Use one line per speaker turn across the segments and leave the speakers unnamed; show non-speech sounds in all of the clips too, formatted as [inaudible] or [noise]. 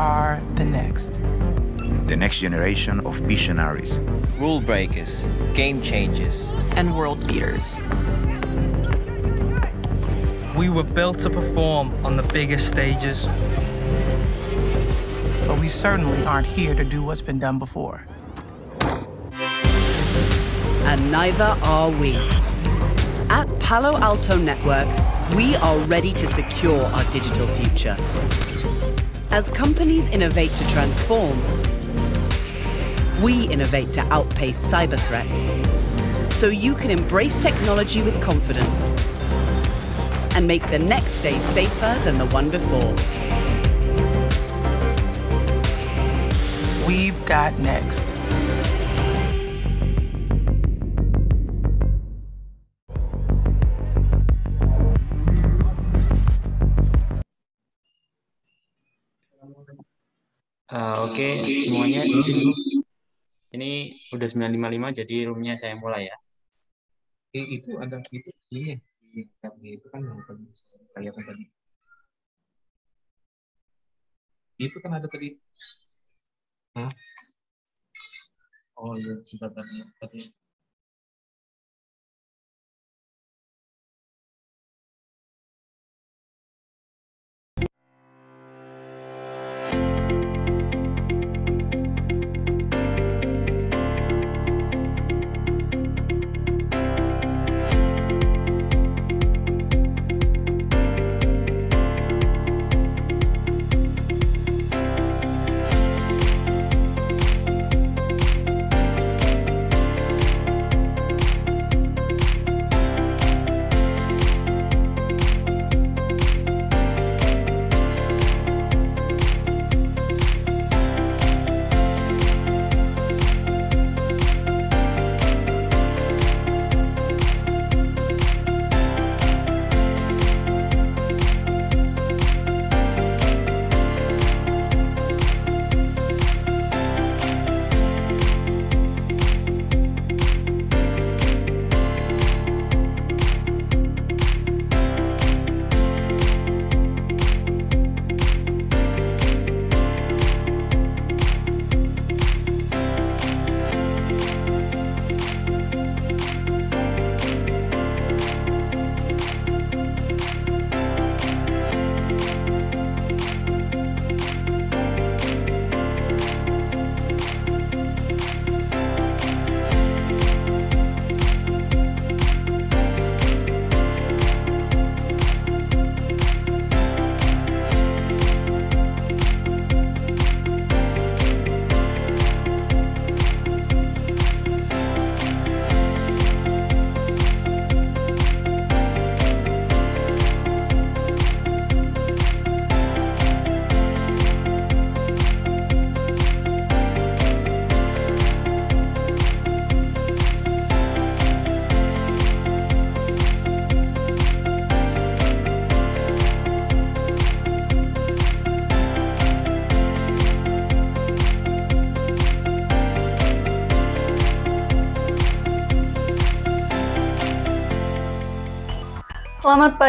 are the next. The next generation of
visionaries, rule breakers,
game changers, and world beaters. We were built to perform on the biggest stages. But we certainly aren't here to do what's been done before. And neither are we. At Palo Alto Networks, we are ready to secure our digital future. As companies innovate to transform, we innovate to outpace cyber threats so you can embrace technology with confidence and make the next day safer than the one before. We've got next.
Oke, semuanya di sini. Ini udah 955 jadi roomnya saya mulai ya. Eh, itu ada itu ini
ya, itu kan yang tadi
saya tadi. Itu kan ada tadi. Hah?
Oh iya, ya, tadi. Tadi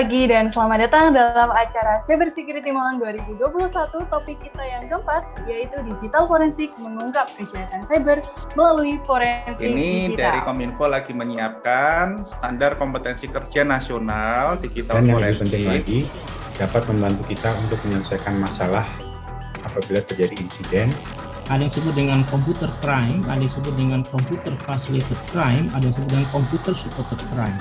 pagi dan selamat datang dalam acara Cyber Security Malang 2021. Topik kita yang keempat yaitu digital forensik mengungkap kejahatan cyber melalui forensik Ini digital. dari
Kominfo lagi menyiapkan standar kompetensi kerja nasional digital dan forensik. Dan yang penting lagi
dapat membantu kita untuk menyelesaikan masalah apabila terjadi insiden
ada yang disebut dengan computer crime, ada yang disebut dengan computer facilitated crime, ada yang disebut dengan computer supported crime.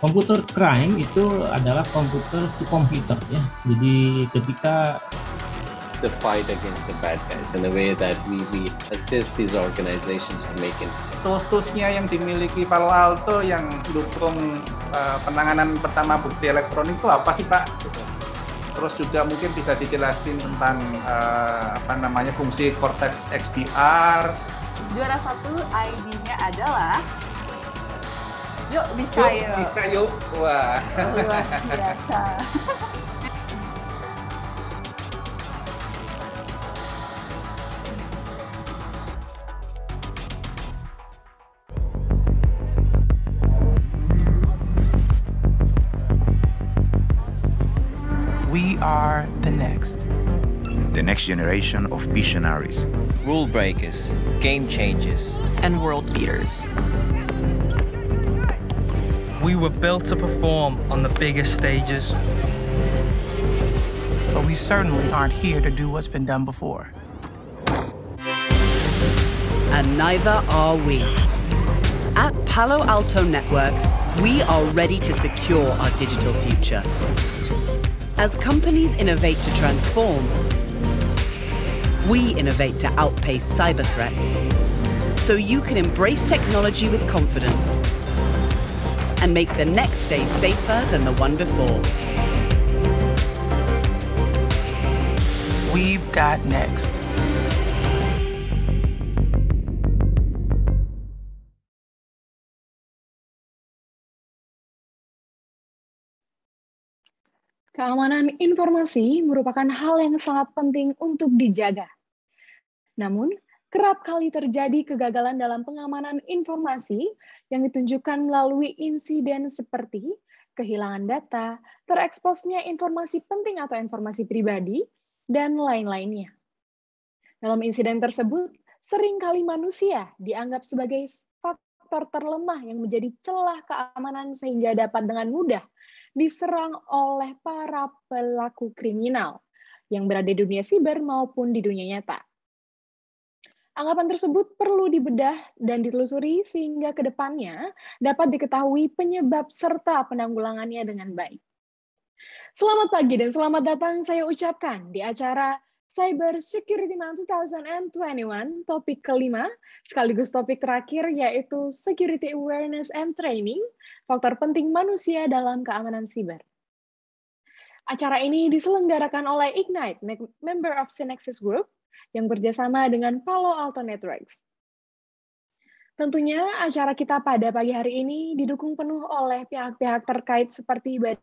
Komputer crime itu adalah komputer to computer ya. Jadi ketika the fight against the bad guys in a way that we, we assist these organizations
in making.
Tools-toolsnya yang dimiliki Palo Alto yang dukung uh,
penanganan pertama bukti elektronik itu apa sih Pak? Terus juga mungkin bisa dijelasin tentang uh, apa namanya fungsi Cortex XDR.
Juara
satu ID-nya adalah Yuk
bisa yuk. yuk.
Bisa yuk. Wah. Luar biasa.
We are the next.
The next generation of visionaries, rule breakers, game changers,
and world beaters. We were built to perform on the biggest stages. But
we certainly aren't here to do what's been done before. And neither are we. At Palo Alto Networks, we are ready to secure our digital future. As companies innovate to transform, we innovate to outpace cyber threats so you can embrace technology with confidence and make the next day safer than the one before. We've got next.
Keamanan informasi merupakan hal
yang sangat penting untuk dijaga. Namun, kerap kali terjadi kegagalan dalam pengamanan informasi yang ditunjukkan melalui insiden seperti kehilangan data, tereksposnya informasi penting atau informasi pribadi, dan lain-lainnya. Dalam insiden tersebut, seringkali manusia dianggap sebagai faktor terlemah yang menjadi celah keamanan sehingga dapat dengan mudah diserang oleh para pelaku kriminal yang berada di dunia siber maupun di dunia nyata. Anggapan tersebut perlu dibedah dan ditelusuri sehingga ke depannya dapat diketahui penyebab serta penanggulangannya dengan baik. Selamat pagi dan selamat datang saya ucapkan di acara Cyber Security Month 2021, topik kelima, sekaligus topik terakhir yaitu Security Awareness and Training, faktor penting manusia dalam keamanan siber. Acara ini diselenggarakan oleh Ignite, member of Synexis Group, yang bekerjasama dengan Palo Alto Networks. Tentunya acara kita pada pagi hari ini didukung penuh oleh pihak-pihak terkait seperti Badan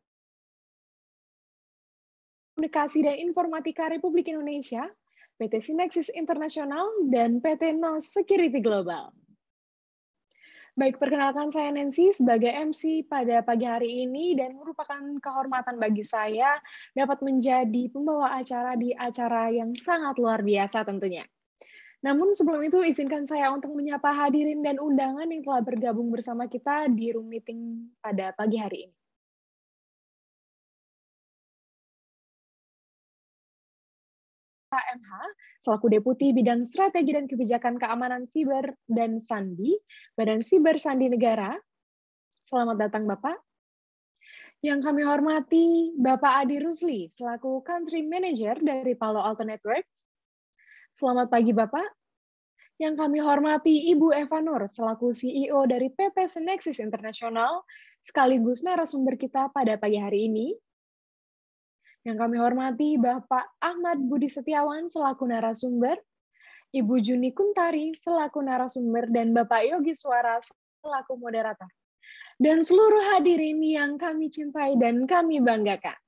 Komunikasi dan Informatika Republik Indonesia, PT Sinexis Internasional, dan PT No Security Global. Baik, perkenalkan saya Nancy sebagai MC pada pagi hari ini dan merupakan kehormatan bagi saya dapat menjadi pembawa acara di acara yang sangat luar biasa tentunya. Namun sebelum itu izinkan saya untuk
menyapa hadirin dan undangan yang telah bergabung bersama kita di room meeting pada pagi hari ini. MH selaku Deputi Bidang Strategi dan Kebijakan Keamanan Siber
dan Sandi, Badan Siber Sandi Negara. Selamat datang Bapak. Yang kami hormati Bapak Adi Rusli selaku Country Manager dari Palo Alto Networks. Selamat pagi Bapak. Yang kami hormati Ibu Eva Nur selaku CEO dari PT Senexis Internasional sekaligus narasumber kita pada pagi hari ini. Yang kami hormati Bapak Ahmad Budi Setiawan selaku narasumber, Ibu Juni Kuntari selaku narasumber, dan Bapak Yogi Suara selaku moderator. Dan seluruh hadirin yang kami cintai dan kami banggakan.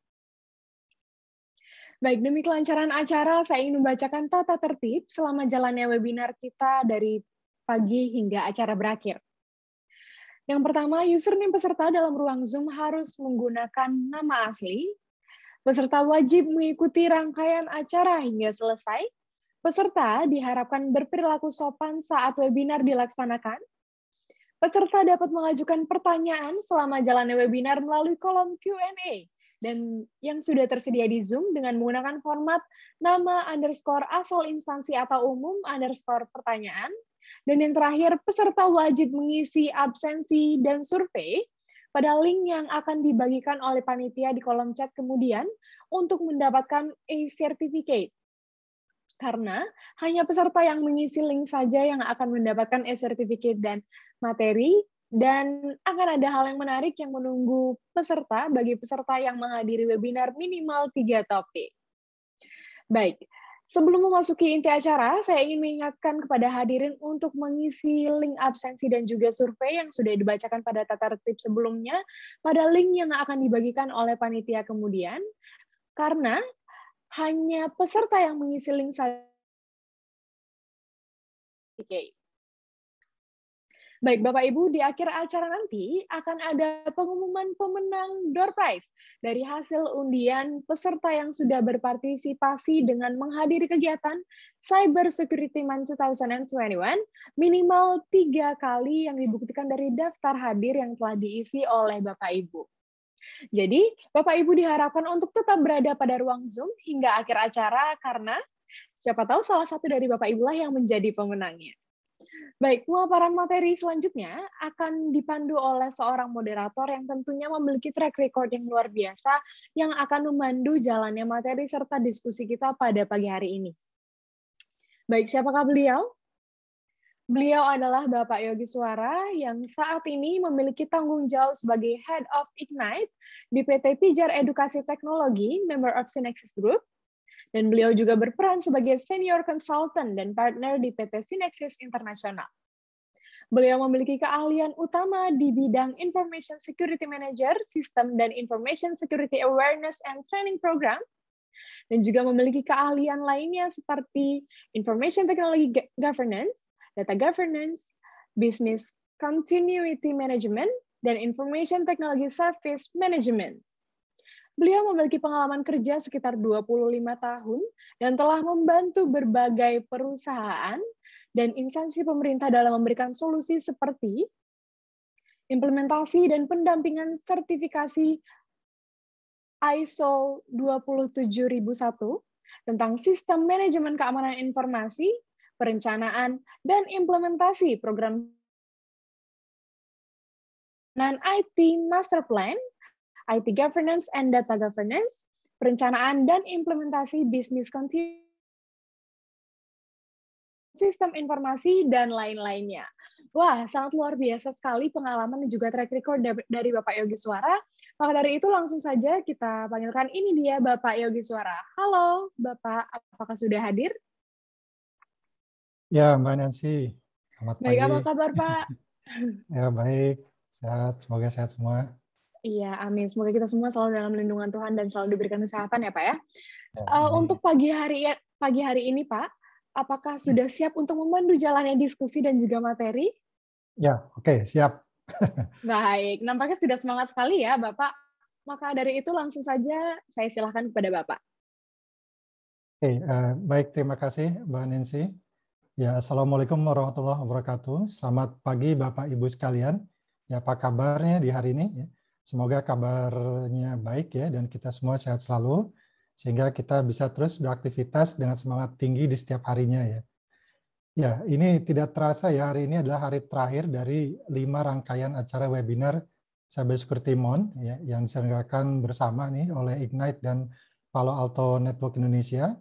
Baik, demi kelancaran acara, saya ingin membacakan tata tertib selama jalannya webinar kita dari pagi hingga acara berakhir. Yang pertama, username peserta dalam ruang Zoom harus menggunakan nama asli, Peserta wajib mengikuti rangkaian acara hingga selesai. Peserta diharapkan berperilaku sopan saat webinar dilaksanakan. Peserta dapat mengajukan pertanyaan selama jalannya webinar melalui kolom Q&A dan yang sudah tersedia di Zoom dengan menggunakan format nama underscore asal instansi atau umum underscore pertanyaan. Dan yang terakhir, peserta wajib mengisi absensi dan survei pada link yang akan dibagikan oleh panitia di kolom chat kemudian untuk mendapatkan e-certificate. Karena hanya peserta yang mengisi link saja yang akan mendapatkan e-certificate dan materi dan akan ada hal yang menarik yang menunggu peserta bagi peserta yang menghadiri webinar minimal tiga topik. Baik, Sebelum memasuki inti acara, saya ingin mengingatkan kepada hadirin untuk mengisi link absensi dan juga survei yang sudah dibacakan pada tata tertib sebelumnya pada link yang akan dibagikan oleh panitia kemudian. Karena hanya
peserta yang mengisi link saja. Oke. Baik, Bapak Ibu, di akhir acara nanti akan ada pengumuman
pemenang door prize dari hasil undian peserta yang sudah berpartisipasi dengan menghadiri kegiatan Cyber Security Month 2021 minimal tiga kali yang dibuktikan dari daftar hadir yang telah diisi oleh Bapak Ibu. Jadi, Bapak Ibu diharapkan untuk tetap berada pada ruang Zoom hingga akhir acara karena siapa tahu salah satu dari Bapak Ibu lah yang menjadi pemenangnya. Baik, pemaparan materi selanjutnya akan dipandu oleh seorang moderator yang tentunya memiliki track record yang luar biasa yang akan memandu jalannya materi serta diskusi kita pada pagi hari ini. Baik, siapakah beliau? Beliau adalah Bapak Yogi Suara yang saat ini memiliki tanggung jawab sebagai Head of Ignite di PT Pijar Edukasi Teknologi, Member of Synexis Group, dan beliau juga berperan sebagai senior consultant dan partner di PT Sinexis Internasional. Beliau memiliki keahlian utama di bidang Information Security Manager, Sistem dan Information Security Awareness and Training Program, dan juga memiliki keahlian lainnya seperti Information Technology Governance, Data Governance, Business Continuity Management, dan Information Technology Service Management. Beliau memiliki pengalaman kerja sekitar 25 tahun dan telah membantu berbagai perusahaan dan instansi pemerintah dalam memberikan solusi seperti implementasi dan pendampingan sertifikasi ISO 27001 tentang sistem manajemen keamanan informasi, perencanaan, dan implementasi program dan IT Master Plan IT governance and data governance, perencanaan dan implementasi bisnis continuity, sistem informasi, dan lain-lainnya. Wah, sangat luar biasa sekali pengalaman dan juga track record dari Bapak Yogi Suara. Maka dari itu langsung saja kita panggilkan ini dia Bapak Yogi Suara. Halo Bapak, apakah sudah hadir?
Ya, Mbak Nancy. Selamat baik, pagi. Baik, apa kabar Pak? [laughs] ya, baik. Sehat, semoga sehat semua.
Iya, amin. Semoga kita semua selalu dalam lindungan Tuhan dan selalu diberikan kesehatan ya, Pak ya. Uh, untuk pagi hari pagi hari ini, Pak, apakah hmm. sudah siap untuk memandu jalannya diskusi dan juga materi?
Ya, oke, okay, siap. [laughs]
Baik, nampaknya sudah semangat sekali ya, Bapak. Maka dari itu langsung saja saya silahkan kepada Bapak.
Oke, okay, uh, eh, baik terima kasih Mbak Nancy. Ya, Assalamualaikum warahmatullahi wabarakatuh. Selamat pagi Bapak Ibu sekalian. Ya, apa kabarnya di hari ini? Ya Semoga kabarnya baik ya dan kita semua sehat selalu sehingga kita bisa terus beraktivitas dengan semangat tinggi di setiap harinya ya. Ya, ini tidak terasa ya hari ini adalah hari terakhir dari lima rangkaian acara webinar Cybersecurity Mon ya, yang diselenggarakan bersama nih oleh Ignite dan Palo Alto Network Indonesia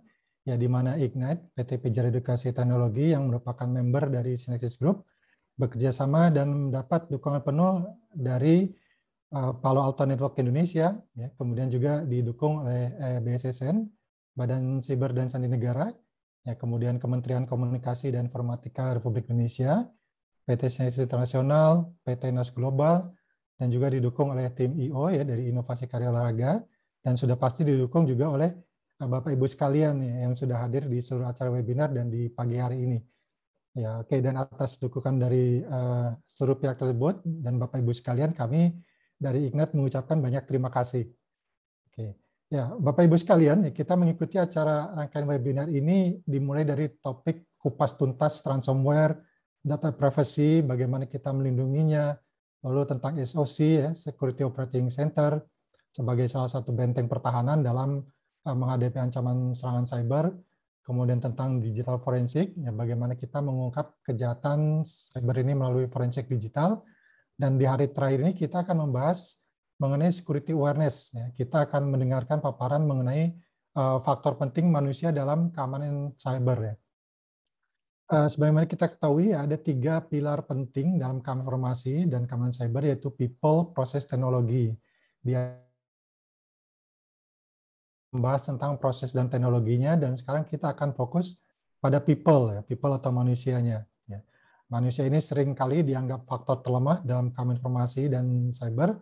ya di mana Ignite PT Pijar Edukasi Teknologi yang merupakan member dari Synexis Group bekerja sama dan mendapat dukungan penuh dari Eh, Palo Alto Network Indonesia, ya, kemudian juga didukung oleh eh, BSSN, Badan Siber dan Sandi Negara, ya, kemudian Kementerian Komunikasi dan Informatika Republik Indonesia, PT Sinergi Internasional, PT NAS Global, dan juga didukung oleh tim IO ya dari Inovasi Karya Olahraga, dan sudah pasti didukung juga oleh eh, Bapak Ibu sekalian ya, yang sudah hadir di seluruh acara webinar dan di pagi hari ini. Ya, oke dan atas dukungan dari uh, seluruh pihak tersebut dan Bapak Ibu sekalian kami dari Ignat mengucapkan banyak terima kasih. Oke. Ya, Bapak Ibu sekalian, kita mengikuti acara rangkaian webinar ini dimulai dari topik kupas tuntas ransomware, data privacy, bagaimana kita melindunginya, lalu tentang SOC ya, Security Operating Center sebagai salah satu benteng pertahanan dalam eh, menghadapi ancaman serangan cyber, kemudian tentang digital forensik, ya bagaimana kita mengungkap kejahatan cyber ini melalui forensik digital, dan di hari terakhir ini kita akan membahas mengenai security awareness. Ya. Kita akan mendengarkan paparan mengenai eh, faktor penting manusia dalam keamanan cyber. Ya. Eh, sebagaimana kita ketahui ada tiga pilar penting dalam keamanan informasi dan keamanan cyber yaitu people, proses, teknologi. Dia membahas tentang proses dan teknologinya dan sekarang kita akan fokus pada people ya, people atau manusianya manusia ini sering kali dianggap faktor terlemah dalam keamanan informasi dan cyber,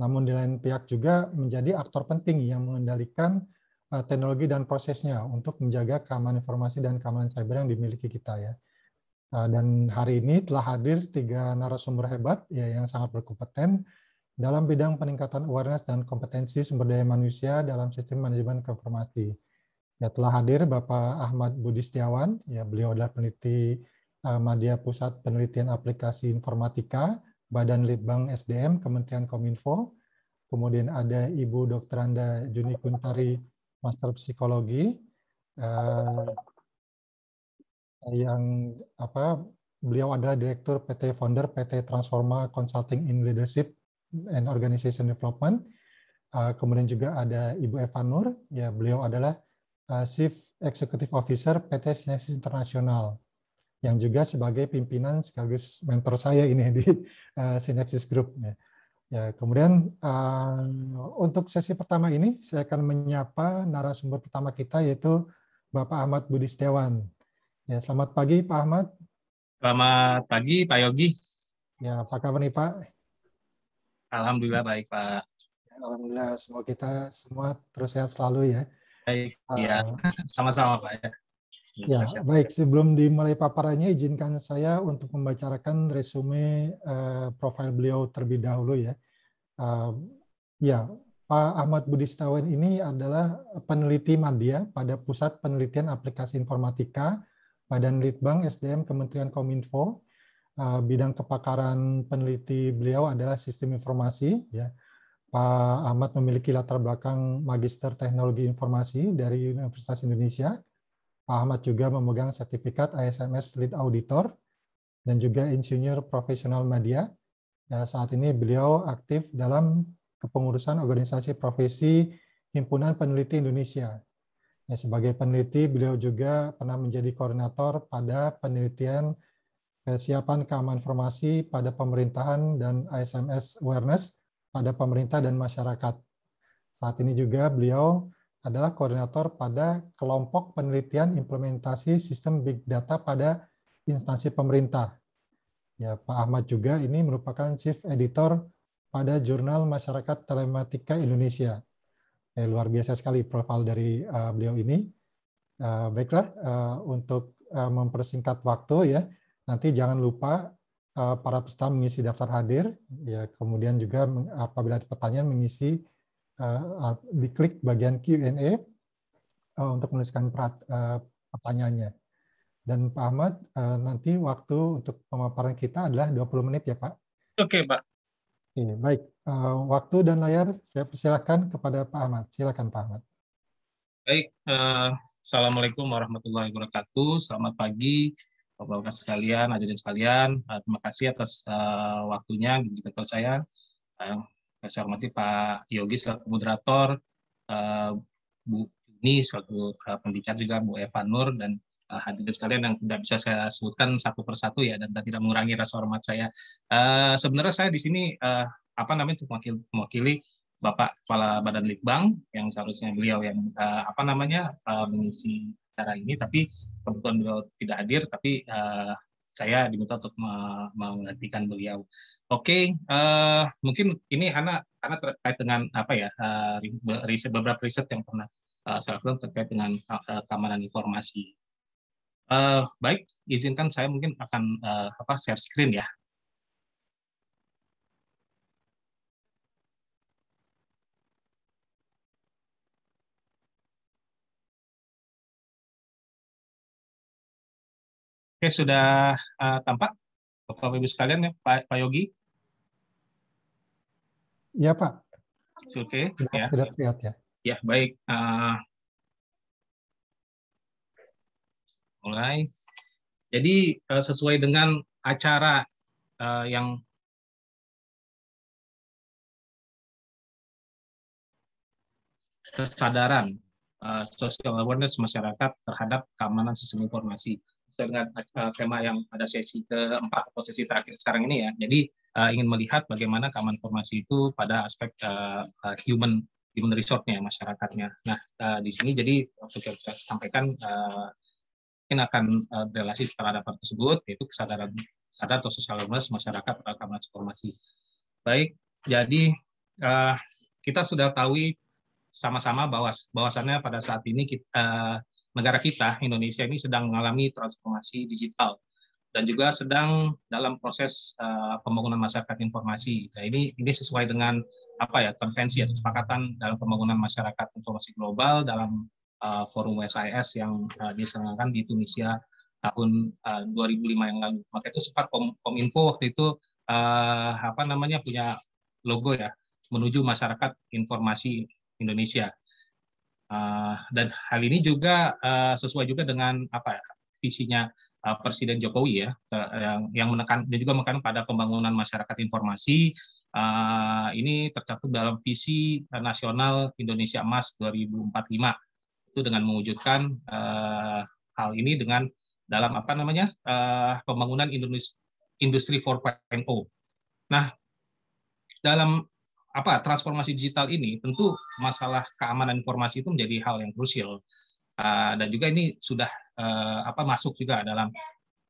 namun di lain pihak juga menjadi aktor penting yang mengendalikan eh, teknologi dan prosesnya untuk menjaga keamanan informasi dan keamanan cyber yang dimiliki kita ya. Eh, dan hari ini telah hadir tiga narasumber hebat ya yang sangat berkompeten dalam bidang peningkatan awareness dan kompetensi sumber daya manusia dalam sistem manajemen informasi. Ya, telah hadir Bapak Ahmad Budi Setiawan, ya beliau adalah peneliti Ahmadiyah Pusat Penelitian Aplikasi Informatika, Badan Litbang SDM, Kementerian Kominfo. Kemudian ada Ibu Dr. Anda Juni Kuntari, Master Psikologi, eh, yang apa beliau adalah Direktur PT Founder PT Transforma Consulting in Leadership and Organization Development. Uh, kemudian juga ada Ibu Eva Nur, ya beliau adalah uh, Chief Executive Officer PT Sinesis Internasional yang juga sebagai pimpinan sekaligus mentor saya ini [laughs] di eh, sinopsis Synexis Group. Ya. ya kemudian eh, untuk sesi pertama ini saya akan menyapa narasumber pertama kita yaitu Bapak Ahmad Budi Setiawan. Ya, selamat pagi Pak Ahmad.
Selamat pagi Pak Yogi.
Ya, apa kabar nih Pak?
Alhamdulillah baik Pak.
Alhamdulillah, semua kita semua terus sehat selalu ya.
Baik, ya. Sama-sama Pak. Ya.
Iya, ya, ya baik. Ya. Sebelum dimulai paparannya, izinkan saya untuk membacakan resume uh, profil beliau terlebih dahulu ya. Uh, ya, Pak Ahmad Budi ini adalah peneliti media pada Pusat Penelitian Aplikasi Informatika Badan Litbang SDM Kementerian Kominfo. Uh, bidang kepakaran peneliti beliau adalah sistem informasi. Ya. Pak Ahmad memiliki latar belakang Magister Teknologi Informasi dari Universitas Indonesia Pak Ahmad juga memegang sertifikat ASMS Lead Auditor dan juga Insinyur Profesional Media. Ya, saat ini beliau aktif dalam kepengurusan organisasi profesi Himpunan Peneliti Indonesia. Ya, sebagai peneliti, beliau juga pernah menjadi koordinator pada penelitian eh, kesiapan keamanan informasi pada pemerintahan dan ASMS awareness pada pemerintah dan masyarakat. Saat ini juga beliau adalah koordinator pada kelompok penelitian implementasi sistem big data pada instansi pemerintah. Ya, Pak Ahmad juga ini merupakan chief editor pada Jurnal Masyarakat Telematika Indonesia. Eh, luar biasa sekali profil dari uh, beliau ini. Uh, baiklah, uh, untuk uh, mempersingkat waktu ya, nanti jangan lupa uh, para peserta mengisi daftar hadir, ya kemudian juga apabila ada pertanyaan mengisi uh, diklik bagian Q&A eh, untuk menuliskan perat, eh, pertanyaannya. Dan Pak Ahmad, nanti waktu untuk pemaparan kita adalah 20 menit ya Pak? Oke Pak. Oke, baik. waktu dan layar saya persilakan kepada Pak Ahmad. Silakan Pak Ahmad.
Baik, Assalamualaikum warahmatullahi wabarakatuh. Selamat pagi, Bapak-Bapak sekalian, hadirin sekalian. terima kasih atas uh, waktunya di saya. Uh, saya hormati Pak Yogi selaku moderator, eh, Bu Juni selaku eh, pembicara juga Bu Eva Nur dan eh, hadirin sekalian yang tidak bisa saya sebutkan satu persatu ya dan tidak mengurangi rasa hormat saya. Sebenarnya saya di sini apa namanya untuk mewakili, mewakili Bapak Kepala Badan Litbang yang seharusnya beliau yang apa namanya mengisi acara ini tapi kebetulan beliau tidak hadir tapi saya diminta untuk menggantikan beliau. Oke, uh, mungkin ini karena Hana terkait dengan apa ya uh, riset, beberapa riset yang pernah uh, saya lakukan terkait dengan uh, keamanan informasi. Uh, baik, izinkan saya mungkin akan uh, apa share screen ya.
Oke, sudah uh, tampak
Bapak Ibu sekalian ya, Pak, Pak Yogi? Ya, Pak. Oke, okay, ya.
Sudah terlihat ya.
Ya, baik. Uh, mulai. Jadi uh, sesuai dengan acara
uh, yang
kesadaran uh, sosial awareness masyarakat terhadap keamanan sistem informasi sesuai dengan eh, tema yang ada sesi keempat atau sesi terakhir sekarang ini ya. Jadi uh, ingin melihat bagaimana keamanan informasi itu pada aspek uh, uh, human human resource-nya masyarakatnya. Nah uh, di sini jadi waktu yang saya sampaikan uh, mungkin akan uh, relasi terhadap hal tersebut yaitu kesadaran sadar atau social awareness masyarakat terhadap keamanan informasi. Baik, jadi uh, kita sudah tahu sama-sama bahwa bahwasannya pada saat ini kita uh, negara kita, Indonesia ini sedang mengalami transformasi digital dan juga sedang dalam proses uh, pembangunan masyarakat informasi. Nah, ini ini sesuai dengan apa ya konvensi atau kesepakatan dalam pembangunan masyarakat informasi global dalam uh, forum SIS yang uh, diselenggarakan di Tunisia tahun uh, 2005 yang lalu. Maka itu sempat Kom Kominfo waktu itu uh, apa namanya punya logo ya menuju masyarakat informasi Indonesia. Uh, dan hal ini juga uh, sesuai juga dengan apa ya, visinya uh, Presiden Jokowi ya uh, yang, yang menekan dan juga menekan pada pembangunan masyarakat informasi uh, ini tercakup dalam visi nasional Indonesia Emas 2045 itu dengan mewujudkan uh, hal ini dengan dalam apa namanya uh, pembangunan Indonesia industri 4.0. Nah, dalam apa transformasi digital ini tentu masalah keamanan informasi itu menjadi hal yang krusial uh, dan juga ini sudah uh, apa masuk juga dalam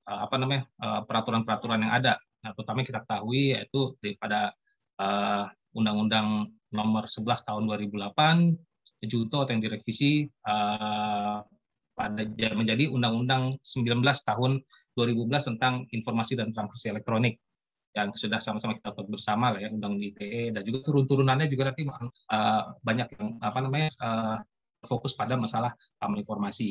uh, apa namanya eh, peraturan-peraturan yang ada nah, terutama kita ketahui yaitu daripada Undang-Undang Nomor 11 Tahun 2008 Junto atau yang direvisi pada menjadi Undang-Undang 19 Tahun 2011 tentang Informasi dan Transaksi Elektronik yang sudah sama-sama kita buat bersama lah ya undang ITE dan juga turun-turunannya juga nanti uh, banyak yang apa namanya uh, fokus pada masalah taman eh, informasi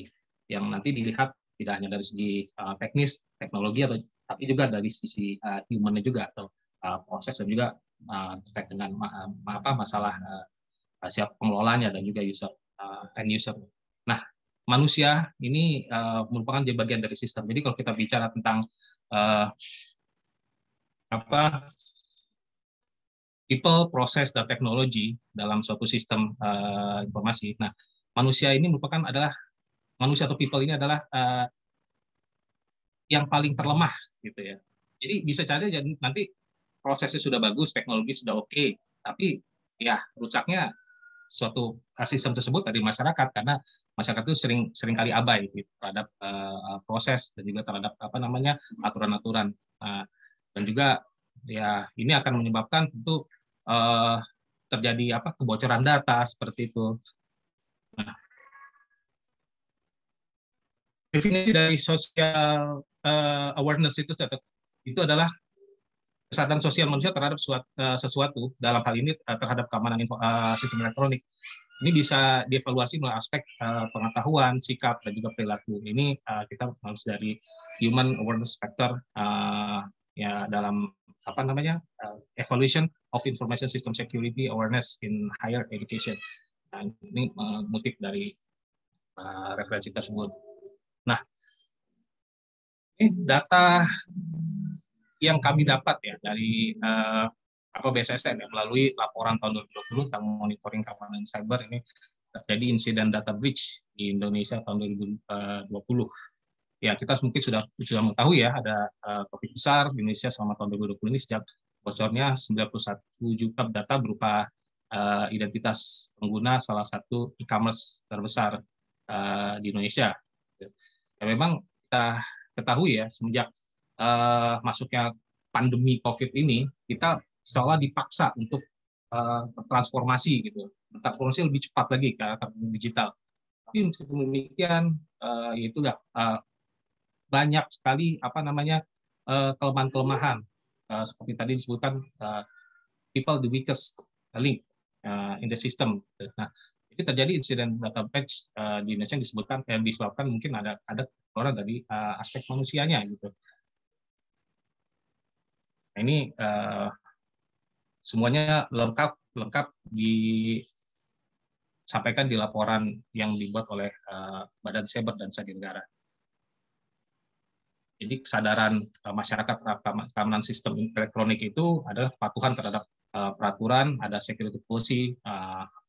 yang nanti dilihat tidak hanya dari segi uh, teknis teknologi atau tapi juga dari sisi uh, humannya juga atau uh, proses dan juga uh, terkait dengan ma apa masalah uh, siap pengelolanya dan juga user uh, end user. Nah manusia ini uh, merupakan bagian dari sistem. Jadi kalau kita bicara tentang uh, apa people, proses, dan teknologi dalam suatu sistem uh, informasi. Nah, manusia ini merupakan adalah manusia atau people ini adalah uh, yang paling terlemah gitu ya. Jadi bisa saja nanti prosesnya sudah bagus, teknologi sudah oke, okay, tapi ya rusaknya suatu eh, sistem tersebut dari masyarakat karena masyarakat itu sering sering kali abai gitu, terhadap uh, proses dan juga terhadap apa namanya aturan-aturan. Nah, dan juga ya ini akan menyebabkan tentu eh, terjadi apa kebocoran data seperti itu. Nah, definisi dari social eh, awareness itu itu adalah kesadaran sosial manusia terhadap suat, eh, sesuatu dalam hal ini eh, terhadap keamanan info, eh, sistem elektronik. Ini bisa dievaluasi melalui aspek eh, pengetahuan, sikap dan juga perilaku. Ini eh, kita harus dari human awareness factor eh, ya dalam apa namanya uh, eh, evolution of information system security awareness in higher education. Nah, ini uh, dari uh, referensi tersebut. Nah, ini data yang kami dapat ya dari uh, apa BSSN ya, melalui laporan tahun 2020 tentang monitoring keamanan cyber ini terjadi insiden data breach di Indonesia tahun 2020 ya kita mungkin sudah sudah mengetahui ya ada uh, eh, COVID besar di Indonesia selama tahun 2020 ini sejak bocornya 91 juta data berupa uh, identitas pengguna salah satu e-commerce terbesar uh, di Indonesia. Ya, memang kita ketahui ya semenjak uh, masuknya pandemi COVID ini kita seolah dipaksa untuk transformasi gitu, transformasi lebih cepat lagi ke arah digital. Tapi meskipun demikian, uh, ya itu banyak sekali apa namanya eh, kelemahan-kelemahan eh, seperti tadi disebutkan eh, people the weakest link in the system. Nah, ini terjadi insiden data breach di Indonesia yang disebutkan yang disebabkan mungkin ada ada orang dari aspek manusianya gitu. Nah, ini semuanya lengkap lengkap sampaikan di laporan yang dibuat oleh uh, Badan Cyber dan Sandi Negara. Jadi kesadaran eh, masyarakat eh, keamanan sistem elektronik itu adalah patuhan terhadap eh, peraturan, ada security policy,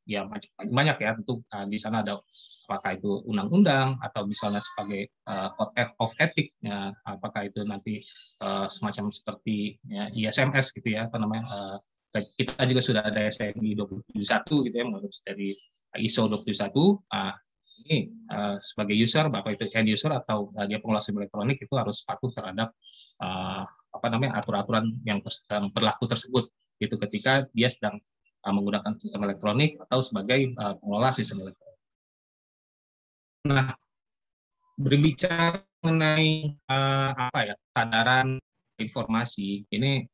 ya banyak, ya. Tentu di sana ada apakah itu undang-undang atau misalnya sebagai uh, code e, of ethic ya, apakah itu nanti semacam seperti ya, ISMS gitu ya apa namanya kita juga sudah ada SMI 21 gitu ya menurut dari ISO 21 uh, ini uh, sebagai user bapak itu end user atau uh, dia pengelola sistem elektronik itu harus patuh terhadap uh, apa namanya aturan-aturan yang, berlaku tersebut itu ketika dia sedang uh, menggunakan sistem elektronik atau sebagai uh, pengelola sistem elektronik. Nah, berbicara mengenai uh, apa ya sadaran informasi ini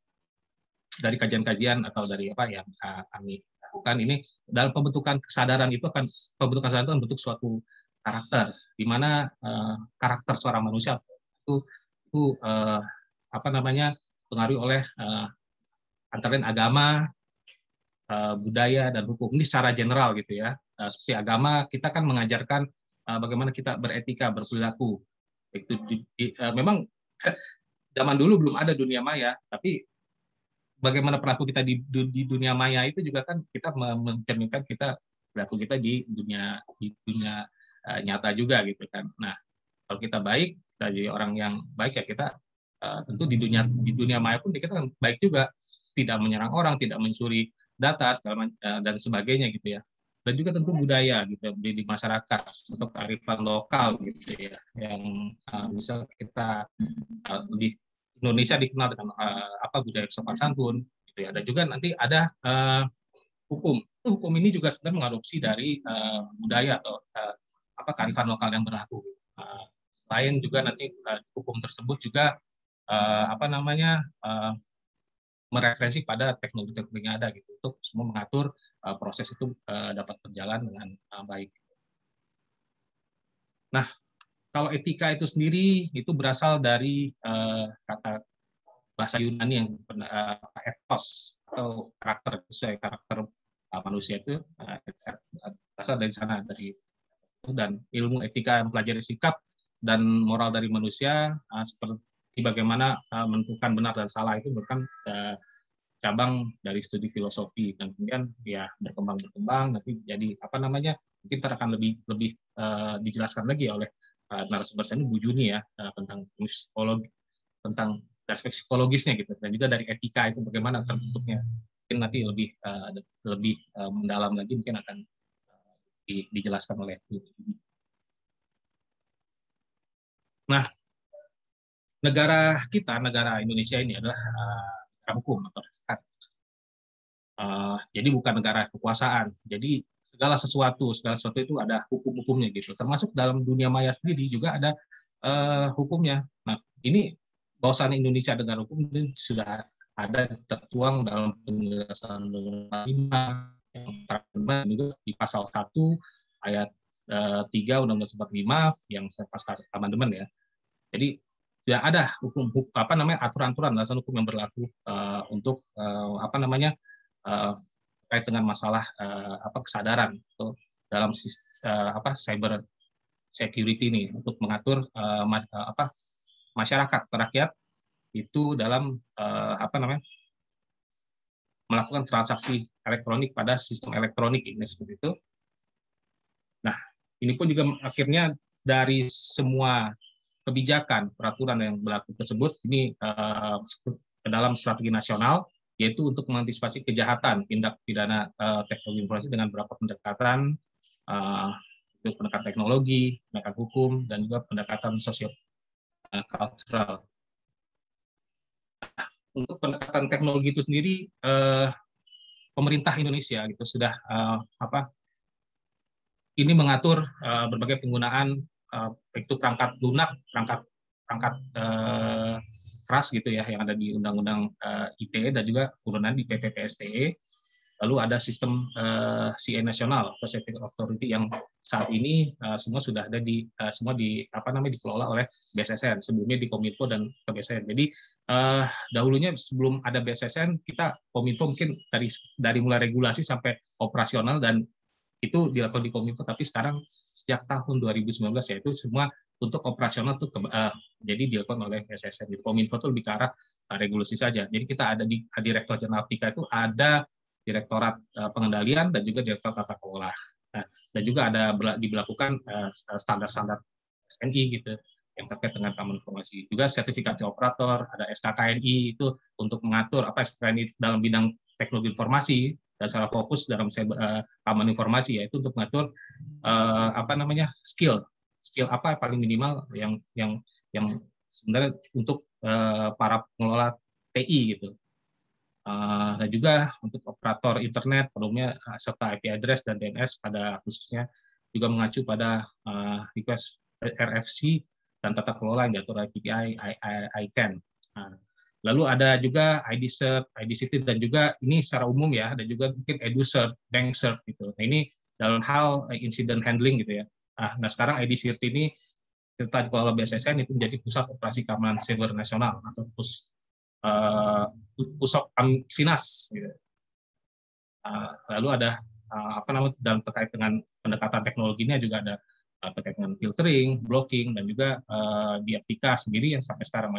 dari kajian-kajian atau dari apa yang uh, kami lakukan ini dalam pembentukan kesadaran itu akan pembentukan kesadaran itu membentuk suatu karakter di mana uh, karakter seorang manusia itu itu uh, apa namanya pengaruh oleh uh, antara lain agama, uh, budaya dan hukum ini secara general gitu ya. Uh, seperti agama kita kan mengajarkan uh, bagaimana kita beretika berperilaku. Itu di, di, uh, memang [laughs] zaman dulu belum ada dunia maya, tapi bagaimana perilaku kita di, di dunia maya itu juga kan kita mencerminkan kita perilaku kita di dunia di dunia uh, nyata juga gitu kan. Nah, kalau kita baik, kita jadi orang yang baik ya kita uh, tentu di dunia di dunia maya pun kita kan baik juga, tidak menyerang orang, tidak mencuri data segala, uh, dan sebagainya gitu ya. Dan juga tentu budaya gitu di, di masyarakat untuk kearifan lokal gitu ya yang uh, bisa kita uh, lebih Indonesia dikenal dengan uh, apa budaya sopan santun gitu ya. Dan juga nanti ada uh, hukum. Hukum ini juga sebenarnya mengadopsi dari uh, budaya atau uh, apa kearifan lokal yang berlaku. Uh, lain juga nanti uh, hukum tersebut juga uh, apa namanya uh, mereferensi pada teknologi-teknologi yang ada gitu untuk semua mengatur uh, proses itu uh, dapat berjalan dengan uh, baik. Nah, kalau etika itu sendiri itu berasal dari uh, kata bahasa Yunani yang uh, ethos atau karakter sesuai karakter uh, manusia itu uh, berasal dari sana dari dan ilmu etika yang pelajari sikap dan moral dari manusia uh, seperti bagaimana uh, menentukan benar dan salah itu bukan uh, cabang dari studi filosofi dan kemudian ya berkembang berkembang nanti jadi apa namanya mungkin akan lebih lebih uh, dijelaskan lagi oleh Pak narasumber saya ini Bu Juni ya eh, tentang psikologi tentang aspek psikologisnya gitu dan juga dari etika itu bagaimana terbentuknya mungkin nanti lebih uh, lebih uh, mendalam lagi mungkin akan uh, di, dijelaskan oleh Bu Juni. Nah, negara kita, negara Indonesia ini adalah uh, hukum atau uh, jadi bukan negara kekuasaan. Jadi segala sesuatu segala sesuatu itu ada hukum-hukumnya gitu termasuk dalam dunia maya sendiri juga ada uh, hukumnya nah ini bahwasannya Indonesia dengan hukum ini sudah ada tertuang dalam penjelasan lima undang 5 yang di pasal 1 ayat uh, eh, 3 undang-undang 45 yang saya pasca amandemen ya jadi sudah ada hukum, hukum apa namanya aturan-aturan dasar hukum yang berlaku uh, untuk uh, apa namanya terkait dengan masalah uh, apa kesadaran gitu, dalam uh, apa cyber security ini untuk mengatur uh, ma uh, apa masyarakat rakyat itu dalam uh, apa namanya melakukan transaksi elektronik pada sistem elektronik ini seperti itu. Nah, ini pun juga akhirnya dari semua kebijakan peraturan yang berlaku tersebut ini uh, ke dalam strategi nasional yaitu untuk mengantisipasi kejahatan tindak pidana uh, teknologi informasi dengan beberapa pendekatan uh, eh, itu pendekatan teknologi, pendekatan hukum, dan juga pendekatan sosiokultural. Eh, kultural untuk pendekatan teknologi itu sendiri, eh, pemerintah Indonesia gitu sudah eh, apa? Ini mengatur eh, berbagai penggunaan eh, itu perangkat lunak, perangkat perangkat eh, keras gitu ya yang ada di undang-undang eh, ITE dan juga turunan di PPPSTE. E. Lalu ada sistem eh, CE nasional, Pacific Authority yang saat ini eh, semua sudah ada di semua di apa namanya dikelola oleh BSSN. Sebelumnya di Kominfo dan ke BSSN. Jadi dahulunya sebelum ada BSSN kita Kominfo mungkin dari dari mulai regulasi sampai operasional dan itu dilakukan di Kominfo tapi sekarang sejak tahun 2019 yaitu semua untuk operasional tuh uh, jadi dilakukan oleh SSM. Jadi Kominfo itu lebih ke arah uh, regulasi saja. Jadi kita ada di direktorat Jenderal Pika itu ada Direktorat uh, Pengendalian dan juga Direktorat Tata Kelola. Nah, dan juga ada diberlakukan standar-standar SNI gitu yang terkait dengan taman informasi. Juga sertifikasi operator, ada SKKNI itu untuk mengatur apa SKKNI dalam bidang teknologi informasi dan secara fokus dalam taman informasi yaitu untuk mengatur uh, apa namanya skill skill apa paling minimal yang yang yang sebenarnya untuk uh, para pengelola TI gitu. Uh, dan juga untuk operator internet perlunya eh, serta IP address dan DNS pada khususnya juga mengacu pada uh, request RFC dan tata kelola yang diatur I PPI ICANN. Nah, lalu ada juga ID cert, ID city dan juga ini secara umum ya dan juga mungkin edu cert, bank cert gitu. Nah, ini dalam hal incident handling gitu ya nah nah sekarang ID Sirti ini kita dikelola BSSN itu menjadi pusat operasi keamanan siber nasional atau pus uh, eh, pusok sinas Gitu. Uh, lalu ada uh, apa namanya dalam terkait dengan pendekatan teknologinya juga ada uh, terkait dengan filtering, blocking, dan juga uh, di Afrika sendiri yang sampai sekarang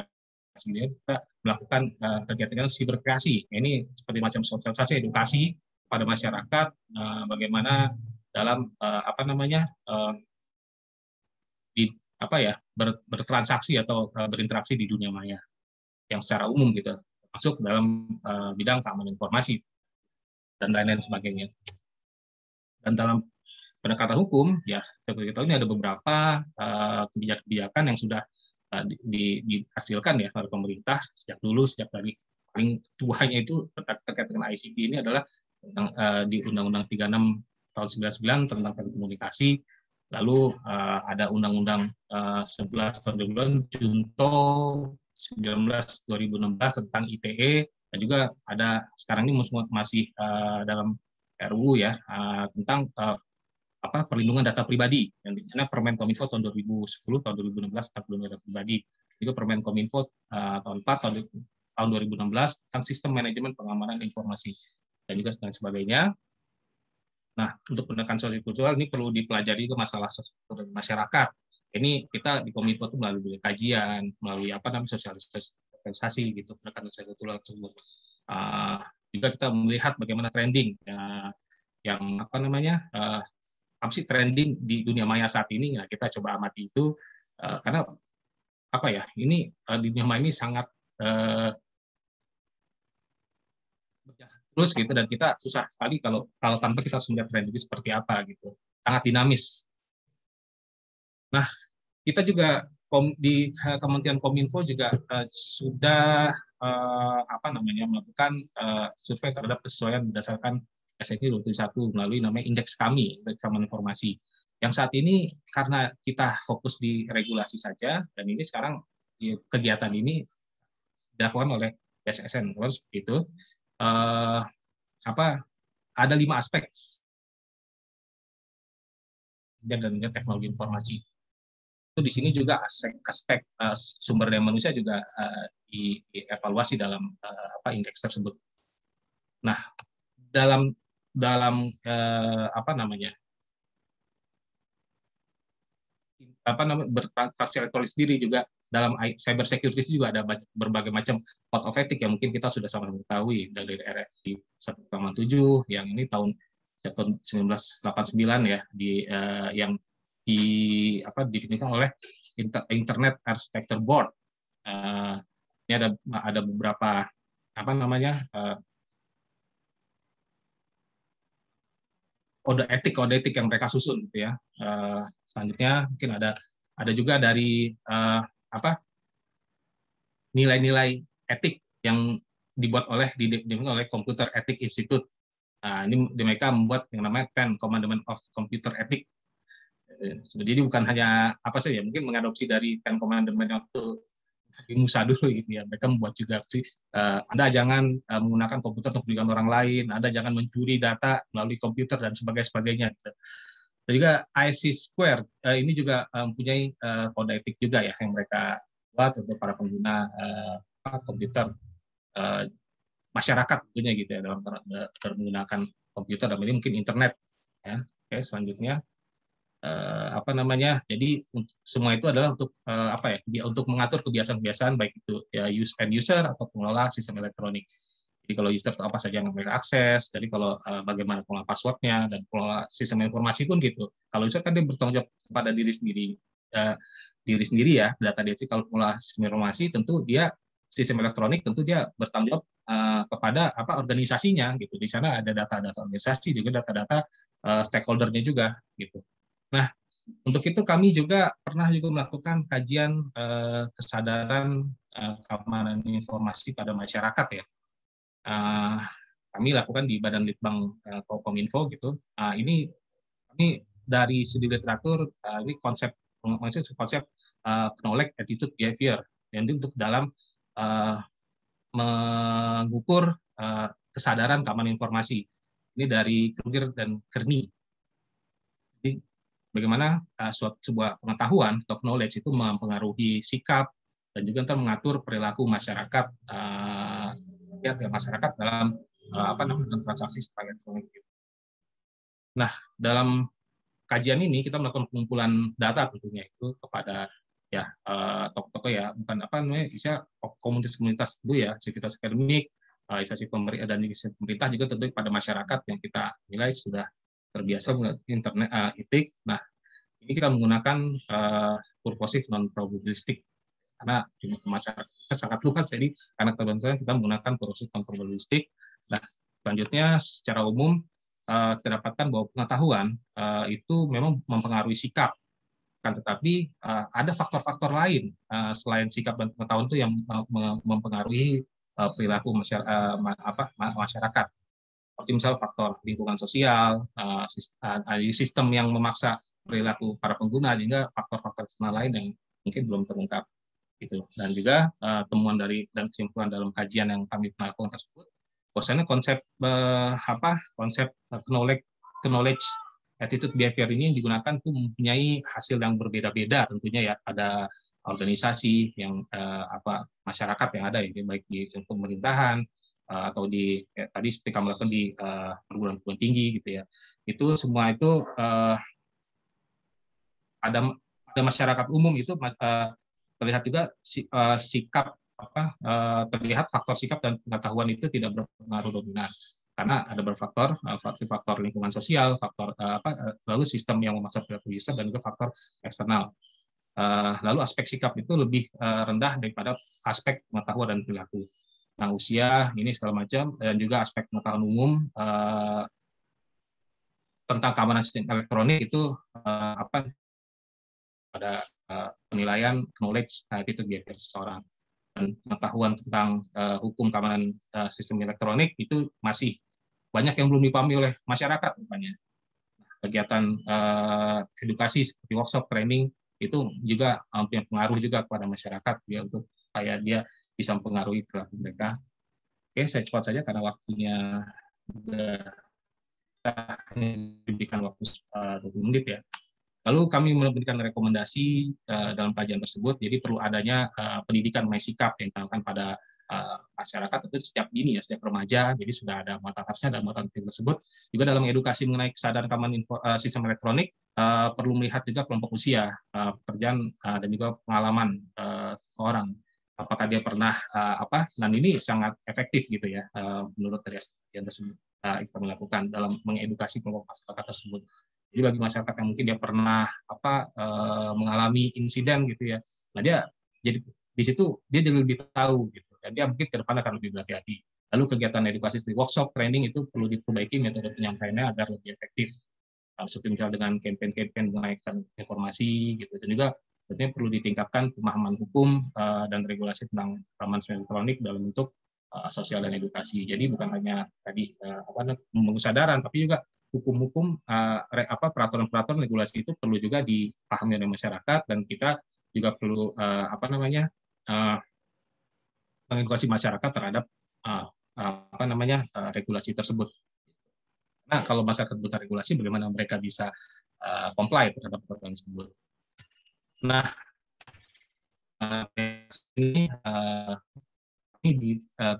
sendiri kita melakukan uh, kegiatan siber kreasi. Ini seperti macam sosialisasi edukasi pada masyarakat uh, bagaimana dalam uh, apa namanya uh, di apa ya ber, bertransaksi atau eh, berinteraksi di dunia maya yang secara umum gitu masuk dalam uh, bidang keamanan informasi dan lain-lain sebagainya dan dalam pendekatan hukum ya seperti kita ini ada beberapa kebijakan eh, kebijakan-kebijakan yang sudah uh, di, di, dihasilkan ya oleh pemerintah sejak dulu sejak dari paling tuanya itu terkait dengan ICB ini adalah uh, di Undang-Undang 36 tahun 99 tentang telekomunikasi Lalu uh, ada Undang-Undang uh, eh, 11 tahun 2000 Junto 19 2016 tentang ITE dan juga ada sekarang ini masih uh, dalam RUU ya uh, tentang uh, apa perlindungan data pribadi yang di sana Permen Kominfo tahun 2010 tahun 2016 tentang perlindungan data pribadi itu Permen Kominfo uh, tahun 4 tahun tahun 2016 tentang sistem manajemen pengamanan informasi dan juga dan sebagainya Nah, untuk pendekatan sosiokultural ini perlu dipelajari ke masalah masyarakat. Ini kita di Kominfo itu melalui kajian, melalui apa namanya sosialisasi gitu pendekatan sosiokultural tersebut. Uh, juga kita melihat bagaimana trending uh, yang apa namanya uh, apa sih trending di dunia maya saat ini. Nah, kita coba amati itu uh, karena apa ya ini uh, dunia maya ini sangat uh, terus gitu dan kita susah sekali kalau kalau tanpa kita harus melihat tren itu seperti apa gitu sangat dinamis nah kita juga di Kementerian Kominfo juga uh, sudah uh, apa namanya melakukan uh, survei terhadap kesesuaian berdasarkan SNI 21 melalui namanya indeks kami indeks informasi yang saat ini karena kita fokus di regulasi saja dan ini sekarang ya, kegiatan ini dilakukan oleh BSSN terus itu uh, apa ada lima aspek
dan teknologi informasi itu di sini
juga aspek, aspek uh, sumber daya manusia juga uh, dievaluasi dalam uh, apa indeks tersebut. Nah, dalam dalam uh, apa namanya apa namanya bertransaksi elektronik sendiri juga dalam cyber security juga ada berbagai macam code of ethics yang mungkin kita sudah sama mengetahui dari RFC tujuh yang ini tahun tahun 1989 ya di uh, yang di apa didefinisikan oleh Internet Architecture Board. Uh, ini ada ada beberapa apa namanya uh, kode etik kode etik yang mereka susun gitu ya. Uh, selanjutnya mungkin ada ada juga dari uh, apa nilai-nilai etik yang dibuat oleh dibuat oleh Computer Ethic Institute. Nah, ini mereka membuat yang namanya Ten Commandment of Computer Ethic. Eh, jadi bukan hanya apa saja, mungkin mengadopsi dari Ten Commandment waktu di Musa dulu gitu ya. Mereka membuat juga uh, Anda jangan uh, menggunakan komputer untuk kepentingan orang lain, Anda jangan mencuri data melalui komputer dan sebagainya sebagainya. Gitu. Dan juga IC Square uh, eh, ini juga eh, mempunyai uh, kode etik juga ya yang mereka buat untuk para pengguna uh, komputer uh, masyarakat tentunya gitu ya dalam ter menggunakan komputer dan ini mungkin internet ya. Oke, selanjutnya uh, apa namanya jadi semua itu adalah untuk uh, apa ya untuk mengatur kebiasaan-kebiasaan baik itu ya use end user atau pengelola sistem elektronik jadi kalau user itu apa saja yang mereka akses, jadi kalau eh, bagaimana pola passwordnya dan pola sistem informasi pun gitu. Kalau user kan dia bertanggung jawab kepada diri sendiri, uh, diri sendiri ya data dia. Kalau pola sistem informasi tentu dia sistem elektronik tentu dia bertanggung jawab uh, kepada apa organisasinya gitu. Di sana ada data-data organisasi juga data-data uh, stakeholdernya juga gitu. Nah untuk itu kami juga pernah juga melakukan kajian uh, kesadaran uh, keamanan informasi pada masyarakat ya uh, kami lakukan di Badan Litbang uh, Kominfo gitu. Uh, ini kami dari studi literatur uh, ini konsep konsep konsep uh, knowledge attitude behavior yang untuk dalam uh, mengukur uh, kesadaran keamanan informasi. Ini dari Kruger dan Kerni. Jadi bagaimana uh, suatu sebuah pengetahuan atau knowledge itu mempengaruhi sikap dan juga mengatur perilaku masyarakat uh, rakyat ya masyarakat dalam eh, apa namanya transaksi secara elektronik. Gitu. Nah dalam kajian ini kita melakukan pengumpulan data tentunya itu kepada ya eh, toko-toko ya bukan apa namanya bisa komunitas-komunitas itu ya civitas akademik eh, instansi pemerintah dan pemerintah juga tentu pada masyarakat yang kita nilai sudah terbiasa internet uh, etik. Nah, ini kita menggunakan uh, purposif non probabilistik karena di masyarakat kita sangat luas jadi karena kebetulan kita menggunakan proses kontrol logistik. Nah, selanjutnya secara umum eh, kita dapatkan bahwa pengetahuan eh, itu memang mempengaruhi sikap kan tetapi eh, ada faktor-faktor lain selain sikap dan pengetahuan itu yang mempengaruhi perilaku masyarakat seperti misalnya faktor lingkungan sosial sistem yang memaksa perilaku para pengguna sehingga faktor-faktor lain yang mungkin belum terungkap gitu dan juga uh, temuan dari dan kesimpulan dalam kajian yang kami lakukan tersebut bahwasanya konsep uh, apa konsep eh, knowledge knowledge attitude behavior ini yang digunakan itu mempunyai hasil yang berbeda-beda tentunya ya ada organisasi yang uh, apa masyarakat yang ada ya baik di pemerintahan uh, atau di ya, tadi seperti kami lakukan di uh, perguruan-perguruan tinggi gitu ya itu semua itu uh, ada ada masyarakat umum itu uh, terlihat juga eh, sikap apa eh, terlihat faktor sikap dan pengetahuan itu tidak berpengaruh dominan karena ada berfaktor eh, faktor faktor lingkungan sosial faktor apa lalu sistem yang memasar perilaku user dan juga faktor eksternal lalu aspek sikap itu lebih rendah daripada aspek pengetahuan dan perilaku nah usia ini segala macam dan juga aspek pengetahuan umum tentang keamanan sistem elektronik itu apa pada Eh, penilaian knowledge attitude behavior seseorang dan pengetahuan tentang uh, hukum keamanan uh, sistem elektronik itu masih banyak yang belum dipahami oleh masyarakat rupanya. Kegiatan uh, edukasi seperti workshop, training itu juga punya pengaruh juga kepada masyarakat ya untuk kayak dia bisa mempengaruhi perilaku mereka. Oke, saya cepat saja karena waktunya sudah kita diberikan waktu 20 menit ya. Lalu kami memberikan rekomendasi uh, dalam kajian tersebut, jadi perlu adanya uh, pendidikan mengenai sikap yang dilakukan pada uh, masyarakat itu setiap dini ya, setiap remaja, jadi sudah ada muatan harusnya dan muatan penting tersebut. Juga dalam edukasi mengenai kesadaran keamanan info, uh, sistem elektronik, uh, perlu melihat juga kelompok usia, uh, pekerjaan, uh, dan juga pengalaman uh, orang. Apakah dia pernah uh, apa? Dan ini sangat efektif gitu ya, uh, menurut dari yang tersebut kita melakukan dalam mengedukasi kelompok masyarakat tersebut. Jadi bagi masyarakat yang mungkin dia pernah apa eh, mengalami insiden gitu ya, nah dia jadi di situ dia jadi lebih tahu gitu, dan dia mungkin ke depan akan lebih berhati-hati. Lalu kegiatan edukasi seperti workshop training itu perlu diperbaiki metode penyampaiannya agar lebih efektif. Nah, seperti misalnya dengan campaign-campaign mengaitkan informasi gitu dan juga tentunya perlu ditingkatkan pemahaman hukum uh, dan regulasi tentang rekaman elektronik dalam bentuk eh, sosial dan edukasi. Jadi bukan hanya tadi eh, apa namanya mengusahakan, tapi juga hukum-hukum uh, apa peraturan-peraturan regulasi itu perlu juga dipahami oleh masyarakat dan kita juga perlu uh, apa namanya uh, mengedukasi masyarakat terhadap uh, uh, apa namanya uh, regulasi tersebut. Nah, kalau masyarakat buta regulasi, bagaimana mereka bisa uh, comply terhadap peraturan tersebut? Nah, uh, ini uh, ini di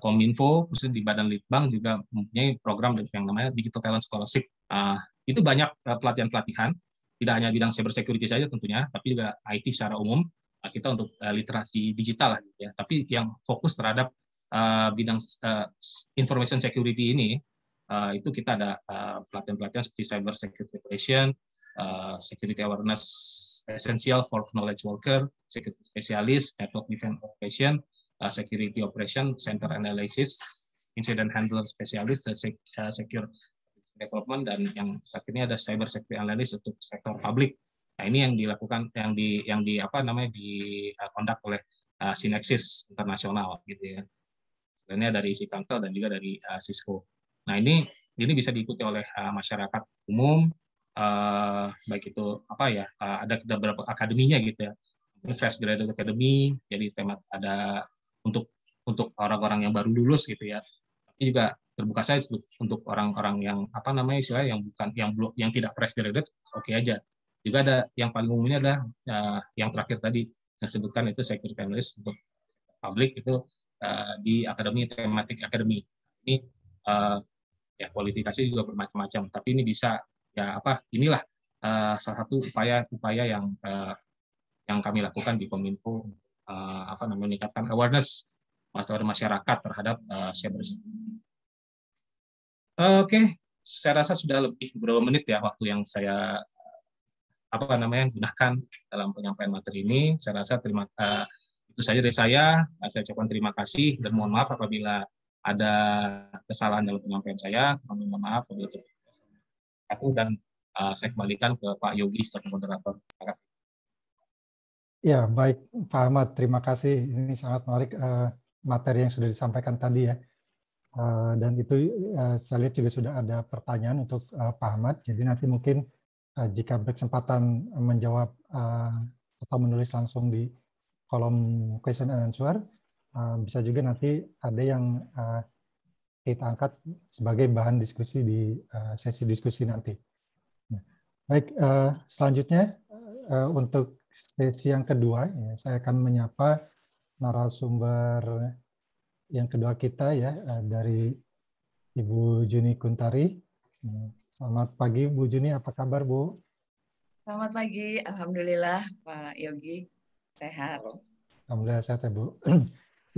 Kominfo, khususnya di Badan Litbang juga mempunyai program yang namanya Digital Talent Scholarship. Uh, itu banyak eh, pelatihan-pelatihan, tidak hanya bidang cyber security saja tentunya, tapi juga IT secara umum uh, kita untuk uh, literasi digital lah, gitu ya. Tapi yang fokus terhadap uh, bidang uh, information security ini uh, itu kita ada pelatihan-pelatihan uh, seperti cyber security operation, uh, security awareness essential for knowledge worker, security specialist, network defense operation, uh, security operation, center analysis, incident handler specialist, uh, secure development dan yang saat ini ada cyber security analysis untuk sektor publik. Nah, ini yang dilakukan yang di yang di apa namanya di uh, oleh uh, Sinexis internasional gitu ya. Sebenarnya dari isi Council dan juga dari uh, Cisco. Nah, ini ini bisa diikuti oleh uh, masyarakat umum uh, baik itu apa ya uh, ada beberapa akademinya gitu ya. Fresh Graduate Academy, jadi tema ada untuk untuk orang-orang yang baru lulus gitu ya. Tapi juga terbuka saja untuk orang-orang yang apa namanya istilah yang bukan yang belum yang tidak fresh graduate oke okay aja juga ada yang paling umumnya adalah uh, yang terakhir tadi yang disebutkan itu security analyst untuk publik itu uh, di akademi tematik akademi ini uh, ya kualifikasi juga bermacam-macam tapi ini bisa ya apa inilah uh, salah satu upaya-upaya yang uh, yang kami lakukan di Kominfo uh, apa namanya meningkatkan awareness masyarakat terhadap uh, cyber Eh, oke, saya rasa sudah lebih beberapa menit ya waktu yang saya apa namanya gunakan dalam penyampaian materi ini. Saya rasa terima uh, itu saja dari saya. Eh, saya ucapkan terima kasih dan mohon maaf apabila ada kesalahan dalam penyampaian saya. Kami mohon maaf begitu. Aku dan uh, saya kembalikan ke Pak Yogi sebagai moderator.
Ya baik Pak Ahmad, terima kasih. Ini sangat menarik uh, materi yang sudah disampaikan tadi ya. Eh, dan itu eh, saya lihat juga sudah ada pertanyaan untuk eh, Pak Ahmad. Jadi nanti mungkin jika berkesempatan menjawab atau menulis langsung di kolom question and answer, bisa juga nanti ada yang kita angkat sebagai bahan diskusi di sesi diskusi nanti. Nah, baik, selanjutnya untuk sesi yang kedua, ya, saya akan menyapa narasumber yang kedua kita ya eh, dari Ibu Juni Kuntari. Nah, selamat pagi Bu Juni, apa kabar Bu?
Selamat pagi, Alhamdulillah Pak Yogi
sehat.
Alhamdulillah sehat ya Bu. [clears throat]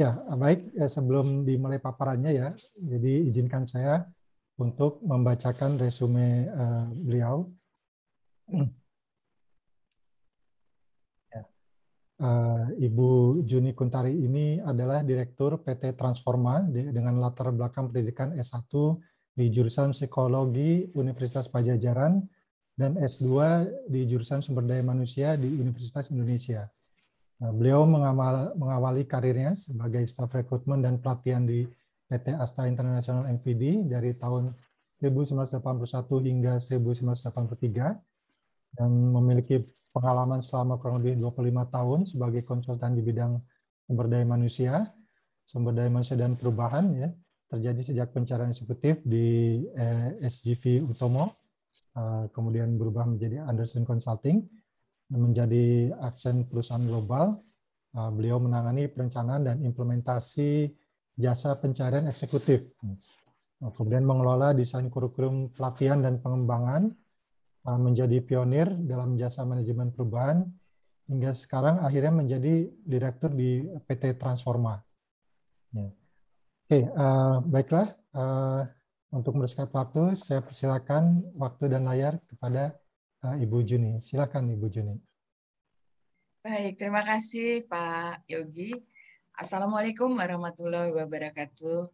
ya baik, ya, sebelum dimulai paparannya ya, jadi izinkan saya untuk membacakan resume eh, beliau. [clears throat] Eh, Ibu Juni Kuntari ini adalah Direktur PT Transforma dengan latar belakang pendidikan S1 di jurusan Psikologi Universitas Pajajaran dan S2 di jurusan Sumber Daya Manusia di Universitas Indonesia. Eh, beliau mengawal, mengawali karirnya sebagai staf rekrutmen dan pelatihan di PT Astra International MVD dari tahun 1981 hingga 1983 dan memiliki pengalaman selama kurang lebih 25 tahun sebagai konsultan di bidang sumber daya manusia, sumber daya manusia dan perubahan ya terjadi sejak pencarian eksekutif di eh, SGV Utomo, eh, kemudian berubah menjadi Anderson Consulting, menjadi aksen perusahaan global. Eh, beliau menangani perencanaan dan implementasi jasa pencarian eksekutif. Kemudian mengelola desain kurikulum pelatihan dan pengembangan, Uh, menjadi pionir dalam jasa manajemen perubahan hingga sekarang akhirnya menjadi direktur di PT Transforma. Ya. Oke, okay, uh, baiklah uh, untuk mereskat waktu, saya persilakan waktu dan layar kepada uh, Ibu Juni. Silakan Ibu Juni.
Baik, terima kasih Pak Yogi. Assalamualaikum warahmatullahi wabarakatuh.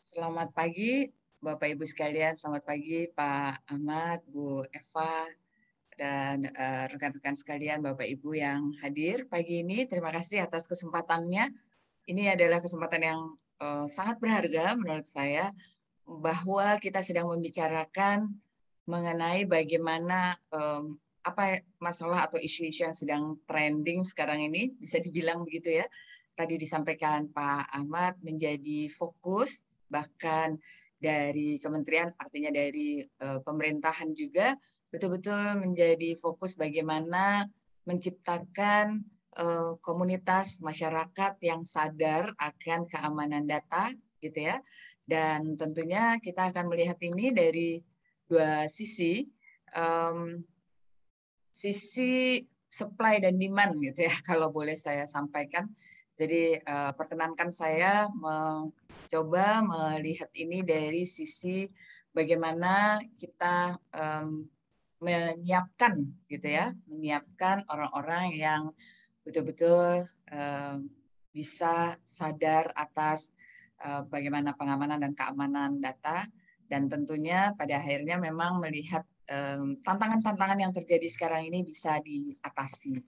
Selamat pagi Bapak Ibu sekalian, selamat pagi Pak Ahmad, Bu Eva, dan eh, rekan-rekan uh, sekalian Bapak Ibu yang hadir pagi ini. Terima kasih atas kesempatannya. Ini adalah kesempatan yang uh, sangat berharga menurut saya bahwa kita sedang membicarakan mengenai bagaimana um, apa masalah atau isu-isu yang sedang trending sekarang ini bisa dibilang begitu ya. Tadi disampaikan Pak Ahmad menjadi fokus bahkan dari kementerian, artinya dari uh, pemerintahan juga, betul-betul menjadi fokus bagaimana menciptakan uh, komunitas masyarakat yang sadar akan keamanan data, gitu ya. Dan tentunya kita akan melihat ini dari dua sisi, um, sisi supply dan demand, gitu ya, [laughs] kalau boleh saya sampaikan. Jadi uh, perkenankan saya mencoba melihat ini dari sisi bagaimana kita um, menyiapkan gitu ya, menyiapkan orang-orang yang betul-betul um, bisa sadar atas uh, bagaimana pengamanan dan keamanan data dan tentunya pada akhirnya memang melihat tantangan-tantangan um, yang terjadi sekarang ini bisa diatasi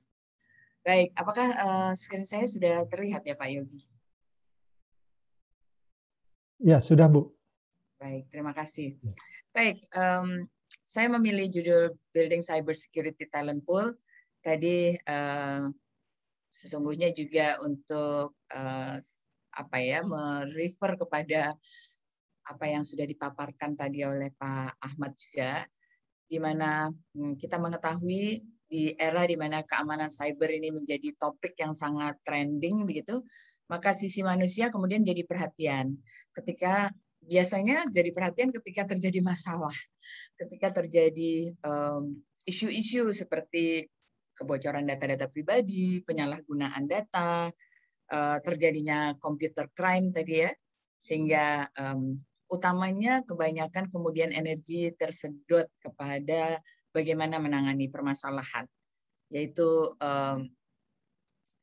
Baik, apakah uh, screen saya sudah terlihat ya Pak Yogi?
Ya, sudah Bu.
Baik, terima kasih. Ya. Baik, um, saya memilih judul Building Cyber Security Talent Pool. Tadi uh, sesungguhnya juga untuk uh, apa ya, merefer kepada apa yang sudah dipaparkan tadi oleh Pak Ahmad juga, di mana hmm, kita mengetahui di era di mana keamanan cyber ini menjadi topik yang sangat trending begitu, maka sisi manusia kemudian jadi perhatian. Ketika biasanya jadi perhatian ketika terjadi masalah, ketika terjadi isu-isu um, seperti kebocoran data-data pribadi, penyalahgunaan data, uh, terjadinya computer crime tadi ya, sehingga um, utamanya kebanyakan kemudian energi tersedot kepada bagaimana menangani permasalahan, yaitu um,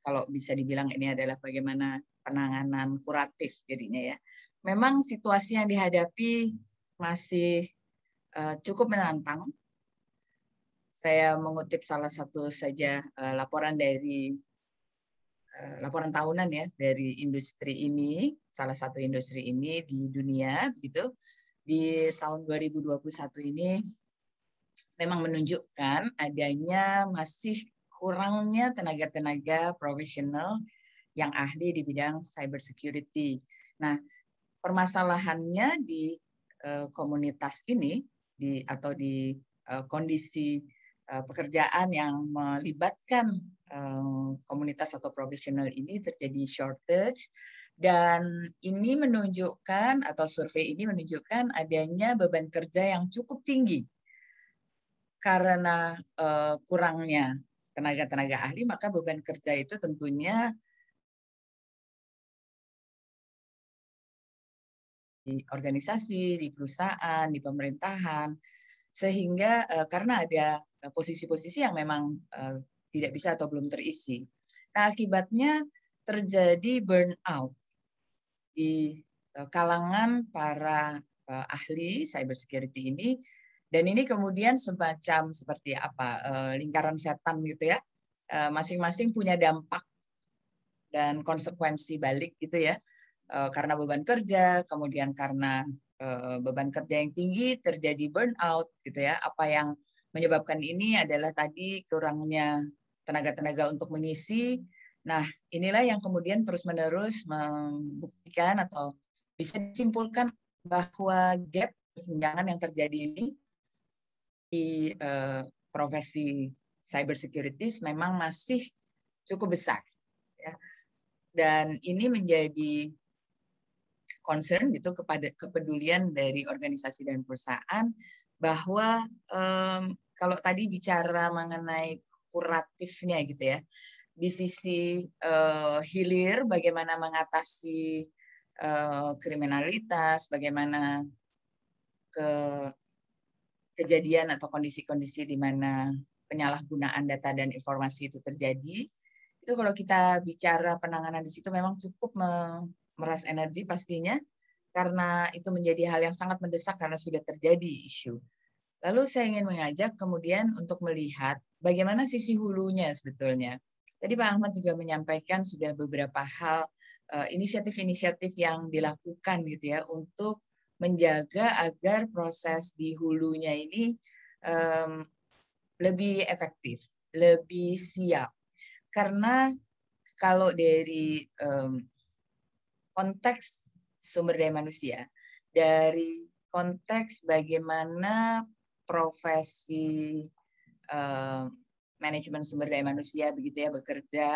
kalau bisa dibilang ini adalah bagaimana penanganan kuratif jadinya ya. Memang situasi yang dihadapi masih uh, cukup menantang. Saya mengutip salah satu saja uh, laporan dari eh, laporan tahunan ya dari industri ini, salah satu industri ini di dunia gitu. Di tahun 2021 ini memang menunjukkan adanya masih kurangnya tenaga-tenaga profesional yang ahli di bidang cybersecurity. Nah, permasalahannya di eh, komunitas ini di atau di eh, kondisi eh, pekerjaan yang melibatkan komunitas atau profesional ini terjadi shortage dan ini menunjukkan atau survei ini menunjukkan adanya beban kerja yang cukup tinggi karena uh, kurangnya tenaga-tenaga
ahli, maka beban kerja itu tentunya di organisasi, di perusahaan, di pemerintahan,
sehingga uh, karena ada posisi-posisi yang memang uh, tidak bisa atau belum terisi. Nah, akibatnya terjadi burnout di kalangan para uh, ahli cybersecurity ini dan ini kemudian semacam seperti apa eh, lingkaran setan gitu ya, eh, masing-masing punya dampak dan konsekuensi balik gitu ya, eh, karena beban kerja, kemudian karena beban kerja yang tinggi terjadi burnout gitu ya. Apa yang menyebabkan ini adalah tadi kurangnya tenaga-tenaga untuk mengisi. Nah, inilah yang kemudian terus-menerus membuktikan atau bisa disimpulkan bahwa gap kesenjangan yang terjadi ini di uh, eh, profesi cyber security memang masih cukup besar. Ya. Dan ini menjadi concern gitu kepada kepedulian dari organisasi dan perusahaan bahwa um, kalau tadi bicara mengenai kuratifnya gitu ya di sisi uh, hilir bagaimana mengatasi uh, kriminalitas bagaimana ke kejadian atau kondisi-kondisi di mana penyalahgunaan data dan informasi itu terjadi. Itu kalau kita bicara penanganan di situ memang cukup meras energi pastinya karena itu menjadi hal yang sangat mendesak karena sudah terjadi isu. Lalu saya ingin mengajak kemudian untuk melihat bagaimana sisi hulunya sebetulnya. Tadi Pak Ahmad juga menyampaikan sudah beberapa hal eh, inisiatif-inisiatif yang dilakukan gitu ya untuk menjaga agar proses di hulunya ini um, lebih efektif, lebih siap. Karena kalau dari um, konteks sumber daya manusia, dari konteks bagaimana profesi uh, manajemen sumber daya manusia begitu ya bekerja,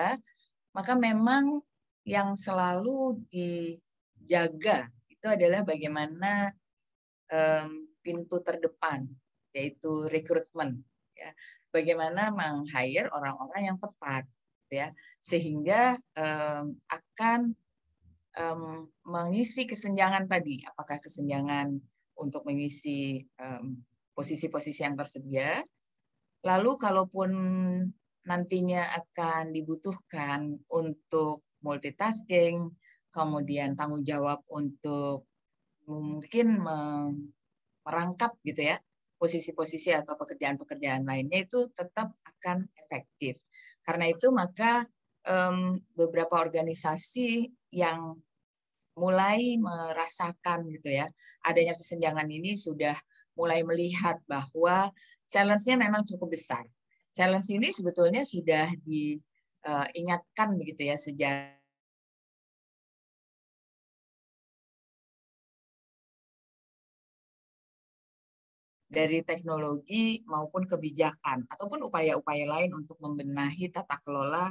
maka memang yang selalu dijaga itu adalah bagaimana um, pintu terdepan yaitu rekrutmen ya bagaimana meng-hire orang-orang yang tepat ya sehingga um, akan um, mengisi kesenjangan tadi apakah kesenjangan untuk mengisi posisi posisi-posisi yang tersedia lalu kalaupun nantinya akan dibutuhkan untuk multitasking kemudian tanggung jawab untuk mungkin merangkap gitu ya posisi-posisi atau pekerjaan-pekerjaan lainnya itu tetap akan efektif. Karena itu maka um, beberapa organisasi yang mulai merasakan gitu ya adanya kesenjangan ini sudah mulai melihat bahwa challenge-nya memang cukup besar. Challenge ini sebetulnya sudah
diingatkan eh, begitu ya sejak dari teknologi maupun kebijakan ataupun upaya-upaya lain untuk membenahi
tata kelola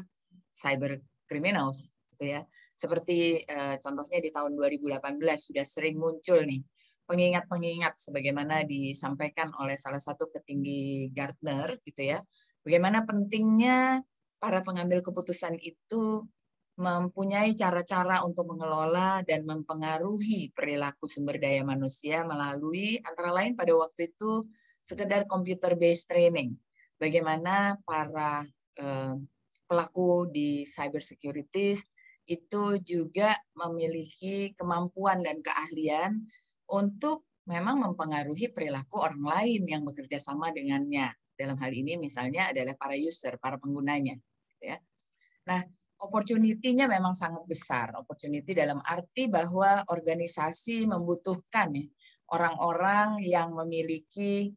cyber criminals gitu ya. Seperti eh, contohnya di tahun 2018 sudah sering muncul nih pengingat-pengingat sebagaimana disampaikan oleh salah satu petinggi Gartner gitu ya. Bagaimana pentingnya para pengambil keputusan itu mempunyai cara-cara untuk mengelola dan mempengaruhi perilaku sumber daya manusia melalui antara lain pada waktu itu sekedar computer based training. Bagaimana para eh, pelaku di cyber securities itu juga memiliki kemampuan dan keahlian untuk memang mempengaruhi perilaku orang lain yang bekerja sama dengannya. Dalam hal ini misalnya adalah para user, para penggunanya. Ya. Nah, opportunity-nya memang sangat besar. Opportunity dalam arti bahwa organisasi membutuhkan orang-orang yang memiliki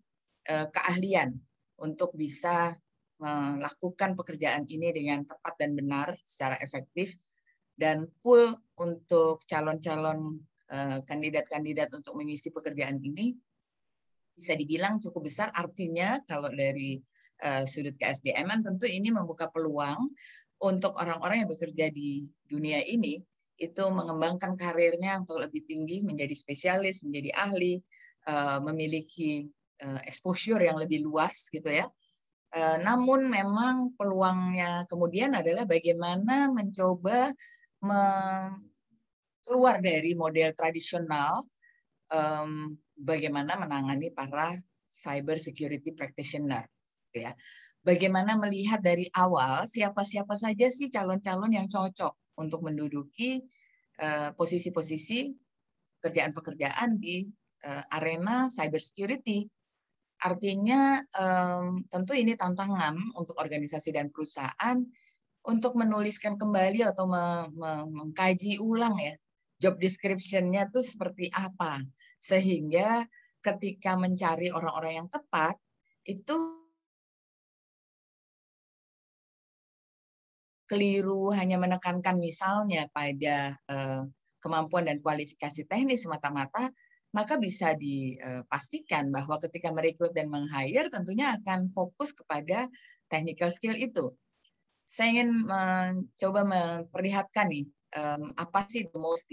eh, keahlian untuk bisa melakukan pekerjaan ini dengan tepat dan benar secara efektif dan pool untuk calon-calon eh, kandidat-kandidat untuk mengisi pekerjaan ini bisa dibilang cukup besar artinya kalau dari eh, sudut sudut KSDM tentu ini membuka peluang untuk orang-orang yang bekerja di dunia ini itu mengembangkan karirnya untuk lebih tinggi, menjadi spesialis, menjadi ahli, eh, memiliki eh, exposure yang lebih luas gitu ya. Eh, namun memang peluangnya kemudian adalah bagaimana mencoba keluar dari model tradisional, bagaimana menangani para cyber security practitioner, gitu ya bagaimana melihat dari awal siapa-siapa saja sih calon-calon yang cocok untuk menduduki eh, posisi-posisi pekerjaan-pekerjaan di eh, arena cyber security. Artinya tentu ini tantangan untuk organisasi dan perusahaan untuk menuliskan kembali atau mengkaji ulang ya job description-nya tuh seperti apa sehingga ketika mencari
orang-orang yang tepat itu keliru hanya menekankan misalnya pada eh,
kemampuan dan kualifikasi teknis semata-mata, maka bisa dipastikan eh, bahwa ketika merekrut dan meng-hire tentunya akan fokus kepada technical skill itu. Saya ingin mencoba memperlihatkan nih apa sih the most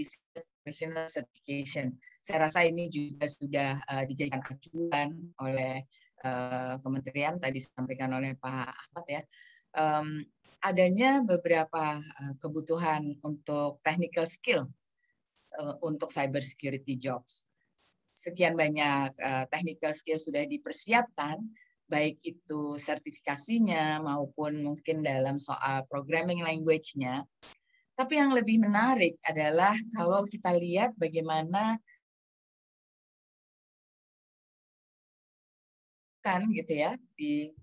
professional certification. Saya rasa ini juga sudah eh, dijadikan acuan oleh kementerian tadi disampaikan oleh Pak Ahmad ya adanya beberapa eh, kebutuhan untuk technical skill eh, untuk cyber security jobs. Sekian banyak eh, technical skill sudah dipersiapkan, baik itu sertifikasinya maupun mungkin dalam
soal programming language-nya. Tapi yang lebih menarik adalah kalau kita lihat bagaimana kan gitu ya di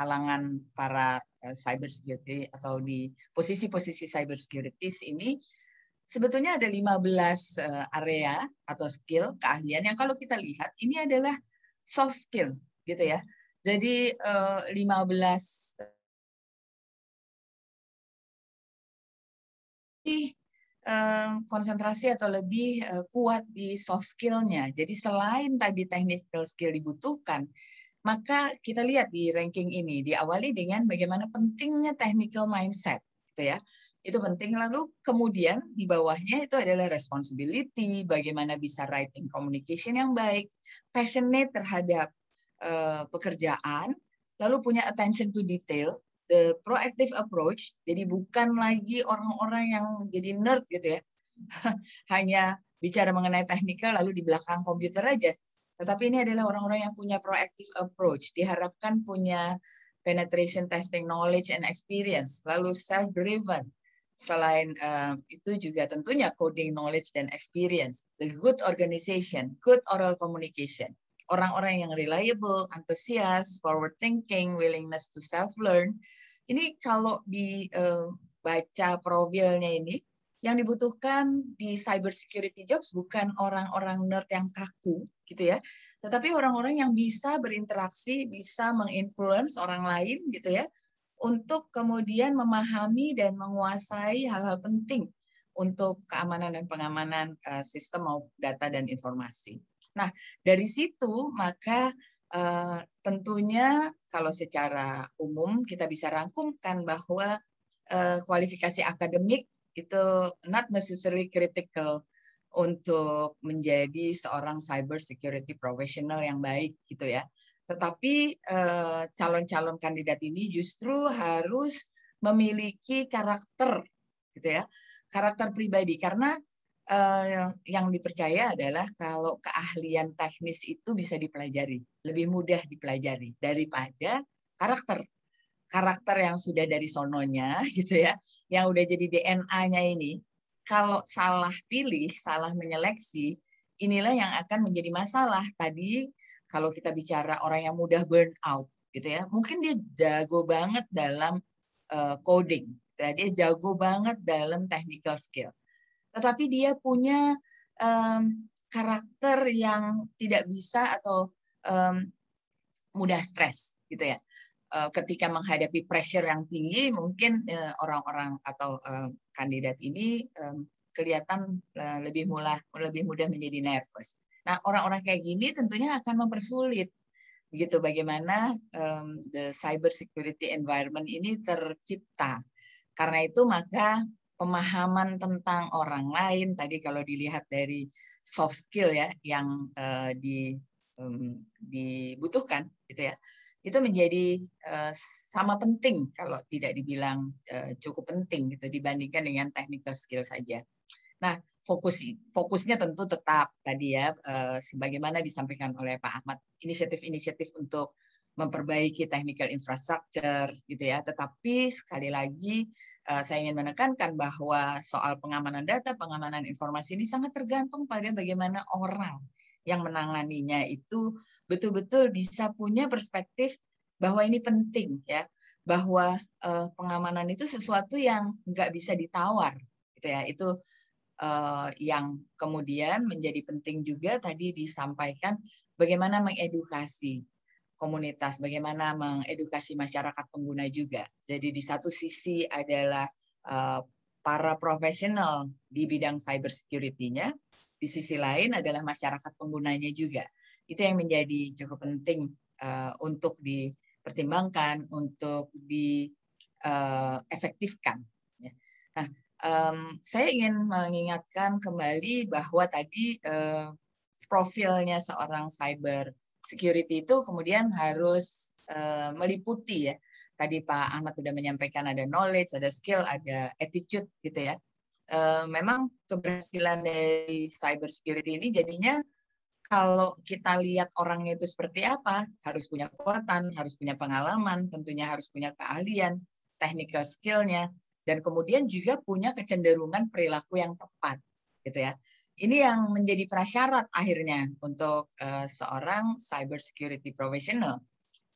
kalangan para
eh, cyber security atau di posisi-posisi cyber security ini sebetulnya ada 15 eh, area atau skill keahlian yang kalau kita lihat ini
adalah soft skill gitu ya. Jadi 15 eh, lebih konsentrasi atau lebih kuat di soft skill-nya. Jadi selain tadi teknis
skill dibutuhkan, maka kita lihat di ranking ini diawali dengan bagaimana pentingnya technical mindset, gitu ya. Itu penting. Lalu kemudian di bawahnya itu adalah responsibility, bagaimana bisa writing communication yang baik, passionate terhadap uh, pekerjaan, lalu punya attention to detail, the proactive approach. Jadi bukan lagi orang-orang yang jadi nerd gitu ya, [laughs] hanya bicara mengenai teknikal lalu di belakang komputer aja, tetapi ini adalah orang-orang yang punya proactive approach, diharapkan punya penetration testing knowledge and experience, lalu self-driven. Selain uh, itu juga tentunya coding knowledge dan experience, the good organization, good oral communication, orang-orang yang reliable, antusias, forward thinking, willingness to self-learn. Ini kalau dibaca eh, uh, profilnya ini, yang dibutuhkan di cyber security jobs bukan orang-orang nerd yang kaku, gitu ya. Tetapi orang-orang yang bisa berinteraksi, bisa menginfluence orang lain gitu ya, untuk kemudian memahami dan menguasai hal-hal penting untuk keamanan dan pengamanan eh, sistem sistem data dan informasi. Nah, dari situ maka eh, tentunya kalau secara umum kita bisa rangkumkan bahwa eh, kualifikasi akademik itu not necessarily critical untuk menjadi seorang cyber security professional yang baik gitu ya. Tetapi eh, calon-calon kandidat ini justru harus memiliki karakter gitu ya, karakter pribadi karena eh, yang dipercaya adalah kalau keahlian teknis itu bisa dipelajari, lebih mudah dipelajari daripada karakter. Karakter yang sudah dari sononya [laughs] gitu ya, yang udah jadi DNA-nya ini kalau salah pilih, salah menyeleksi, inilah yang akan menjadi masalah tadi kalau kita bicara orang yang mudah burn out gitu ya. Mungkin dia jago banget dalam eh, coding, ya, dia jago banget dalam technical skill. Tetapi dia punya um, karakter yang tidak bisa atau um, mudah stres gitu ya. Eh, ketika menghadapi pressure yang tinggi, mungkin eh, orang-orang atau eh, kandidat ini kelihatan lebih mudah lebih mudah menjadi nervous. Nah, orang-orang kayak gini tentunya akan mempersulit begitu bagaimana um, the cyber security environment ini tercipta. Karena itu maka pemahaman tentang orang lain tadi kalau dilihat dari soft skill ya yang uh, di um, dibutuhkan gitu ya itu menjadi eh, sama penting kalau tidak dibilang eh, cukup penting gitu dibandingkan dengan technical skill saja. Nah, fokus fokusnya tentu tetap tadi ya uh, sebagaimana disampaikan oleh Pak Ahmad, inisiatif-inisiatif untuk memperbaiki technical infrastructure gitu ya. Tetapi sekali lagi saya ingin menekankan bahwa soal pengamanan data, pengamanan informasi ini sangat tergantung pada bagaimana orang yang menanganinya itu betul-betul bisa punya perspektif bahwa ini penting ya bahwa uh, pengamanan itu sesuatu yang nggak bisa ditawar gitu ya itu uh, yang kemudian menjadi penting juga tadi disampaikan bagaimana mengedukasi komunitas bagaimana mengedukasi masyarakat pengguna juga jadi di satu sisi adalah uh, para profesional di bidang cyber security-nya di sisi lain adalah masyarakat penggunanya juga. Itu yang menjadi cukup penting uh, untuk dipertimbangkan, untuk diefektifkan. Eh, uh, ya. nah, um, saya ingin mengingatkan kembali bahwa tadi uh, profilnya seorang cyber security itu kemudian harus uh, meliputi ya. Tadi Pak Ahmad sudah menyampaikan ada knowledge, ada skill, ada attitude gitu ya. Eh, memang keberhasilan dari cyber security ini jadinya kalau kita lihat orangnya itu seperti apa, harus punya kekuatan, harus punya pengalaman, tentunya harus punya keahlian, technical skill-nya, dan kemudian juga punya kecenderungan perilaku yang tepat, gitu ya. Ini yang menjadi prasyarat akhirnya untuk uh, seorang cyber security professional.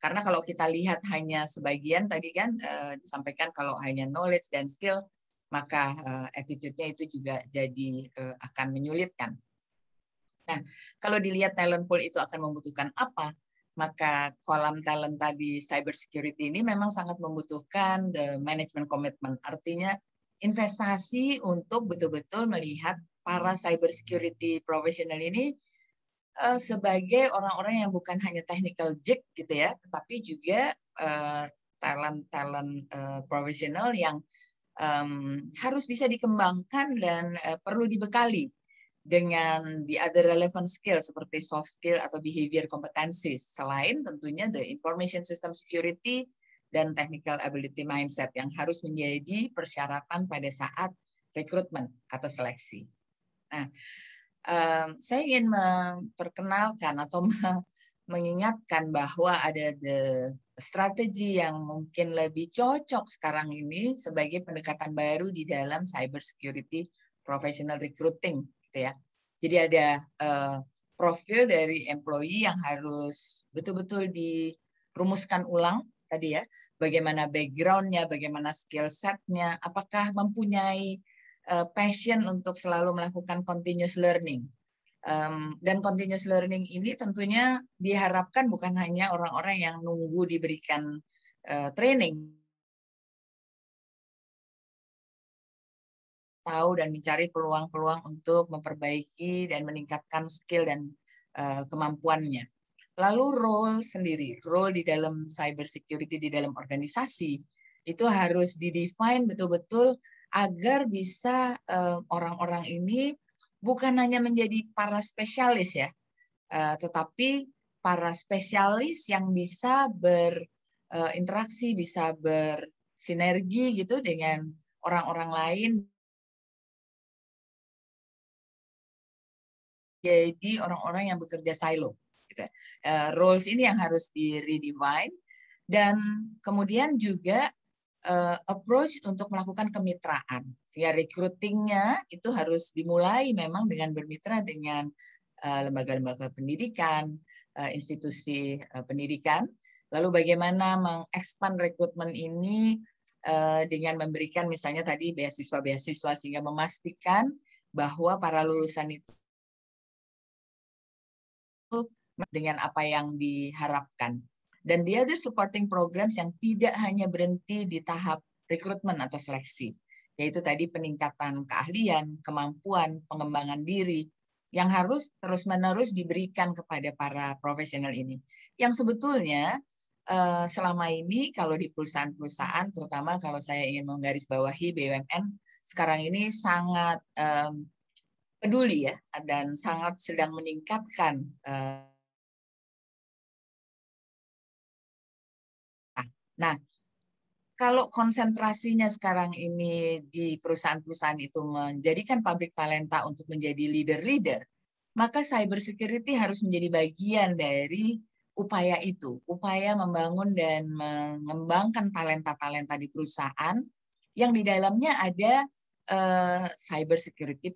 Karena kalau kita lihat hanya sebagian tadi kan uh, disampaikan kalau hanya knowledge dan skill, maka uh, attitude-nya itu juga jadi uh, akan menyulitkan. Nah, kalau dilihat talent pool itu akan membutuhkan apa, maka kolam talent tadi cybersecurity ini memang sangat membutuhkan the management commitment. Artinya investasi untuk betul-betul melihat para cybersecurity security professional ini uh, sebagai orang-orang yang bukan hanya technical jack gitu ya, tetapi juga talent-talent uh, talent, talent, uh, profesional yang um, harus bisa dikembangkan dan uh, perlu dibekali dengan the other relevant skill seperti soft skill atau behavior competencies selain tentunya the information system security dan technical ability mindset yang harus menjadi persyaratan pada saat rekrutmen atau seleksi. Nah, um, saya ingin memperkenalkan atau mengingatkan bahwa ada the strategi yang mungkin lebih cocok sekarang ini sebagai pendekatan baru di dalam cybersecurity professional recruiting gitu ya. Jadi ada uh, profil dari employee yang harus betul-betul dirumuskan ulang tadi ya, bagaimana backgroundnya, bagaimana skill setnya, apakah mempunyai uh, passion untuk selalu melakukan continuous learning Um, dan continuous learning ini tentunya
diharapkan bukan hanya orang-orang yang nunggu diberikan uh, training, tahu dan mencari peluang-peluang untuk memperbaiki dan meningkatkan skill dan uh, kemampuannya.
Lalu role sendiri, role di dalam cyber security di dalam organisasi itu harus didefine betul-betul agar bisa eh, orang-orang uh, orang -orang ini bukan hanya menjadi para spesialis ya, eh, tetapi para spesialis yang bisa berinteraksi, eh, bisa
bersinergi gitu dengan orang-orang lain. Jadi orang-orang yang bekerja silo. Gitu. Ya.
Eh, roles ini yang harus di redefine dan kemudian juga uh, approach untuk melakukan kemitraan. Sehingga recruitingnya itu harus dimulai memang dengan bermitra dengan eh, lembaga-lembaga pendidikan, eh, institusi pendidikan. Lalu bagaimana mengekspan rekrutmen ini dengan memberikan misalnya tadi beasiswa-beasiswa sehingga memastikan bahwa para lulusan itu dengan apa yang diharapkan. Dan dia ada supporting programs yang tidak hanya berhenti di tahap rekrutmen atau seleksi, yaitu tadi peningkatan keahlian, kemampuan, pengembangan diri, yang harus terus-menerus diberikan kepada para profesional ini. Yang sebetulnya eh, selama ini kalau di perusahaan-perusahaan, terutama kalau saya ingin menggarisbawahi BUMN, sekarang ini sangat eh,
peduli ya dan sangat sedang meningkatkan eh, Nah, kalau konsentrasinya sekarang ini di perusahaan-perusahaan itu menjadikan pabrik
talenta untuk menjadi leader-leader, maka cybersecurity harus menjadi bagian dari upaya itu, upaya membangun dan mengembangkan talenta-talenta di perusahaan yang di dalamnya ada uh, cyber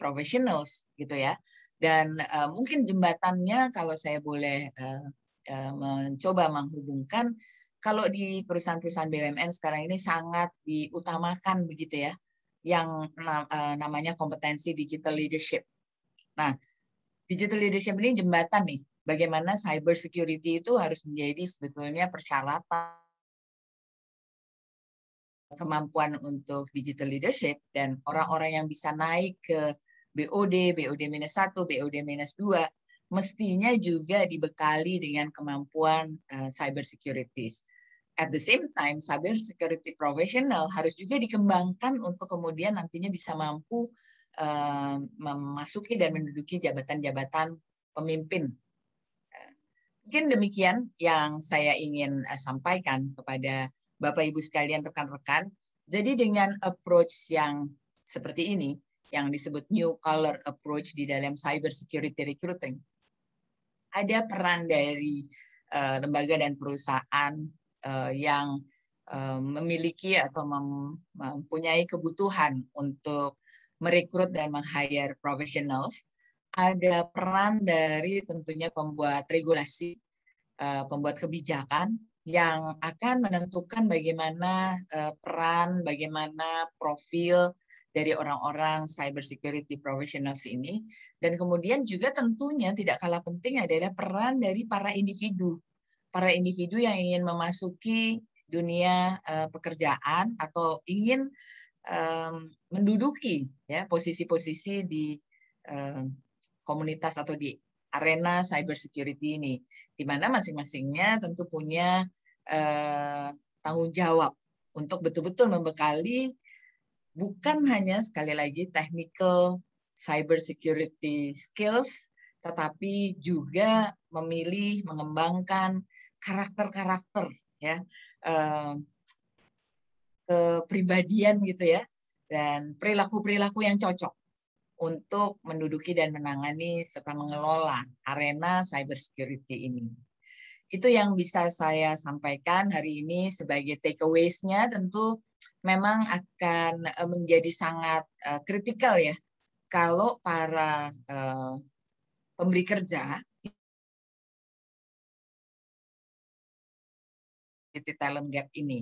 professionals gitu ya. Dan uh, mungkin jembatannya kalau saya boleh uh, uh, mencoba menghubungkan kalau di perusahaan-perusahaan BUMN sekarang ini sangat diutamakan begitu ya yang eh, namanya kompetensi digital leadership. Nah, digital leadership ini jembatan nih bagaimana cyber security itu harus menjadi sebetulnya persyaratan kemampuan untuk digital leadership dan orang-orang yang bisa naik ke BOD, BOD minus 1, BOD minus 2 mestinya juga dibekali dengan kemampuan uh, cyber security. At the same time, cyber security professional harus juga dikembangkan untuk kemudian nantinya bisa mampu uh, memasuki dan menduduki jabatan-jabatan pemimpin. mungkin demikian yang saya ingin uh, sampaikan kepada Bapak Ibu sekalian rekan-rekan. Jadi dengan approach yang seperti ini, yang disebut new color approach di dalam cyber security recruiting, ada peran dari uh, lembaga dan perusahaan uh, yang uh, memiliki atau mem mempunyai kebutuhan untuk merekrut dan meng-hire professionals. Ada peran dari tentunya pembuat regulasi, uh, pembuat kebijakan yang akan menentukan bagaimana uh, peran, bagaimana profil dari orang-orang cyber security professionals ini. Dan kemudian juga tentunya tidak kalah penting adalah peran dari para individu. Para individu yang ingin memasuki dunia eh, pekerjaan atau ingin menduduki ya posisi-posisi di komunitas atau di arena cyber security ini, di mana masing-masingnya tentu punya eh, tanggung jawab untuk betul-betul membekali bukan hanya sekali lagi technical cyber security skills, tetapi juga memilih mengembangkan karakter-karakter ya eh, kepribadian gitu ya dan perilaku-perilaku yang cocok untuk menduduki dan menangani serta mengelola arena cyber security ini itu yang bisa saya sampaikan hari ini sebagai takeaways-nya tentu memang akan eh, menjadi sangat eh, kritikal ya kalau
para uh, pemberi kerja di talent gap ini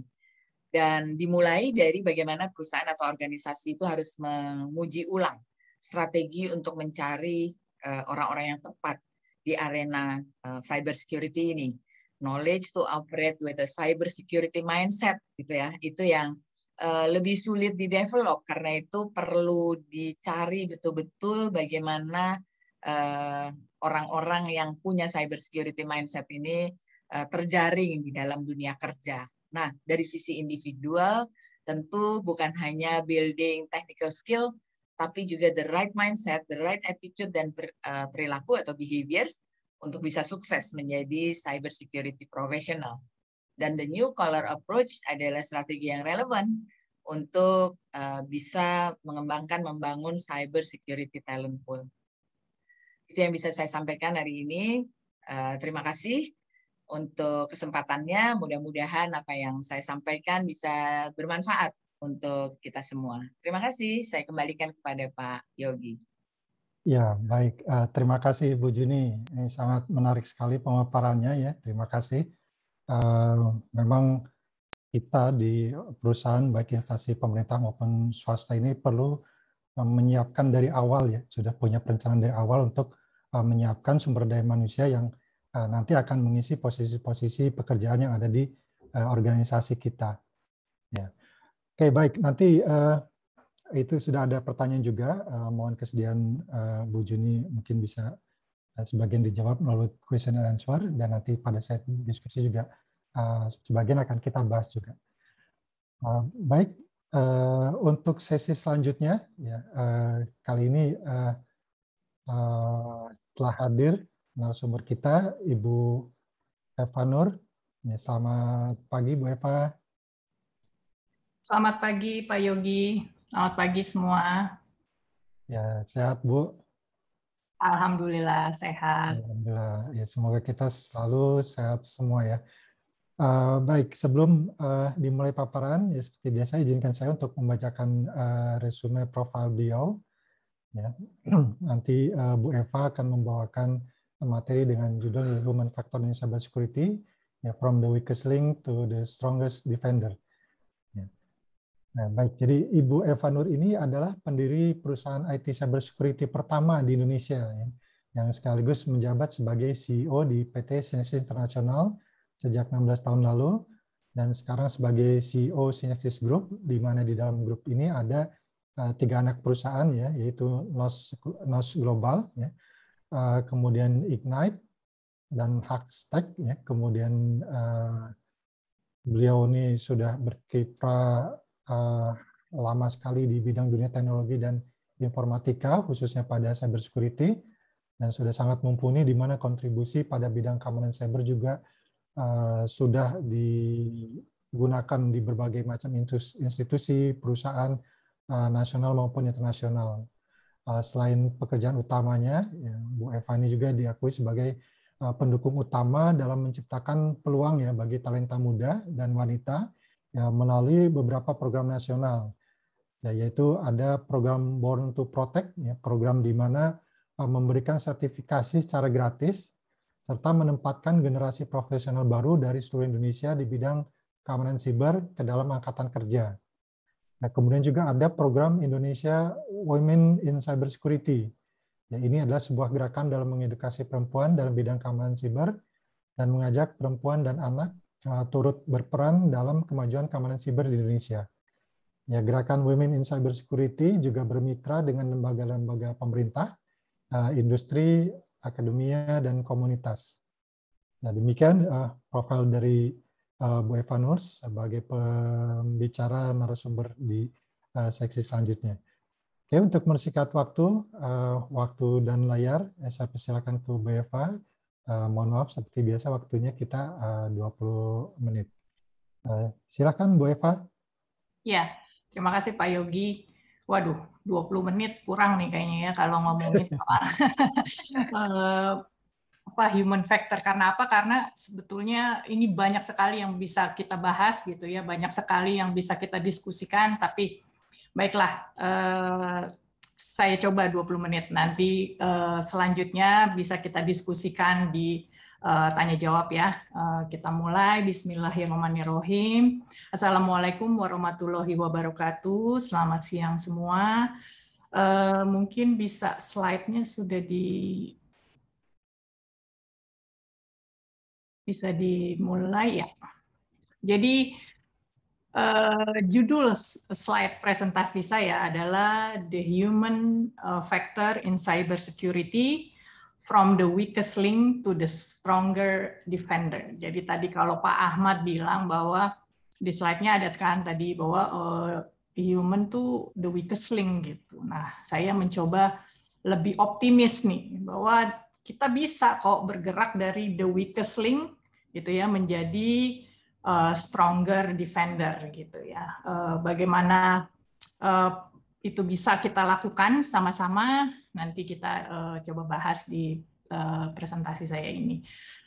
dan
dimulai dari bagaimana perusahaan atau organisasi itu harus menguji ulang strategi untuk mencari orang-orang yang tepat di arena uh, cyber ini. Knowledge to operate with a cyber security mindset gitu ya. Itu yang uh, lebih sulit di develop karena itu perlu dicari betul-betul bagaimana orang eh, orang-orang yang punya cybersecurity mindset ini uh, terjaring di dalam dunia kerja. Nah, dari sisi individual tentu bukan hanya building technical skill tapi juga the right mindset, the right attitude dan eh, perilaku atau behaviors untuk bisa sukses menjadi cyber security professional. Dan the new color approach adalah strategi yang relevan untuk uh, bisa mengembangkan membangun cyber security talent pool. Itu yang bisa saya sampaikan hari ini. Uh, terima kasih untuk kesempatannya. Mudah-mudahan apa yang saya sampaikan bisa bermanfaat untuk kita semua. Terima kasih. Saya kembalikan kepada Pak Yogi.
Ya, baik. Uh, terima kasih Bu Juni. Ini sangat menarik sekali pemaparannya ya. Terima kasih. Uh, memang kita di perusahaan baik instansi pemerintah maupun swasta ini perlu eh, menyiapkan dari awal ya, sudah punya perencanaan dari awal untuk menyiapkan sumber daya manusia yang nanti akan mengisi posisi-posisi pekerjaan yang ada di organisasi kita. Ya. Oke, okay, baik. Nanti uh, itu sudah ada pertanyaan juga. Uh, mohon kesediaan uh, Bu Juni mungkin bisa uh, sebagian dijawab melalui question and answer dan nanti pada saat diskusi juga uh, sebagian akan kita bahas juga. Uh, baik, uh, untuk sesi selanjutnya ya uh, kali ini uh, uh, telah hadir narasumber kita Ibu Eva Nur. Ya, selamat pagi Bu Eva.
Selamat pagi Pak Yogi, selamat pagi semua.
Ya, sehat Bu.
Alhamdulillah sehat.
Alhamdulillah. Ya, semoga kita selalu sehat semua ya. Uh, baik, sebelum uh, dimulai paparan, ya seperti biasa izinkan saya untuk membacakan uh, resume profil beliau. Ya. [clears throat] Nanti uh, Bu Eva akan membawakan materi dengan judul Human Factor in Cyber Security, ya, From the Weakest Link to the Strongest Defender. Nah, baik. Jadi Ibu Eva Nur ini adalah pendiri perusahaan IT cyber security pertama di Indonesia ya, yang sekaligus menjabat sebagai CEO di PT Sinexis Internasional sejak 16 tahun lalu dan sekarang sebagai CEO Sinexis Group di mana di dalam grup ini ada uh, tiga anak perusahaan ya yaitu Nos, Nos Global ya, uh, kemudian Ignite dan Hackstack ya, kemudian uh, beliau ini sudah berkiprah uh, lama sekali di bidang dunia teknologi dan informatika, khususnya pada cyber security, dan sudah sangat mumpuni di mana kontribusi pada bidang keamanan cyber juga uh, sudah digunakan di berbagai macam institusi, perusahaan uh, nasional maupun internasional. Uh, selain pekerjaan utamanya, ya, Bu Evani juga diakui sebagai pendukung utama dalam menciptakan peluang ya bagi talenta muda dan wanita ya melalui beberapa program nasional ya, yaitu ada program Born to Protect ya, program di mana uh, memberikan sertifikasi secara gratis serta menempatkan generasi profesional baru dari seluruh Indonesia di bidang keamanan siber ke dalam angkatan kerja. Nah, kemudian juga ada program Indonesia Women in Cybersecurity. Ya, ini adalah sebuah gerakan dalam mengedukasi perempuan dalam bidang keamanan siber dan mengajak perempuan dan anak Uh, turut berperan dalam kemajuan keamanan siber di Indonesia. Ya, gerakan Women in Cybersecurity juga bermitra dengan lembaga-lembaga pemerintah, uh, industri, akademia, dan komunitas. Nah, demikian uh, profil dari uh, Bu Eva Nur sebagai pembicara narasumber di uh, seksi selanjutnya. Oke, untuk mensikat waktu, uh, waktu dan layar, eh, saya persilakan ke Bu Eva Uh, mohon maaf, seperti biasa waktunya kita eh, uh, 20 menit. Uh, silakan Bu Eva.
Ya, terima kasih Pak Yogi. Waduh, 20 menit kurang nih kayaknya ya kalau ngomongin [laughs] apa human factor. Karena apa? Karena sebetulnya ini banyak sekali yang bisa kita bahas gitu ya, banyak sekali yang bisa kita diskusikan. Tapi baiklah, saya coba 20 menit nanti eh, selanjutnya bisa kita diskusikan di eh, tanya jawab ya. Eh, kita mulai bismillahirrahmanirrahim. Assalamualaikum warahmatullahi wabarakatuh. Selamat siang semua. mungkin bisa
slide-nya sudah di bisa dimulai ya. Jadi Eh,
judul slide presentasi saya adalah The Human eh, Factor in Cybersecurity from the weakest link to the stronger defender. Jadi tadi kalau Pak Ahmad bilang bahwa di slide-nya ada kan tadi bahwa uh, human tuh the weakest link gitu. Nah, saya mencoba lebih optimis nih bahwa kita bisa kok bergerak dari the weakest link gitu ya menjadi uh, stronger defender gitu ya. Uh, bagaimana uh, itu bisa kita lakukan sama-sama nanti kita uh, coba bahas di uh, presentasi saya ini.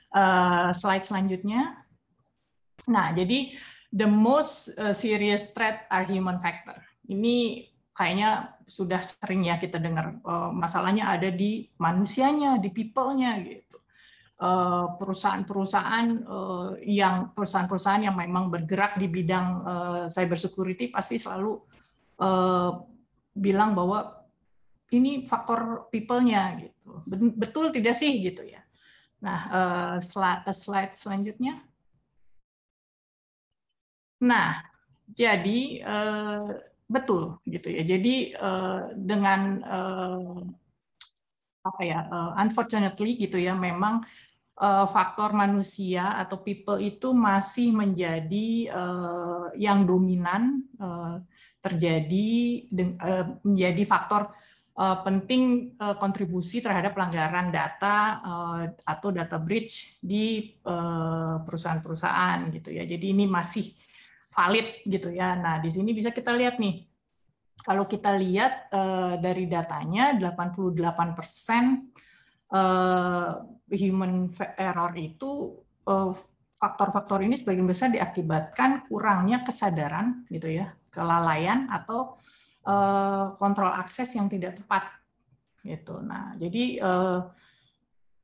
Uh, slide selanjutnya. Nah, jadi the most serious threat are human factor. Ini kayaknya sudah sering ya kita dengar masalahnya ada di manusianya, di people-nya gitu. Eh, perusahaan-perusahaan eh, yang perusahaan-perusahaan yang memang bergerak di bidang eh, cyber security pasti selalu bilang bahwa ini faktor people-nya gitu. Betul tidak sih gitu ya. Nah, slide selanjutnya. Nah, jadi betul gitu ya. Jadi dengan apa ya, unfortunately gitu ya, memang Eh, faktor manusia atau people itu masih menjadi eh, yang dominan eh, terjadi menjadi faktor penting kontribusi terhadap pelanggaran data atau data breach di perusahaan-perusahaan gitu ya. Jadi ini masih valid gitu ya. Nah, di sini bisa kita lihat nih. Kalau kita lihat dari datanya 88% human error itu eh, faktor-faktor ini sebagian besar diakibatkan kurangnya kesadaran gitu ya, kelalaian atau eh, kontrol akses yang tidak tepat gitu. Nah, jadi eh,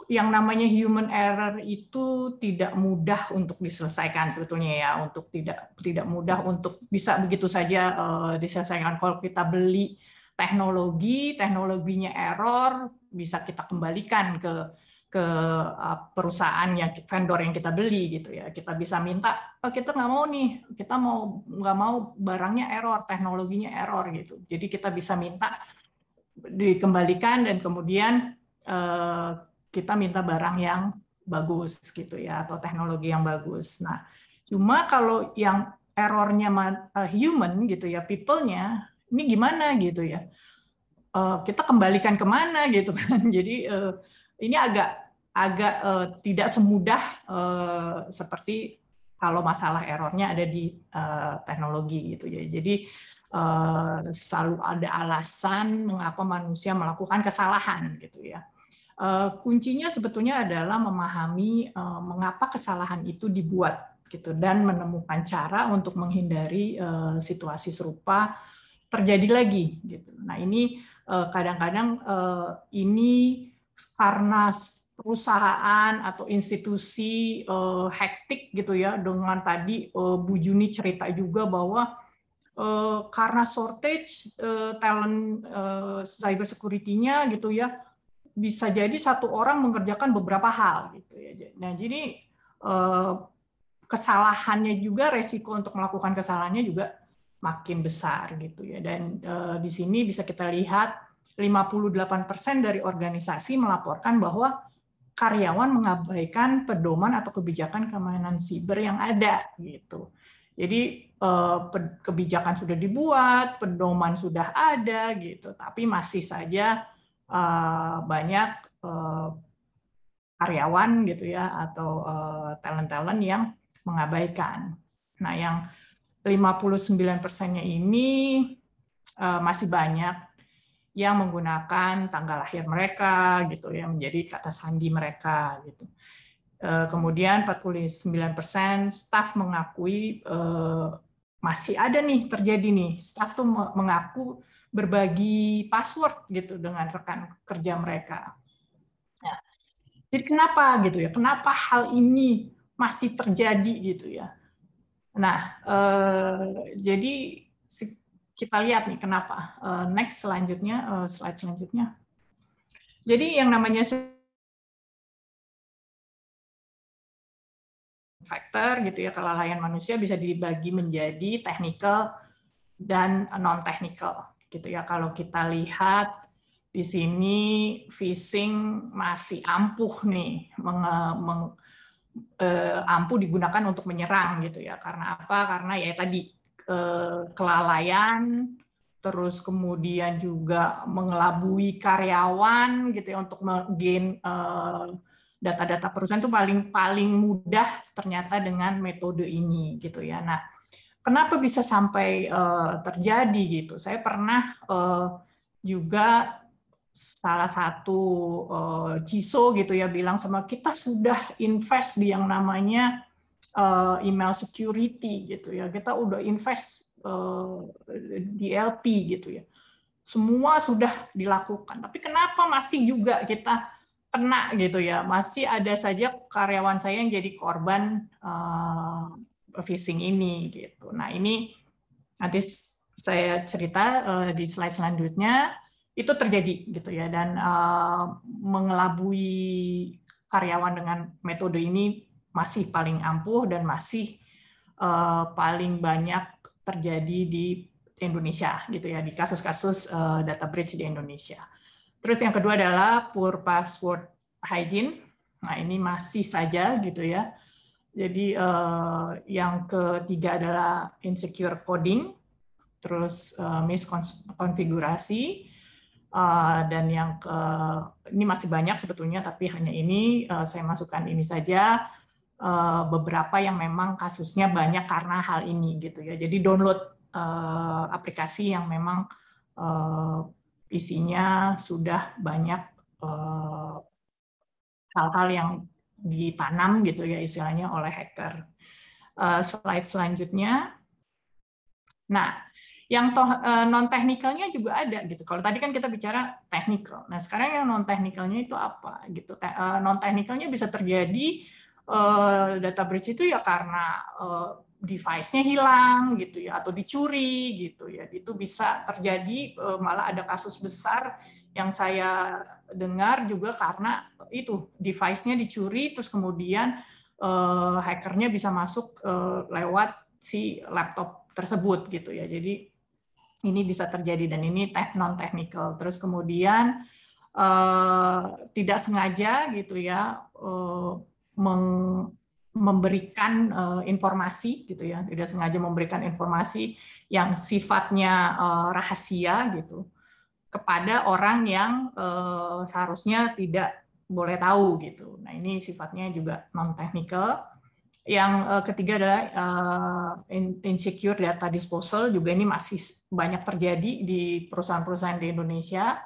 yang namanya human error itu tidak mudah untuk diselesaikan sebetulnya ya untuk tidak tidak mudah untuk bisa begitu saja diselesaikan kalau kita beli teknologi teknologinya error bisa kita kembalikan ke ke uh, perusahaan yang vendor yang kita beli gitu ya kita bisa minta oh, kita nggak mau nih kita mau nggak mau barangnya error teknologinya error gitu jadi kita bisa minta dikembalikan dan kemudian uh, kita minta barang yang bagus gitu ya atau teknologi yang bagus nah cuma kalau yang errornya uh, human gitu ya peoplenya ini gimana gitu ya kita kembalikan kemana gitu kan [laughs] jadi ini agak agak uh, tidak semudah uh, seperti kalau masalah errornya ada di uh, teknologi gitu ya. Jadi uh, selalu ada alasan mengapa manusia melakukan kesalahan gitu ya. Uh, kuncinya sebetulnya adalah memahami uh, mengapa kesalahan itu dibuat gitu dan menemukan cara untuk menghindari uh, situasi serupa terjadi lagi gitu. Nah ini kadang-kadang ini karena perusahaan atau institusi uh, hektik gitu ya dengan tadi uh, Bu Juni cerita juga bahwa uh, karena shortage uh, talent uh, cyber security-nya gitu ya bisa jadi satu orang mengerjakan beberapa hal gitu ya. Nah, jadi uh, kesalahannya juga resiko untuk melakukan kesalahannya juga makin besar gitu ya. Dan uh, di sini bisa kita lihat 58% dari organisasi melaporkan bahwa karyawan mengabaikan pedoman atau kebijakan keamanan siber yang ada gitu. Jadi eh, kebijakan sudah dibuat, pedoman sudah ada gitu, tapi masih saja eh, banyak eh, karyawan gitu ya atau talent-talent yang mengabaikan. Nah, yang 59 persennya ini masih banyak yang menggunakan tanggal lahir mereka gitu ya menjadi kata sandi mereka gitu. Eh, kemudian 49% staff mengakui eh, masih ada nih terjadi nih staff tuh mengaku berbagi password gitu dengan rekan kerja mereka. Nah, jadi kenapa gitu ya? Kenapa hal ini masih terjadi gitu ya? Nah, eh, jadi
kita lihat nih kenapa. Eh, next selanjutnya, eh, slide selanjutnya. Jadi yang namanya faktor gitu ya kelalaian manusia bisa dibagi menjadi technical
dan non technical gitu ya kalau kita lihat di sini phishing masih ampuh nih meng, meng eh, ampuh digunakan untuk menyerang gitu ya karena apa karena ya tadi Eh, kelalaian, terus kemudian juga mengelabui karyawan gitu ya untuk gain eh, data-data perusahaan itu paling paling mudah ternyata dengan metode ini gitu ya. Nah, kenapa bisa sampai eh, terjadi gitu? Saya pernah juga salah satu uh, CISO gitu ya bilang sama kita sudah invest di yang namanya uh, email security gitu ya. Kita udah invest uh, eh, LP gitu ya. Semua sudah dilakukan. Tapi kenapa masih juga kita kena gitu ya? Masih ada saja karyawan saya yang jadi korban uh, phishing ini gitu. Nah, ini nanti saya cerita uh, di slide selanjutnya itu terjadi gitu ya dan uh, mengelabui karyawan dengan metode ini masih paling ampuh dan masih uh, paling banyak terjadi di Indonesia gitu ya di kasus-kasus uh, data breach di Indonesia. Terus yang kedua adalah poor password hygiene. Nah ini masih saja gitu ya. Jadi uh, yang ketiga adalah insecure coding, terus uh, miskonfigurasi, uh, dan yang ke ini masih banyak sebetulnya tapi hanya ini uh, saya masukkan ini saja Eh, beberapa yang memang kasusnya banyak karena hal ini gitu ya. Jadi download eh, aplikasi yang memang eh, isinya sudah banyak hal-hal yang ditanam gitu ya istilahnya oleh hacker. slide selanjutnya. Nah, yang non teknikalnya juga ada gitu. Kalau tadi kan kita bicara teknikal. Nah, sekarang yang non teknikalnya itu apa gitu? non teknikalnya bisa terjadi uh, data breach itu ya karena uh, device-nya hilang gitu ya atau dicuri gitu ya itu bisa terjadi uh, malah ada kasus besar yang saya dengar juga karena itu device-nya dicuri terus kemudian uh, hackernya bisa masuk uh, lewat si laptop tersebut gitu ya jadi ini bisa terjadi dan ini non technical terus kemudian uh, tidak sengaja gitu ya uh, memberikan eh, informasi gitu ya tidak sengaja memberikan informasi yang sifatnya eh, rahasia gitu kepada orang yang eh, seharusnya tidak boleh tahu gitu nah ini sifatnya juga non technical yang ketiga adalah insecure data disposal juga ini masih banyak terjadi di perusahaan-perusahaan di Indonesia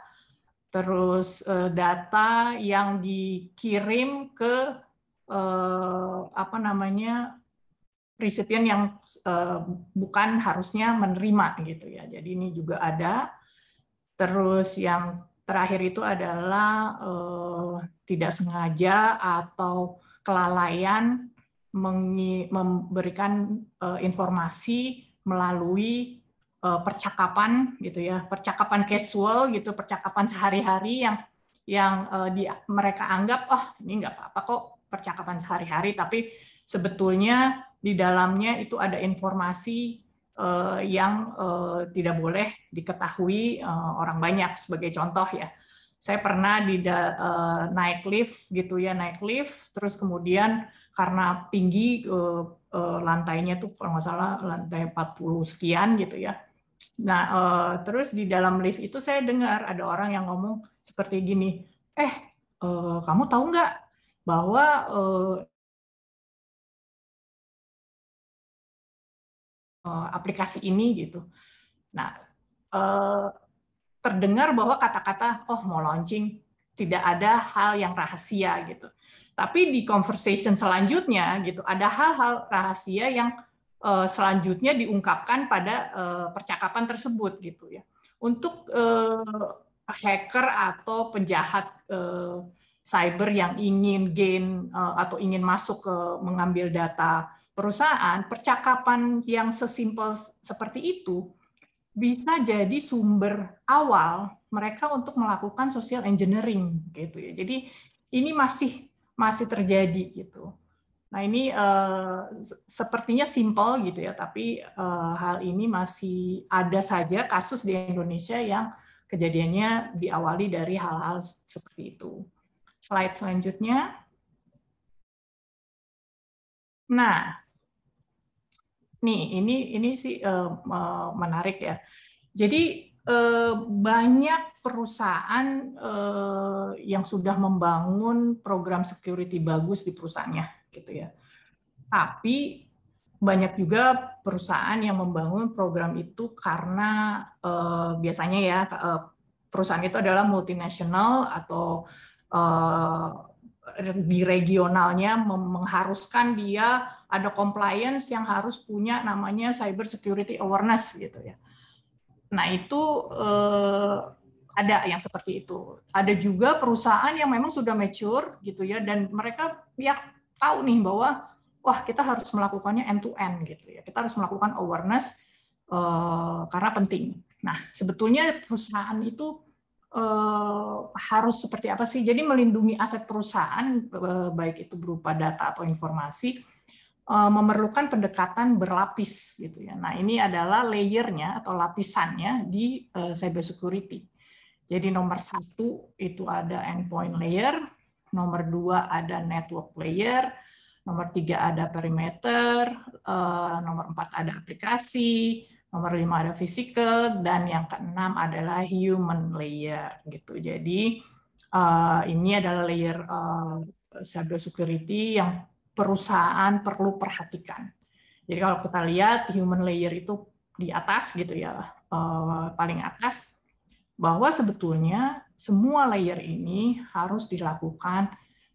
terus data yang dikirim ke eh, apa namanya recipient yang eh, bukan harusnya menerima gitu ya. Jadi ini juga ada. Terus yang terakhir itu adalah eh, tidak sengaja atau kelalaian memberikan eh, informasi melalui eh, percakapan gitu ya, percakapan casual gitu, percakapan sehari-hari yang yang uh, dia, mereka anggap oh ini nggak apa-apa kok percakapan sehari-hari, tapi sebetulnya di dalamnya itu ada informasi uh, yang uh, tidak boleh diketahui uh, orang banyak. Sebagai contoh ya, saya pernah di uh, naik lift gitu ya, naik lift, terus kemudian karena tinggi uh, uh, lantainya tuh kalau nggak salah lantai 40 sekian gitu ya. Nah, uh, terus di dalam lift itu saya dengar ada orang yang ngomong seperti gini,
eh, eh kamu tahu nggak bahwa eh, eh, aplikasi ini gitu. Nah, eh, terdengar bahwa kata-kata oh mau launching
tidak ada hal yang rahasia gitu. Tapi di conversation selanjutnya gitu ada hal-hal rahasia yang selanjutnya diungkapkan pada percakapan tersebut gitu ya. Untuk hacker atau penjahat cyber yang ingin gain eh, atau ingin masuk ke mengambil data perusahaan, percakapan yang sesimpel seperti itu bisa jadi sumber awal mereka untuk melakukan social engineering gitu ya. Jadi ini masih masih terjadi gitu. Nah ini uh, sepertinya simpel gitu ya, tapi uh, hal ini masih ada saja kasus di Indonesia yang kejadiannya diawali dari hal-hal seperti itu slide selanjutnya. Nah, nih ini ini sih uh, menarik ya. Jadi uh, banyak perusahaan uh, yang sudah membangun program security bagus di perusahaannya, gitu ya. Tapi banyak juga perusahaan yang membangun program itu karena uh, biasanya ya uh, perusahaan itu adalah multinasional atau Eh, di regionalnya mengharuskan dia ada compliance yang harus punya namanya cyber security awareness gitu ya. Nah, itu eh, ada yang seperti itu. Ada juga perusahaan yang memang sudah mature gitu ya dan mereka ya tahu nih bahwa wah kita harus melakukannya end to end gitu ya. Kita harus melakukan awareness eh, karena penting. Nah, sebetulnya perusahaan itu eh, harus seperti apa sih? Jadi melindungi aset perusahaan eh, baik itu berupa data atau informasi eh, memerlukan pendekatan berlapis gitu ya. Nah, ini adalah layernya atau lapisannya di eh, cyber security. Jadi nomor satu itu ada endpoint layer, nomor dua ada network layer, nomor tiga ada perimeter, eh, nomor empat ada aplikasi, nomor lima ada physical, dan yang keenam adalah human layer gitu. Jadi uh, ini adalah layer uh, eh, cyber security yang perusahaan perlu perhatikan. Jadi kalau kita lihat human layer itu di atas gitu ya, uh, paling atas, bahwa sebetulnya semua layer ini harus dilakukan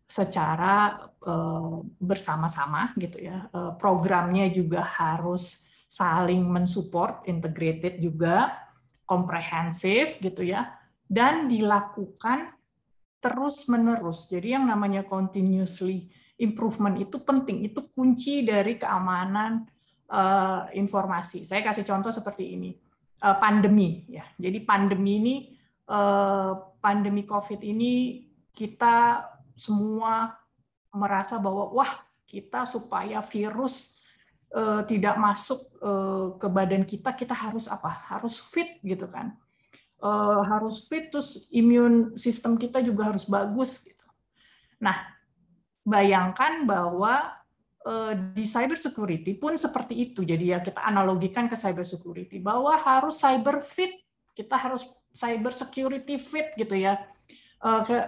secara uh, bersama-sama gitu ya. Uh, programnya juga harus saling mensupport, integrated juga, komprehensif gitu ya, dan dilakukan terus-menerus. Jadi yang namanya continuously improvement itu penting, itu kunci dari keamanan eh, informasi. Saya kasih contoh seperti ini, eh, pandemi ya. Jadi pandemi ini eh, pandemi Covid ini kita semua merasa bahwa wah kita supaya virus Eh, tidak masuk eh, ke badan kita, kita harus apa? Harus fit gitu kan. Eh, harus fit terus imun sistem kita juga harus bagus gitu. Nah, bayangkan bahwa di cyber security pun seperti itu. Jadi ya kita analogikan ke cyber security bahwa harus cyber fit, kita harus cyber security fit gitu ya.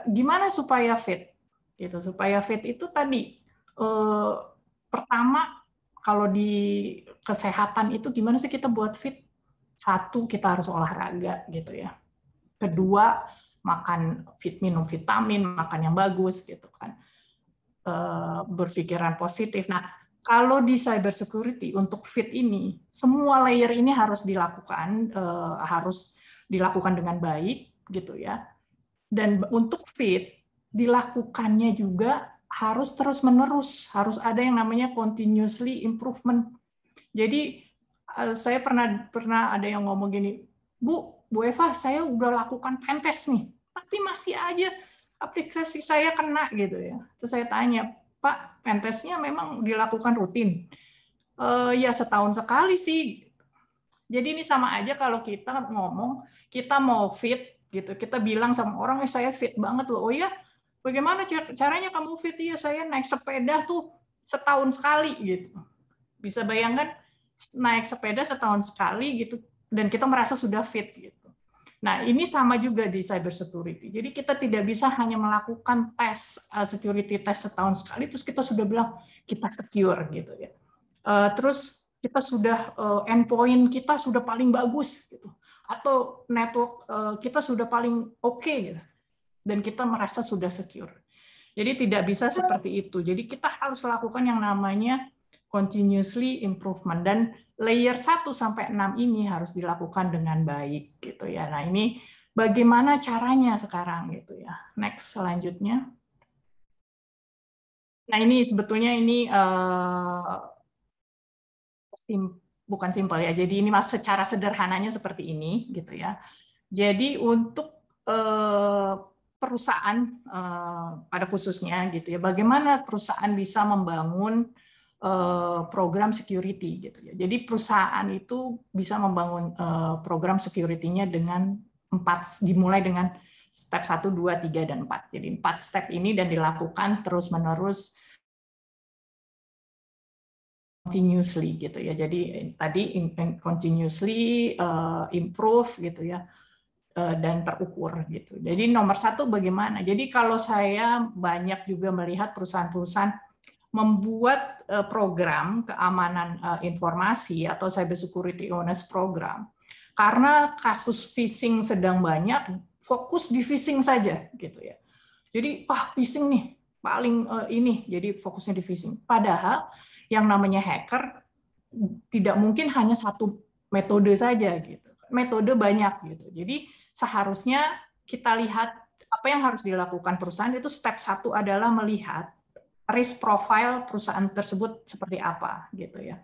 Gimana supaya fit? Gitu, supaya fit itu tadi pertama kalau di kesehatan itu gimana sih kita buat fit? Satu, kita harus olahraga gitu ya. Kedua, makan fit minum vitamin, makan yang bagus gitu kan. E, berpikiran positif. Nah, kalau di cyber security untuk fit ini, semua layer ini harus dilakukan eh, harus dilakukan dengan baik gitu ya. Dan untuk fit dilakukannya juga harus terus-menerus, harus ada yang namanya continuously improvement. Jadi eh, saya pernah pernah ada yang ngomong gini, Bu, Bu Eva, saya udah lakukan pentes nih, tapi masih aja aplikasi saya kena gitu ya. Terus saya tanya, Pak, pentesnya memang dilakukan rutin? E, ya setahun sekali sih. Jadi ini sama aja kalau kita ngomong, kita mau fit gitu, kita bilang sama orang, eh saya fit banget loh, oh ya Bagaimana caranya kamu fit? Ya saya naik sepeda tuh setahun sekali gitu. Bisa bayangkan naik sepeda setahun sekali gitu dan kita merasa sudah fit gitu. Nah, ini sama juga di cyber security. Jadi kita tidak bisa hanya melakukan tes eh, security test setahun sekali terus kita sudah bilang kita secure gitu ya. Eh, terus kita sudah eh, endpoint kita sudah paling bagus gitu atau network kita sudah paling oke okay, gitu dan kita merasa sudah secure. Jadi tidak bisa seperti itu. Jadi kita harus lakukan yang namanya continuously improvement dan layer 1 sampai 6 ini harus dilakukan dengan baik gitu ya. Nah, ini bagaimana caranya sekarang gitu ya. Next selanjutnya. Nah, ini sebetulnya ini uh, sim bukan simpel ya. Jadi ini mas secara sederhananya seperti ini gitu ya. Jadi untuk uh, perusahaan uh, pada khususnya gitu ya bagaimana perusahaan bisa membangun uh, program security gitu ya jadi perusahaan itu bisa membangun uh, program security-nya dengan empat dimulai dengan step satu dua tiga dan empat Jadi empat step ini dan dilakukan terus-menerus continuously gitu ya. Jadi tadi continuously improve gitu ya. Eh, dan terukur gitu. Jadi nomor satu bagaimana? Jadi kalau saya banyak juga melihat perusahaan-perusahaan membuat eh, program keamanan eh, informasi atau cyber security awareness program karena kasus phishing sedang banyak fokus di phishing saja gitu ya. Jadi wah phishing nih paling ini jadi fokusnya di phishing. Padahal yang namanya hacker tidak mungkin hanya satu metode saja gitu. Metode banyak gitu. Jadi seharusnya kita lihat apa yang harus dilakukan perusahaan itu step satu adalah melihat risk profile perusahaan tersebut seperti apa gitu ya.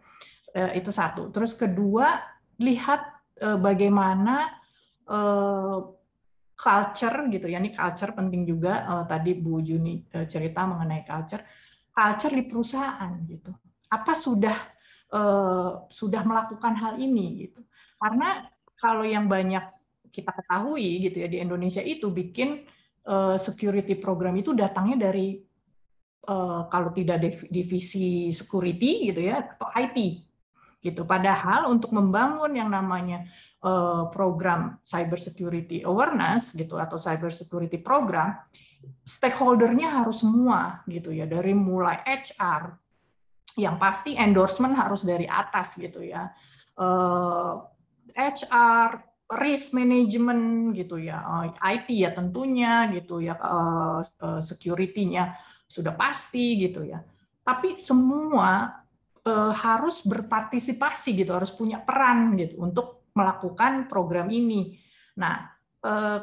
Eh, itu satu. Terus kedua, lihat eh, bagaimana eh, culture gitu ya. Ini culture penting juga tadi Bu Juni cerita mengenai culture. Culture di perusahaan gitu. Apa sudah sudah melakukan hal ini gitu. Karena kalau yang banyak kita ketahui gitu ya di Indonesia itu bikin uh, security program itu datangnya dari uh, kalau tidak divisi security gitu ya atau IT gitu. Padahal untuk membangun yang namanya uh, program cyber security awareness gitu atau cyber security program stakeholdernya harus semua gitu ya dari mulai HR yang pasti endorsement harus dari atas gitu ya. HR, risk management gitu ya, eh, IT ya tentunya gitu ya, eh, eh, security-nya sudah pasti gitu ya. Tapi semua harus berpartisipasi gitu, harus punya peran gitu untuk melakukan program ini. Nah,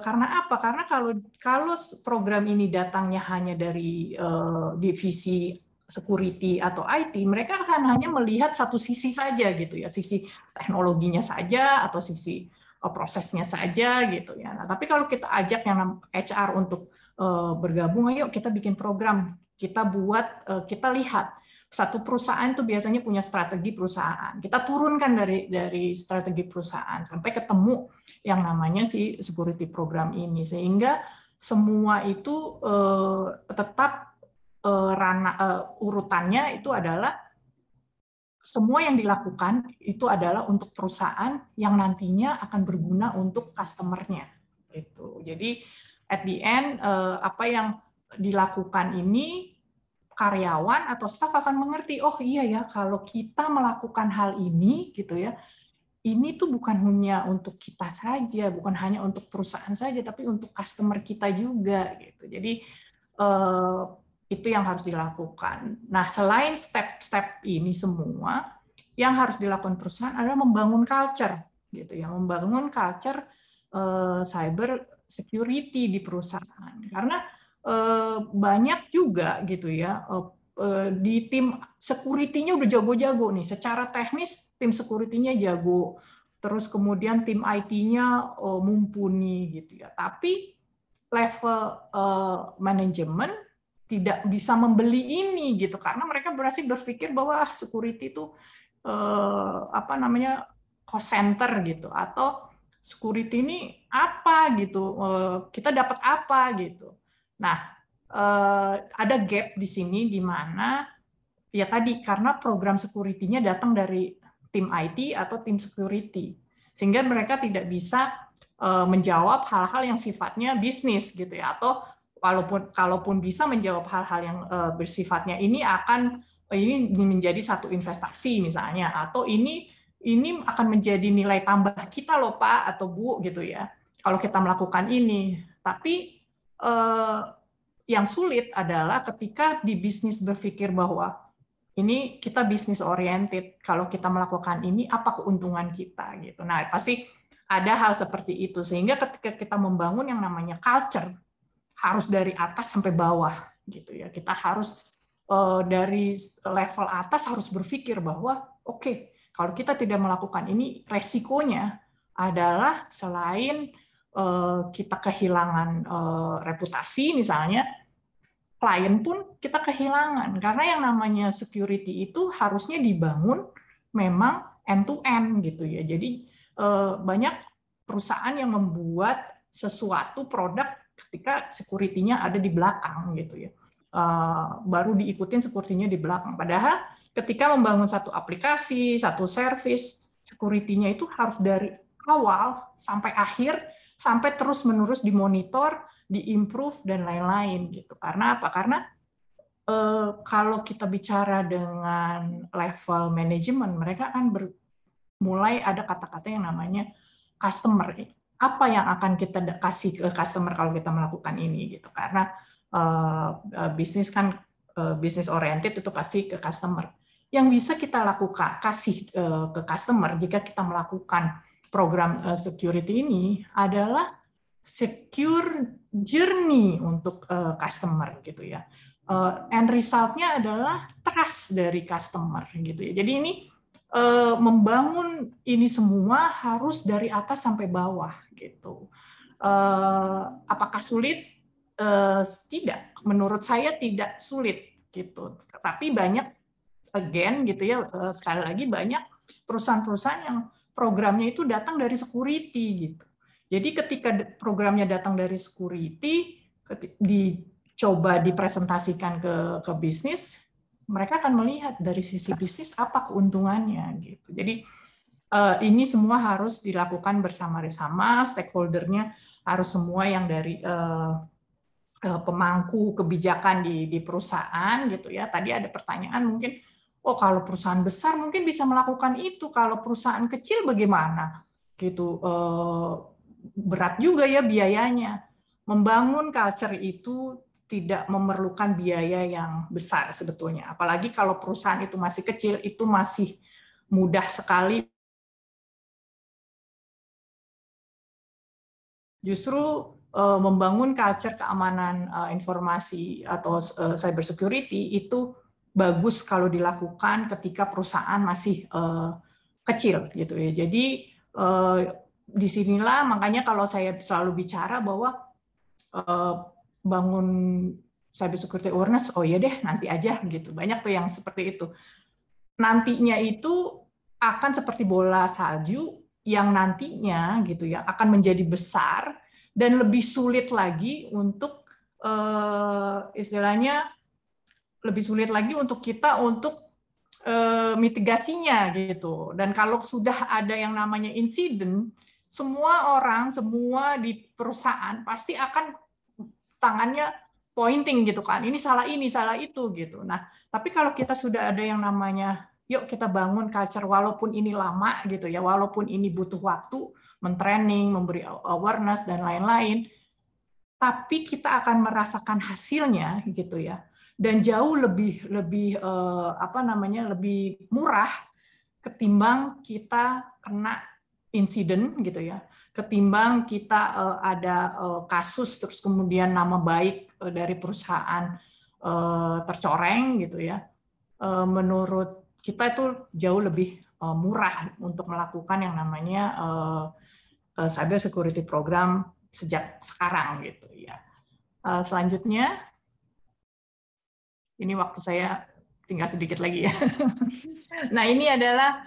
karena apa? Karena kalau kalau program ini datangnya hanya dari divisi security atau IT, mereka akan hanya melihat satu sisi saja gitu ya, sisi teknologinya saja atau sisi Eh, prosesnya saja gitu ya. Nah, tapi kalau kita ajak yang HR untuk eh, bergabung, ayo kita bikin program, kita buat, eh, kita lihat satu perusahaan itu biasanya punya strategi perusahaan. Kita turunkan dari dari strategi perusahaan sampai ketemu yang namanya si security program ini sehingga semua itu uh, tetap uh, rana, uh, urutannya itu adalah semua yang dilakukan itu adalah untuk perusahaan yang nantinya akan berguna untuk customernya itu Jadi at the end eh, apa yang dilakukan ini karyawan atau staff akan mengerti oh iya ya kalau kita melakukan hal ini gitu ya ini tuh bukan hanya untuk kita saja bukan hanya untuk perusahaan saja tapi untuk customer kita juga gitu jadi eh, itu yang harus dilakukan. Nah, selain step-step ini semua, yang harus dilakukan perusahaan adalah membangun culture, gitu ya, membangun culture uh, cyber security di perusahaan. Karena uh, banyak juga gitu ya uh, di tim security-nya udah jago-jago nih. Secara teknis tim security-nya jago, terus kemudian tim IT-nya mumpuni gitu ya. Tapi level uh, manajemen tidak bisa membeli ini gitu karena mereka berhasil berpikir bahwa ah, security itu eh, apa namanya cost center gitu atau security ini apa gitu eh, kita dapat apa gitu nah eh, ada gap di sini di mana ya tadi karena program security-nya datang dari tim IT atau tim security sehingga mereka tidak bisa eh, menjawab hal-hal yang sifatnya bisnis gitu ya atau walaupun kalaupun bisa menjawab hal-hal yang eh, bersifatnya ini akan ini menjadi satu investasi misalnya atau ini ini akan menjadi nilai tambah kita loh Pak atau Bu gitu ya kalau kita melakukan ini tapi eh, yang sulit adalah ketika di bisnis berpikir bahwa ini kita bisnis oriented kalau kita melakukan ini apa keuntungan kita gitu nah pasti ada hal seperti itu sehingga ketika kita membangun yang namanya culture harus dari atas sampai bawah gitu ya. Kita harus eh, dari level atas harus berpikir bahwa oke, okay, kalau kita tidak melakukan ini resikonya adalah selain eh, kita kehilangan eh, reputasi misalnya klien pun kita kehilangan karena yang namanya security itu harusnya dibangun memang end to end gitu ya. Jadi banyak perusahaan yang membuat sesuatu produk ketika security-nya ada di belakang gitu ya. Uh, baru diikutin sepertinya di belakang. Padahal ketika membangun satu aplikasi, satu service, security-nya itu harus dari awal sampai akhir sampai terus-menerus dimonitor, diimprove dan lain-lain gitu. Karena apa? Karena uh, kalau kita bicara dengan level manajemen, mereka kan mulai ada kata-kata yang namanya customer apa yang akan kita kasih ke customer kalau kita melakukan ini gitu karena uh, bisnis kan uh, bisnis oriented itu pasti ke customer yang bisa kita lakukan kasih uh, ke customer jika kita melakukan program uh, security ini adalah secure journey untuk uh, customer gitu ya uh, end resultnya adalah trust dari customer gitu ya jadi ini Eh, membangun ini semua harus dari atas sampai bawah gitu. Eh, apakah sulit? Eh, tidak. Menurut saya tidak sulit gitu. Tapi banyak again gitu ya sekali lagi banyak perusahaan-perusahaan yang programnya itu datang dari security gitu. Jadi ketika programnya datang dari security dicoba dipresentasikan ke ke bisnis mereka akan melihat dari sisi bisnis apa keuntungannya gitu. Jadi eh, ini semua harus dilakukan bersama-sama, stakeholdernya harus semua yang dari eh, eh, pemangku kebijakan di, di perusahaan gitu ya. Tadi ada pertanyaan mungkin, oh kalau perusahaan besar mungkin bisa melakukan itu, kalau perusahaan kecil bagaimana gitu. berat juga ya biayanya. Membangun culture itu tidak memerlukan biaya yang besar sebetulnya. Apalagi kalau perusahaan itu masih kecil,
itu masih mudah sekali. Justru eh, membangun culture keamanan eh,
informasi atau eh, cyber security itu bagus kalau dilakukan ketika perusahaan masih kecil gitu ya. Jadi disinilah makanya kalau saya selalu bicara bahwa bangun security awareness, oh iya deh nanti aja gitu. Banyak tuh yang seperti itu. Nantinya itu akan seperti bola salju yang nantinya gitu ya akan menjadi besar dan lebih sulit lagi untuk uh, istilahnya lebih sulit lagi untuk kita untuk uh, mitigasinya gitu. Dan kalau sudah ada yang namanya insiden, semua orang, semua di perusahaan pasti akan tangannya pointing gitu kan. Ini salah ini, salah itu gitu. Nah, tapi kalau kita sudah ada yang namanya yuk kita bangun culture walaupun ini lama gitu ya, walaupun ini butuh waktu mentraining, memberi awareness dan lain-lain, tapi kita akan merasakan hasilnya gitu ya. Dan jauh lebih lebih eh, apa namanya? lebih murah ketimbang kita kena insiden gitu ya ketimbang kita eh, ada eh, kasus terus kemudian nama baik eh, dari perusahaan tercoreng gitu ya. menurut kita itu jauh lebih murah untuk melakukan yang namanya cyber security program sejak sekarang gitu ya. selanjutnya ini waktu saya tinggal sedikit lagi ya. [laughs] nah ini adalah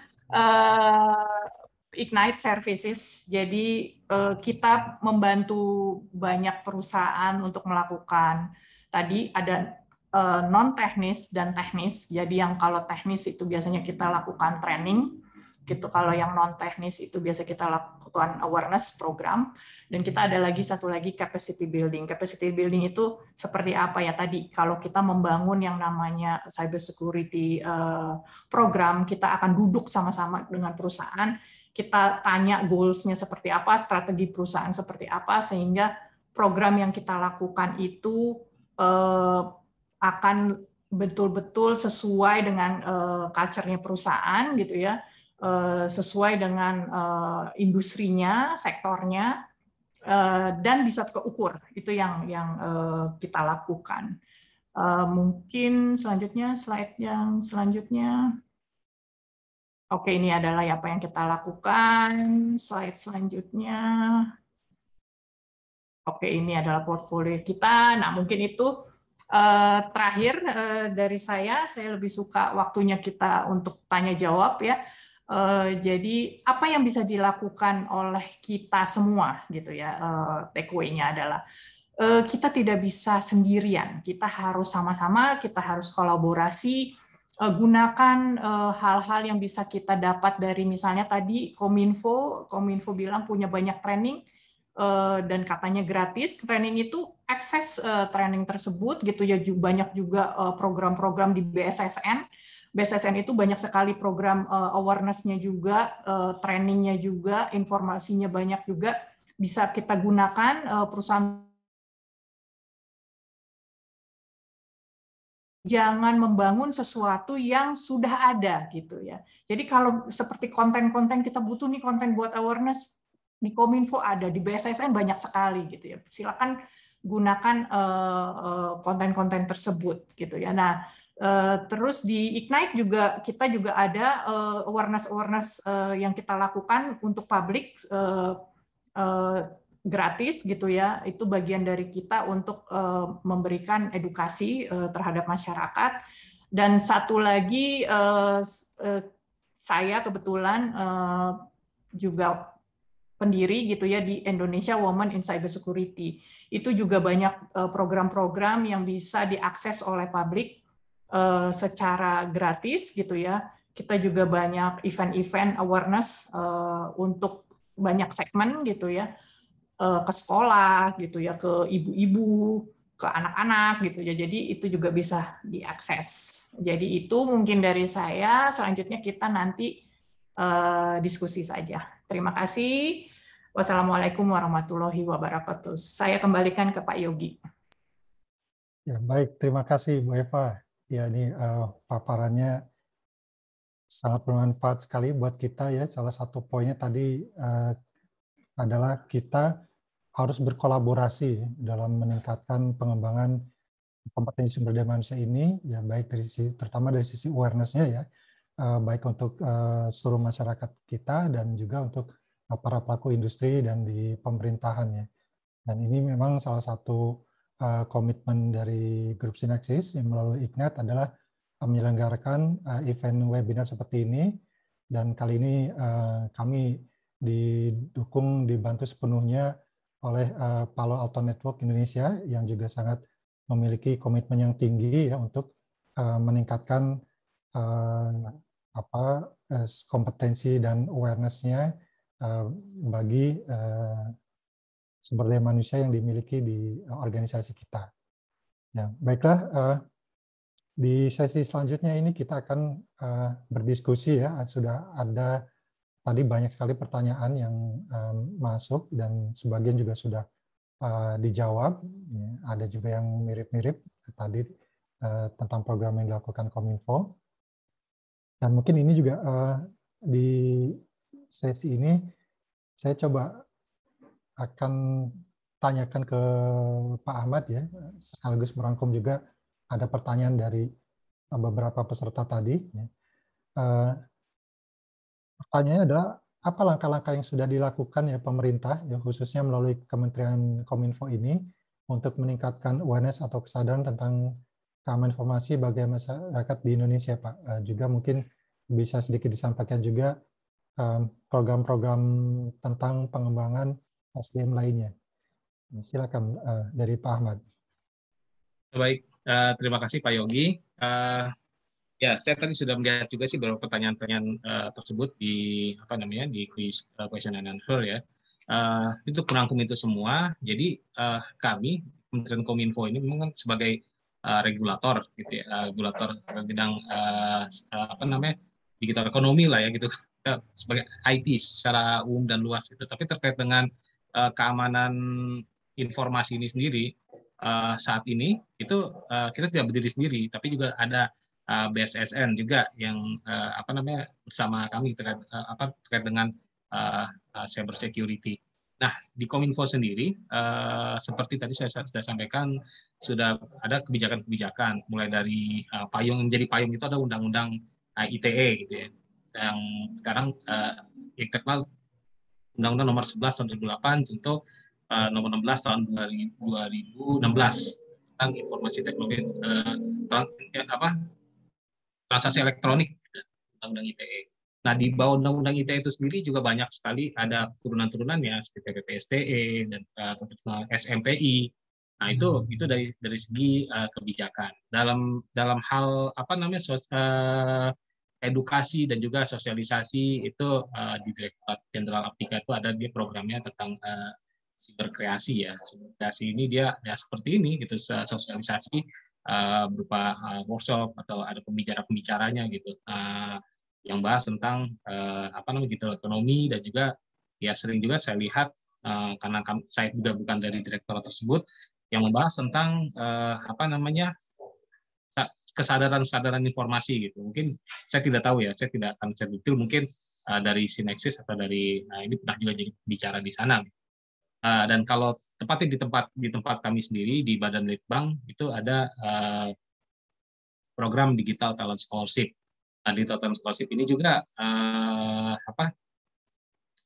Ignite Services. Jadi eh, kita membantu banyak perusahaan untuk melakukan tadi ada eh, non teknis dan teknis. Jadi yang kalau teknis itu biasanya kita lakukan training gitu. Kalau yang non teknis itu biasa kita lakukan awareness program dan kita ada lagi satu lagi capacity building. Capacity building itu seperti apa ya tadi? Kalau kita membangun yang namanya cyber security eh, program, kita akan duduk sama-sama dengan perusahaan kita tanya goals-nya seperti apa, strategi perusahaan seperti apa, sehingga program yang kita lakukan itu eh, akan betul-betul sesuai dengan eh, culture-nya perusahaan gitu ya, eh, sesuai dengan eh, industrinya, sektornya, dan bisa terukur. Itu yang yang kita lakukan. mungkin selanjutnya slide yang selanjutnya Oke, ini adalah apa yang kita lakukan. Slide selanjutnya. Oke, ini adalah portfolio kita. Nah, mungkin itu eh, terakhir eh, dari saya. Saya lebih suka waktunya kita untuk tanya jawab ya. Eh, jadi apa yang bisa dilakukan oleh kita semua gitu ya? Takeaway-nya adalah kita tidak bisa sendirian. Kita harus sama-sama. Kita harus kolaborasi Eh, gunakan eh, hal-hal yang bisa kita dapat dari misalnya tadi Kominfo, Kominfo bilang punya banyak training eh, dan katanya gratis. Training itu akses training tersebut gitu ya banyak juga program-program di BSSN. BSSN itu banyak sekali program awareness-nya juga, trainingnya juga, informasinya banyak
juga bisa kita gunakan perusahaan jangan membangun sesuatu yang sudah ada
gitu ya. Jadi kalau seperti konten-konten kita butuh nih konten buat awareness di Kominfo ada, di BSSN banyak sekali gitu ya. Silakan gunakan eh, eh, konten-konten tersebut gitu ya. Nah, eh, terus di Ignite juga kita juga ada awareness awareness yang kita lakukan untuk publik gratis gitu ya itu bagian dari kita untuk eh, memberikan edukasi eh, terhadap masyarakat dan satu lagi eh, saya kebetulan juga pendiri gitu ya di Indonesia Women in Cyber Security itu juga banyak program-program yang bisa diakses oleh publik secara gratis gitu ya kita juga banyak event-event awareness untuk banyak segmen gitu ya Eh, ke sekolah gitu ya ke ibu-ibu ke anak-anak gitu ya jadi itu juga bisa diakses jadi itu mungkin dari saya selanjutnya kita nanti eh, diskusi saja terima kasih wassalamualaikum warahmatullahi wabarakatuh saya kembalikan ke Pak Yogi
ya baik terima kasih Bu Eva ya ini uh, paparannya sangat bermanfaat sekali buat kita ya salah satu poinnya tadi uh, adalah kita harus berkolaborasi dalam meningkatkan pengembangan kompetensi sumber daya manusia ini ya baik dari sisi terutama dari sisi awarenessnya ya eh, baik untuk eh, seluruh masyarakat kita dan juga untuk eh, para pelaku industri dan di pemerintahannya dan ini memang salah satu komitmen dari grup Sinaksis yang melalui Ignat adalah menyelenggarakan event webinar seperti ini dan kali ini kami didukung dibantu sepenuhnya oleh eh, Palo Alto Network Indonesia yang juga sangat memiliki komitmen yang tinggi ya untuk eh, meningkatkan eh, apa kompetensi dan awarenessnya bagi sumber daya manusia yang dimiliki di organisasi kita. Ya, baiklah di sesi selanjutnya ini kita akan berdiskusi ya sudah ada tadi banyak sekali pertanyaan yang masuk dan sebagian juga sudah eh, dijawab. Ya, ada juga yang mirip-mirip tadi eh, tentang program yang dilakukan Kominfo. Dan mungkin ini juga eh, di sesi ini saya coba akan tanyakan ke Pak Ahmad ya, sekaligus merangkum juga ada pertanyaan dari beberapa peserta tadi. Ya, pertanyaannya adalah apa langkah-langkah yang sudah dilakukan ya pemerintah ya khususnya melalui Kementerian Kominfo ini untuk meningkatkan awareness atau kesadaran tentang keamanan informasi bagi masyarakat di Indonesia Pak. Uh, juga mungkin bisa sedikit disampaikan juga eh, program-program tentang pengembangan SDM lainnya. Silakan eh, dari Pak Ahmad.
Baik, terima kasih Pak Yogi. Ya, saya tadi sudah melihat juga sih beberapa pertanyaan-pertanyaan uh, tersebut di apa namanya di quiz uh, question and answer ya. Uh, itu merangkum itu semua. Jadi uh, kami Kementerian Kominfo ini memang kan sebagai uh, regulator gitu ya, uh, regulator bidang uh, apa namanya digital ekonomi lah ya gitu sebagai IT secara umum dan luas itu. Tapi terkait dengan uh, keamanan informasi ini sendiri uh, saat ini itu uh, kita tidak berdiri sendiri, tapi juga ada Eh, BSSN juga yang uh, apa namanya bersama kami terkait uh, apa terkait dengan uh, cyber security. Nah, di Kominfo sendiri uh, seperti tadi saya sudah sampaikan sudah ada kebijakan-kebijakan mulai dari uh, payung menjadi payung itu ada undang-undang ITE gitu ya. Yang sekarang uh, yang terkenal Undang-Undang Nomor 11 Tahun 2008 contoh uh, Nomor 16 Tahun 2016 tentang informasi teknologi uh, apa transaksi elektronik undang-undang ITE. Nah di bawah undang-undang ITE itu sendiri juga banyak sekali ada turunan-turunannya seperti PPSTE dan uh, eh, SMPI. Nah itu hmm. itu dari dari segi uh, kebijakan dalam dalam hal apa namanya sos, uh, edukasi dan juga sosialisasi itu uh, di Direktorat Jenderal Aptika itu ada di programnya tentang uh, siberkreasi ya. Siberkreasi ini dia ya seperti ini gitu sosialisasi Eh, berupa uh, workshop atau ada pembicara-pembicaranya gitu uh, yang bahas tentang uh, apa namanya digital ekonomi dan juga ya sering juga saya lihat uh, karena kan saya juga bukan dari direktur tersebut yang membahas tentang uh, apa namanya kesadaran-kesadaran informasi gitu mungkin saya tidak tahu ya saya tidak akan saya detail mungkin uh, dari Sinexis atau dari nah ini pernah juga jadi bicara di sana gitu. Ah, dan kalau tepatnya di tempat di tempat kami sendiri di Badan Litbang itu ada uh, program Digital Talent Scholarship. Nah, Digital Talent Scholarship ini juga uh, apa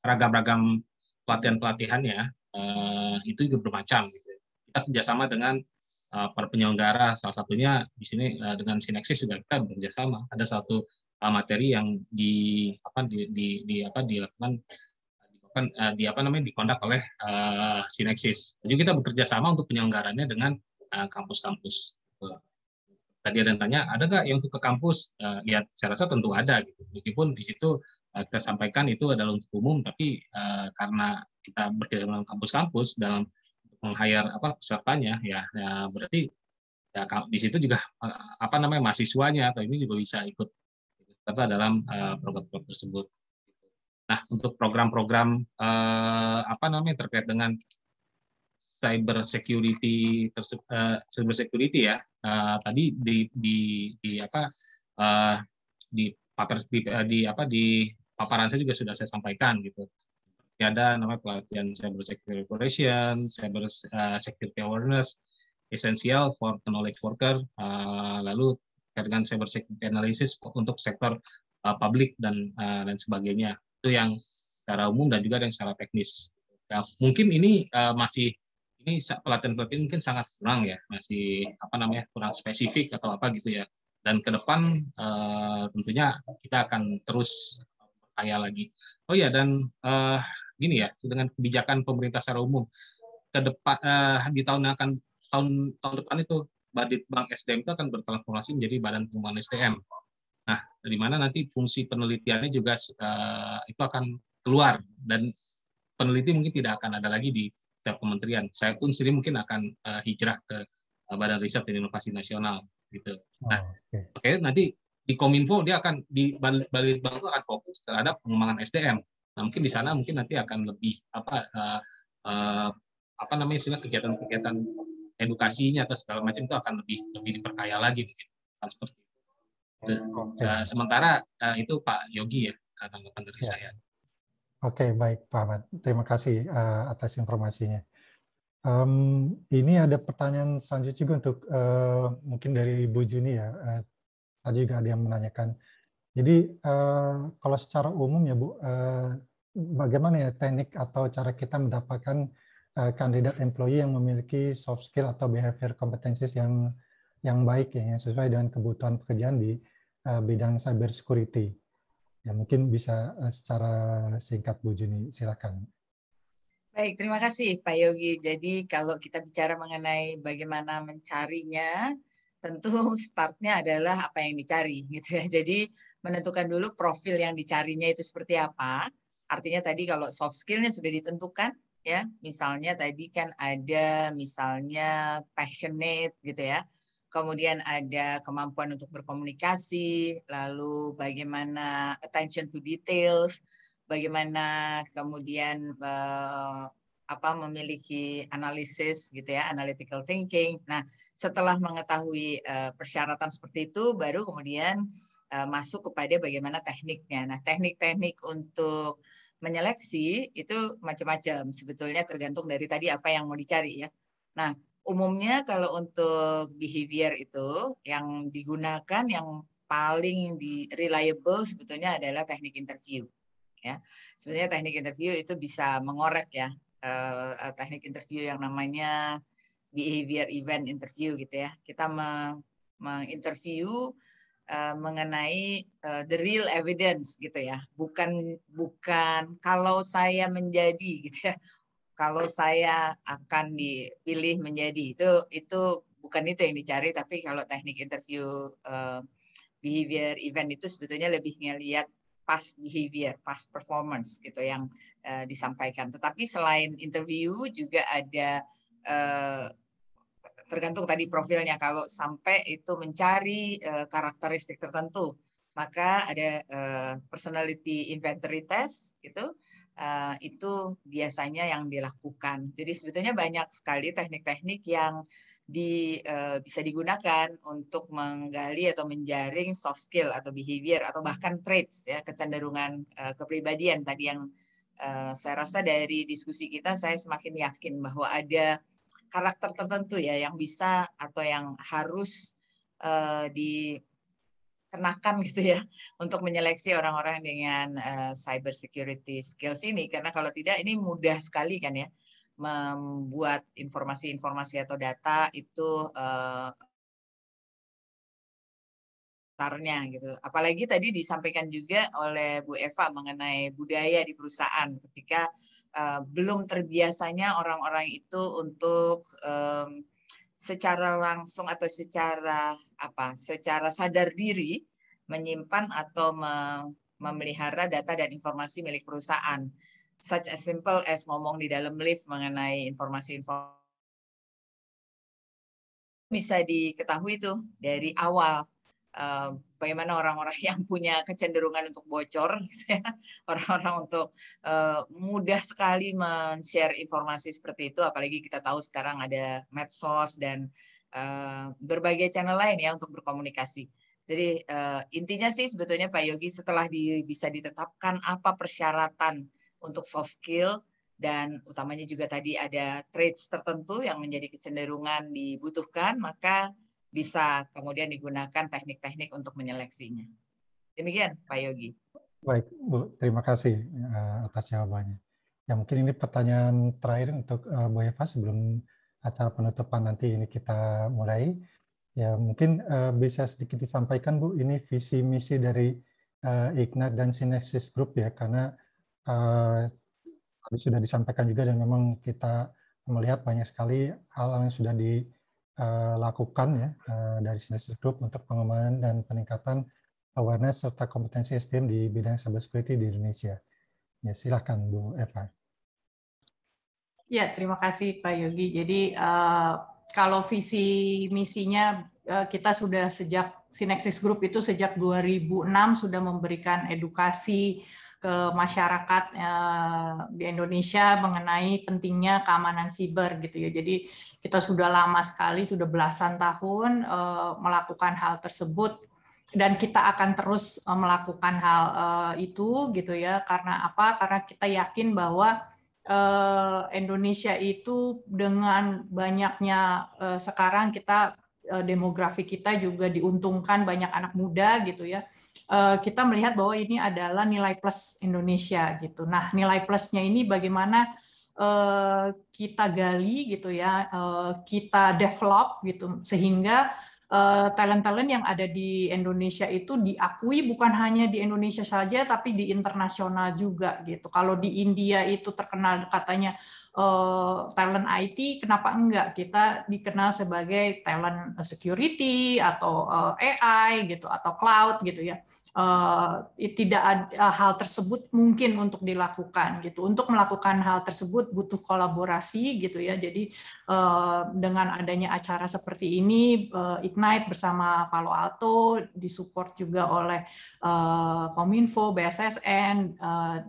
ragam-ragam pelatihan-pelatihannya uh, eh, itu juga bermacam. Gitu. Kita kerjasama dengan uh, para penyelenggara, salah satunya di sini uh, dengan Sinexis juga kita bekerjasama. Ada satu uh, materi yang di apa di, di, di apa dilakukan dilakukan uh, di apa namanya dikondak oleh uh, eh, Sinexis. Jadi kita bekerja sama untuk penyelenggarannya dengan eh, kampus-kampus. Uh, Tadi ada yang tanya, ada nggak yang untuk ke kampus? Uh, ya, saya rasa tentu ada. Gitu. Meskipun di situ uh, kita sampaikan itu adalah untuk umum, tapi uh, karena kita bekerja dengan kampus-kampus dalam meng apa pesertanya, ya, ya berarti ya, di situ juga apa namanya mahasiswanya atau ini juga bisa ikut serta dalam program-program tersebut. Nah, untuk program-program eh, apa namanya terkait dengan cyber security terse, eh, cyber security ya. Eh, tadi di di di apa eh, di paper di, eh, di apa di paparan saya juga sudah saya sampaikan gitu. Ada namanya pelatihan cyber security operation, cyber uh, security awareness, essential for knowledge worker, uh, lalu terkait dengan cyber security analysis untuk sektor uh, publik dan uh, dan sebagainya itu yang secara umum dan juga yang secara teknis. Ya, mungkin ini uh, masih ini pelatihan-pelatihan mungkin sangat kurang ya, masih apa namanya kurang spesifik atau apa gitu ya. Dan ke depan uh, tentunya kita akan terus kaya lagi. Oh ya dan uh, gini ya dengan kebijakan pemerintah secara umum ke depan uh, di tahun yang akan tahun tahun depan itu Badit Bank SDM itu akan bertransformasi menjadi Badan Pengembangan SDM Nah, dari mana nanti fungsi penelitiannya juga uh, itu akan keluar dan peneliti mungkin tidak akan ada lagi di setiap kementerian. Saya pun sendiri mungkin akan uh, hijrah ke uh, Badan Riset dan Inovasi Nasional gitu. Nah, oh, oke okay. okay, nanti di Kominfo dia akan di Balitbang akan fokus terhadap pengembangan SDM. Nah, mungkin di sana mungkin nanti akan lebih apa uh, uh, apa namanya istilah kegiatan-kegiatan edukasinya atau segala macam itu akan lebih lebih diperkaya lagi mungkin seperti Gitu. Oh, okay. Sementara eh, itu Pak Yogi ya eh, tanggapan dari ya. saya.
Oke, okay, baik Pak Ahmad. Terima kasih eh, atas informasinya. Um, ini ada pertanyaan selanjutnya juga untuk uh, mungkin dari Bu Juni ya. Uh, tadi juga ada yang menanyakan. Jadi uh, kalau secara umum ya Bu, uh, bagaimana ya teknik atau cara kita mendapatkan uh, kandidat employee yang memiliki soft skill atau behavior competencies yang yang baik ya, yang sesuai dengan kebutuhan pekerjaan di eh, bidang cyber security. Ya, mungkin bisa eh, secara singkat Bu Juni, silakan.
Baik, terima kasih Pak Yogi. Jadi kalau kita bicara mengenai bagaimana mencarinya, tentu startnya adalah apa yang dicari gitu ya. Jadi menentukan dulu profil yang dicarinya itu seperti apa. Artinya tadi kalau soft skillnya sudah ditentukan ya, misalnya tadi kan ada misalnya passionate gitu ya kemudian ada kemampuan untuk berkomunikasi, lalu bagaimana attention to details, bagaimana kemudian eh, apa memiliki analisis gitu ya, analytical thinking. Nah, setelah mengetahui eh, persyaratan seperti itu, baru kemudian eh, masuk kepada bagaimana tekniknya. Nah, teknik-teknik untuk menyeleksi itu macam-macam sebetulnya tergantung dari tadi apa yang mau dicari ya. Nah, umumnya kalau untuk behavior itu yang digunakan yang paling di reliable sebetulnya adalah teknik interview ya sebenarnya teknik interview itu bisa mengorek ya eh, teknik interview yang namanya behavior event interview gitu ya kita menginterview eh, mengenai eh, the real evidence gitu ya bukan bukan kalau saya menjadi gitu ya kalau saya akan dipilih menjadi itu itu bukan itu yang dicari tapi kalau teknik interview uh, behavior event itu sebetulnya lebih ngelihat past behavior, past performance gitu yang uh, disampaikan. Tetapi selain interview juga ada uh, tergantung tadi profilnya kalau sampai itu mencari uh, karakteristik tertentu maka ada uh, personality inventory test gitu Eh, itu biasanya yang dilakukan. Jadi sebetulnya banyak sekali teknik-teknik yang di, uh, bisa digunakan untuk menggali atau menjaring soft skill atau behavior atau bahkan traits ya kecenderungan uh, kepribadian tadi yang uh, saya rasa dari diskusi kita saya semakin yakin bahwa ada karakter tertentu ya yang bisa atau yang harus uh, di kenakan [laughs] gitu ya untuk menyeleksi orang-orang dengan uh, cyber security skills ini karena kalau tidak ini mudah sekali kan ya membuat informasi-informasi atau data itu uh, eh, tarnya gitu. Apalagi tadi disampaikan juga oleh Bu Eva mengenai budaya di perusahaan ketika uh, belum terbiasanya orang-orang itu untuk um, secara langsung atau secara apa secara sadar diri menyimpan atau memelihara data dan informasi milik perusahaan such as simple as ngomong di dalam lift mengenai informasi-informasi bisa diketahui tuh dari awal Eh, bagaimana orang-orang yang punya kecenderungan untuk bocor, [laughs] gitu ya. orang-orang untuk eh, mudah sekali men-share informasi seperti itu, apalagi kita tahu sekarang ada medsos dan eh, berbagai channel lain ya untuk berkomunikasi. Jadi intinya sih sebetulnya Pak Yogi setelah di, bisa ditetapkan apa persyaratan untuk soft skill dan utamanya juga tadi ada traits tertentu yang menjadi kecenderungan dibutuhkan, maka bisa kemudian digunakan teknik-teknik untuk menyeleksinya. Demikian Pak Yogi.
Baik, Bu, terima kasih eh, atas jawabannya. Ya mungkin ini pertanyaan terakhir untuk eh, Bu Eva sebelum acara penutupan nanti ini kita mulai. Ya mungkin eh, bisa sedikit disampaikan Bu, ini visi misi dari Ignat dan sinesis Group ya, karena tadi sudah disampaikan juga dan memang kita melihat banyak sekali hal, -hal yang sudah di Eh, lakukan ya eh, dari Synthesis Group untuk pengembangan dan peningkatan awareness serta kompetensi SDM di bidang cybersecurity di Indonesia. Ya, silahkan Bu Eva.
Ya, terima kasih Pak Yogi. Jadi eh, kalau visi misinya kita sudah sejak Sinexis Group itu sejak 2006 sudah memberikan edukasi ke masyarakat eh, di Indonesia mengenai pentingnya keamanan siber gitu ya. Jadi kita sudah lama sekali, sudah belasan tahun eh, melakukan hal tersebut dan kita akan terus eh, melakukan hal itu gitu ya. Karena apa? Karena kita yakin bahwa Indonesia itu dengan banyaknya sekarang kita demografi kita juga diuntungkan banyak anak muda gitu ya Eh, kita melihat bahwa ini adalah nilai plus Indonesia gitu. Nah, nilai plusnya ini bagaimana eh, kita gali gitu ya, eh, kita develop gitu sehingga Eh, talent-talent yang ada di Indonesia itu diakui bukan hanya di Indonesia saja tapi di internasional juga gitu. Kalau di India itu terkenal katanya uh, talent IT, kenapa enggak kita dikenal sebagai talent security atau uh, eh, AI gitu atau cloud gitu ya. Eh, tidak ada, eh, hal tersebut mungkin untuk dilakukan gitu. Untuk melakukan hal tersebut butuh kolaborasi gitu ya. Jadi eh, dengan adanya acara seperti ini Ignite bersama Palo Alto disupport juga oleh Kominfo, BSSN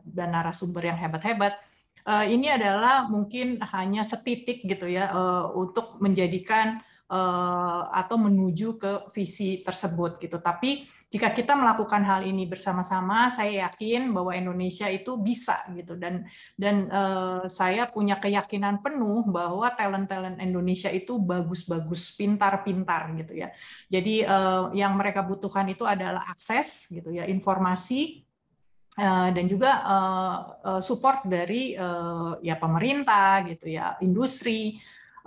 dan narasumber yang hebat-hebat ini adalah mungkin hanya setitik gitu ya untuk menjadikan atau menuju ke visi tersebut gitu. Tapi jika kita melakukan hal ini bersama-sama, saya yakin bahwa Indonesia itu bisa gitu dan dan uh, saya punya keyakinan penuh bahwa talent-talent Indonesia itu bagus-bagus, pintar-pintar gitu ya. Jadi uh, yang mereka butuhkan itu adalah akses gitu ya, informasi eh, dan juga support dari ya pemerintah gitu ya, industri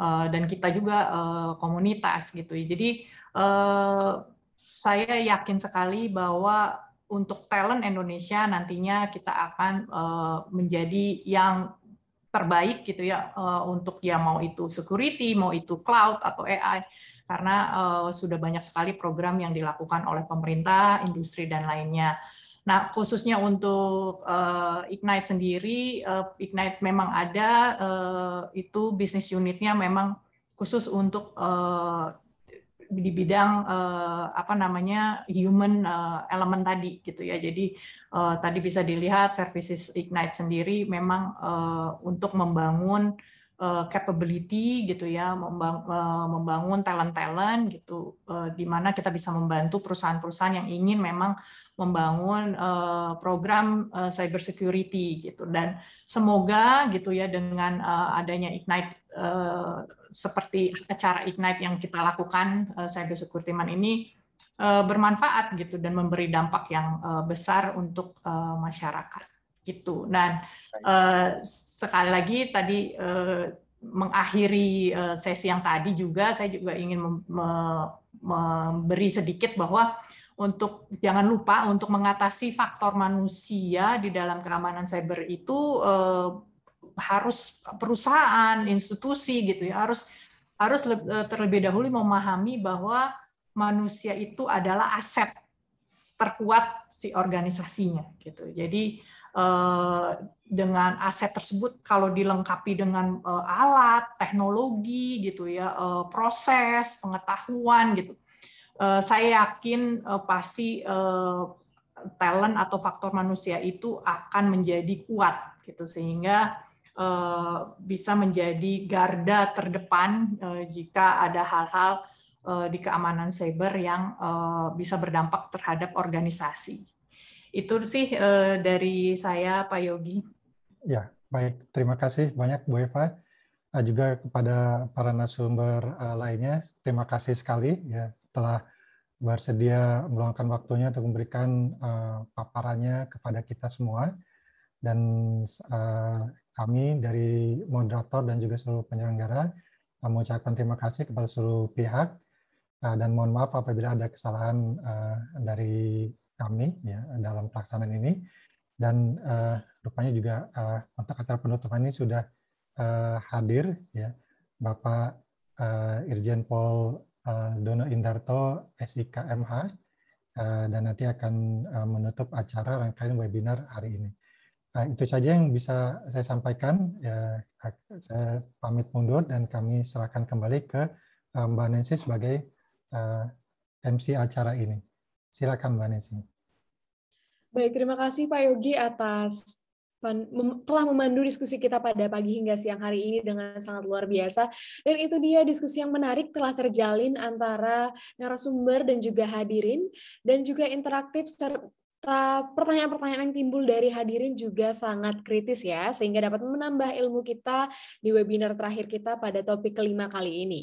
dan kita juga komunitas gitu ya. Jadi saya yakin sekali bahwa untuk talent Indonesia nantinya kita akan eh, menjadi yang terbaik gitu ya eh, untuk ya mau itu security, mau itu cloud atau AI karena eh, sudah banyak sekali program yang dilakukan oleh pemerintah, industri dan lainnya. Nah, khususnya untuk uh, Ignite sendiri, uh, Ignite memang ada uh, itu bisnis unitnya memang khusus untuk uh, di bidang uh, apa namanya human uh, element tadi gitu ya. Jadi uh, tadi bisa dilihat services Ignite sendiri memang uh, untuk membangun uh, capability gitu ya, membang membangun talent-talent gitu, uh, di mana kita bisa membantu perusahaan-perusahaan yang ingin memang membangun uh, program uh, cyber security gitu dan semoga gitu ya dengan uh, adanya Ignite seperti acara Ignite yang kita lakukan saya eh, Cyber Security Month ini eh, bermanfaat gitu dan memberi dampak yang eh, besar untuk masyarakat gitu. Dan sekali lagi tadi mengakhiri sesi yang tadi juga saya juga ingin memberi sedikit bahwa untuk jangan lupa untuk mengatasi faktor manusia di dalam keamanan cyber itu harus perusahaan, institusi gitu ya, harus harus eh, terlebih dahulu memahami bahwa manusia itu adalah aset terkuat si organisasinya gitu. Jadi eh, dengan aset tersebut kalau dilengkapi dengan eh, alat, teknologi gitu ya, proses, pengetahuan gitu. Saya yakin pasti talent atau faktor manusia itu akan menjadi kuat gitu sehingga Eh, bisa menjadi garda terdepan eh, jika ada hal-hal eh, di keamanan cyber yang bisa berdampak terhadap organisasi. Itu sih dari saya, Pak Yogi.
Ya, baik. Terima kasih banyak, Bu Eva. Juga kepada para narasumber lainnya, terima kasih sekali ya telah bersedia meluangkan waktunya untuk memberikan uh, paparannya kepada kita semua. Dan uh, kami dari moderator dan juga seluruh penyelenggara mengucapkan terima kasih kepada seluruh pihak eh, dan mohon maaf apabila ada kesalahan eh, dari kami ya dalam pelaksanaan ini dan eh, rupanya juga untuk acara penutupan ini sudah hadir ya Bapak Irjen Pol Dono Indarto SIKMH dan nanti akan menutup acara rangkaian webinar hari ini. Nah, itu saja yang bisa saya sampaikan. Ya, saya pamit mundur dan kami serahkan kembali ke eh, Mbak Nancy sebagai eh, MC acara ini. Silakan Mbak Nancy.
Baik, terima kasih Pak Yogi atas telah memandu diskusi kita pada pagi hingga siang hari ini dengan sangat luar biasa. Dan itu dia diskusi yang menarik telah terjalin antara narasumber dan juga hadirin, dan juga interaktif Eh, pertanyaan-pertanyaan yang timbul dari hadirin juga sangat kritis ya, sehingga dapat menambah ilmu kita di webinar terakhir kita pada topik kelima kali ini.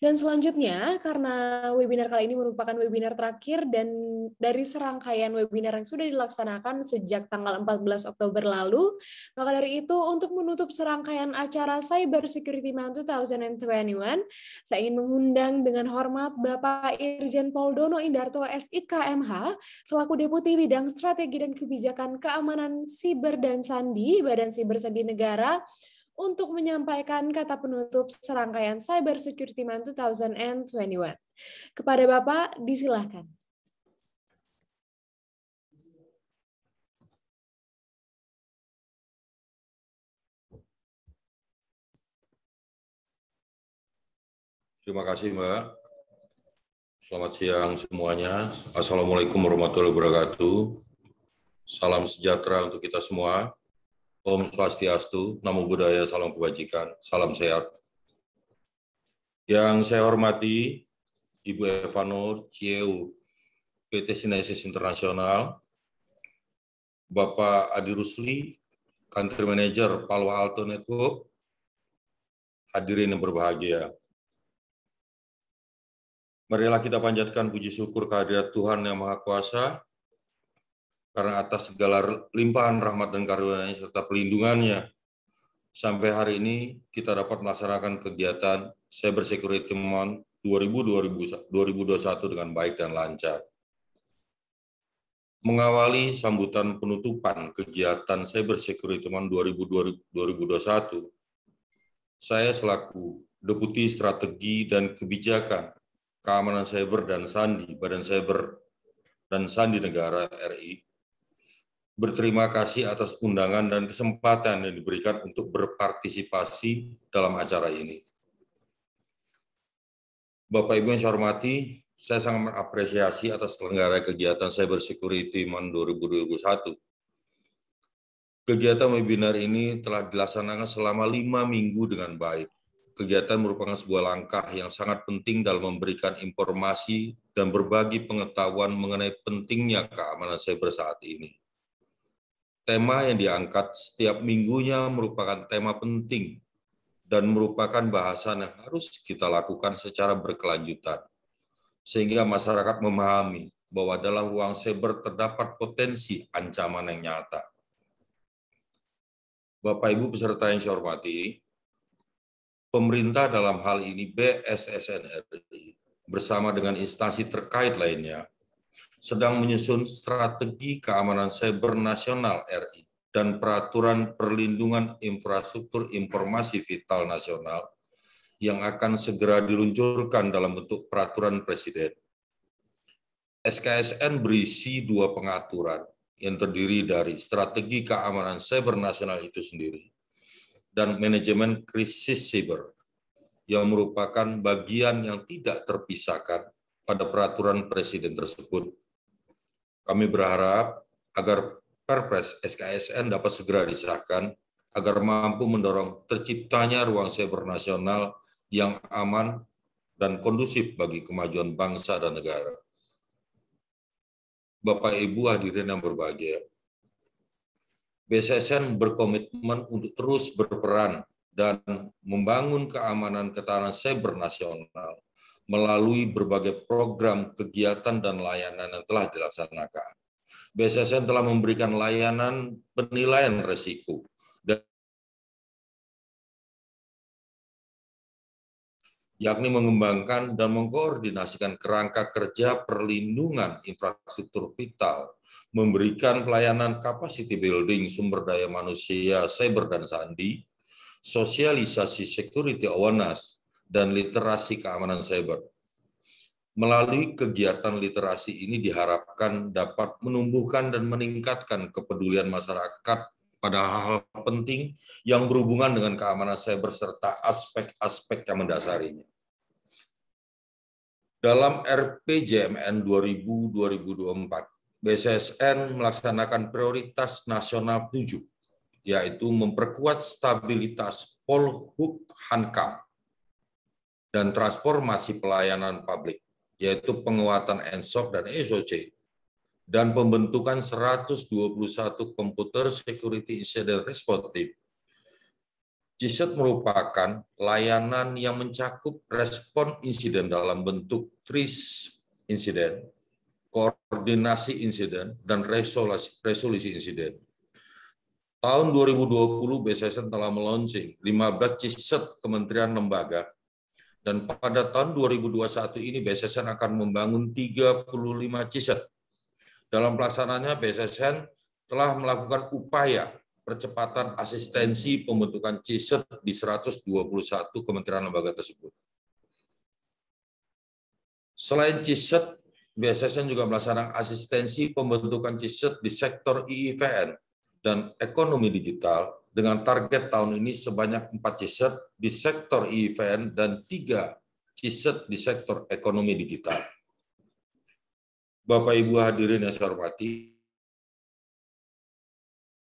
Dan selanjutnya, karena webinar kali ini merupakan webinar terakhir dan dari serangkaian webinar yang sudah dilaksanakan sejak tanggal 14 Oktober lalu, maka dari itu untuk menutup serangkaian acara Cyber Security Month 2021, saya ingin mengundang dengan hormat Bapak Irjen Pol Dono Indarto SIKMH selaku Deputi Bidang Strategi dan Kebijakan Keamanan Siber dan Sandi Badan Siber Sandi Negara untuk menyampaikan kata penutup serangkaian Cyber Security Man 2021.
Kepada Bapak, disilahkan.
Terima kasih, Mbak. Selamat siang semuanya. Assalamualaikum warahmatullahi wabarakatuh. Salam sejahtera untuk kita semua. Om Swastiastu, Namo Buddhaya, Salam Kebajikan, Salam Sehat. Yang saya hormati, Ibu Eva Nur, CEO PT Sinesis Internasional, Bapak Adi Rusli, Country Manager Palo Alto Network, hadirin yang berbahagia. Marilah kita panjatkan puji syukur kehadirat Tuhan Yang Maha Kuasa karena atas segala limpahan rahmat dan karunia serta pelindungannya. Sampai hari ini kita dapat melaksanakan kegiatan Cyber Security Month 2020 2021 dengan baik dan lancar. Mengawali sambutan penutupan kegiatan Cyber Security Month 2020 2021, saya selaku Deputi Strategi dan Kebijakan Keamanan Cyber dan Sandi Badan Cyber dan Sandi Negara RI berterima kasih atas undangan dan kesempatan yang diberikan untuk berpartisipasi dalam acara ini. Bapak Ibu yang saya hormati, saya sangat mengapresiasi atas selenggara kegiatan Cyber Security Man 2021. Kegiatan webinar ini telah dilaksanakan selama lima minggu dengan baik. Kegiatan merupakan sebuah langkah yang sangat penting dalam memberikan informasi dan berbagi pengetahuan mengenai pentingnya keamanan cyber saat ini Tema yang diangkat setiap minggunya merupakan tema penting dan merupakan bahasan yang harus kita lakukan secara berkelanjutan. Sehingga masyarakat memahami bahwa dalam ruang cyber terdapat potensi ancaman yang nyata. Bapak Ibu peserta yang saya hormati, pemerintah dalam hal ini BSSN RI bersama dengan instansi terkait lainnya sedang menyusun strategi keamanan cyber nasional RI dan peraturan perlindungan infrastruktur informasi vital nasional yang akan segera diluncurkan dalam bentuk peraturan presiden. SKSN berisi dua pengaturan yang terdiri dari strategi keamanan cyber nasional itu sendiri dan manajemen krisis cyber yang merupakan bagian yang tidak terpisahkan pada peraturan presiden tersebut kami berharap agar Perpres SKSN dapat segera disahkan agar mampu mendorong terciptanya ruang cyber nasional yang aman dan kondusif bagi kemajuan bangsa dan negara. Bapak Ibu hadirin yang berbahagia, BSSN berkomitmen untuk terus berperan dan membangun keamanan ketahanan cyber nasional melalui berbagai program, kegiatan, dan layanan yang telah dilaksanakan. BSSN telah memberikan layanan penilaian resiko yakni mengembangkan dan mengkoordinasikan kerangka kerja perlindungan infrastruktur vital, memberikan pelayanan capacity building, sumber daya manusia, cyber dan sandi, sosialisasi security awareness, dan literasi keamanan cyber. Melalui kegiatan literasi ini diharapkan dapat menumbuhkan dan meningkatkan kepedulian masyarakat pada hal-hal penting yang berhubungan dengan keamanan cyber serta aspek-aspek yang mendasarinya. Dalam RPJMN 2000-2024, BSSN melaksanakan prioritas nasional 7, yaitu memperkuat stabilitas Polhuk Hankam dan transformasi pelayanan publik, yaitu penguatan ENSOC dan ESOC, dan pembentukan 121 komputer security incident response team. CISET merupakan layanan yang mencakup respon insiden dalam bentuk tris insiden, koordinasi insiden, dan resolusi, resolusi insiden. Tahun 2020, BSSN telah meluncing 15 CISET Kementerian Lembaga dan pada tahun 2021 ini BSSN akan membangun 35 CISET. Dalam pelaksanaannya BSSN telah melakukan upaya percepatan asistensi pembentukan CISET di 121 kementerian lembaga tersebut. Selain CISET, BSSN juga melaksanakan asistensi pembentukan CISET di sektor IIVN dan ekonomi digital dengan target tahun ini sebanyak 4 ciset e di sektor event dan 3 ciset di sektor ekonomi digital. Bapak Ibu hadirin yang saya hormati,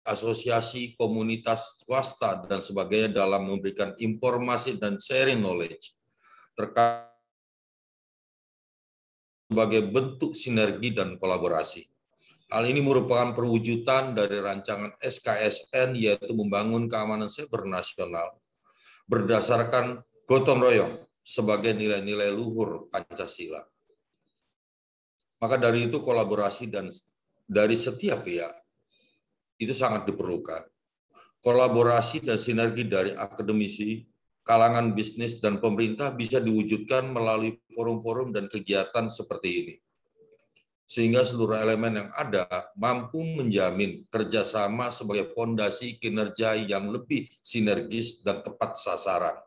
asosiasi, komunitas swasta, dan sebagainya dalam memberikan informasi dan sharing knowledge terkait sebagai bentuk sinergi dan kolaborasi. Hal ini merupakan perwujudan dari rancangan SKSN yaitu membangun keamanan siber nasional berdasarkan gotong royong sebagai nilai-nilai luhur Pancasila. Maka dari itu kolaborasi dan dari setiap pihak itu sangat diperlukan. Kolaborasi dan sinergi dari akademisi, kalangan bisnis dan pemerintah bisa diwujudkan melalui forum-forum dan kegiatan seperti ini sehingga seluruh elemen yang ada mampu menjamin kerjasama sebagai fondasi kinerja yang lebih sinergis dan tepat sasaran.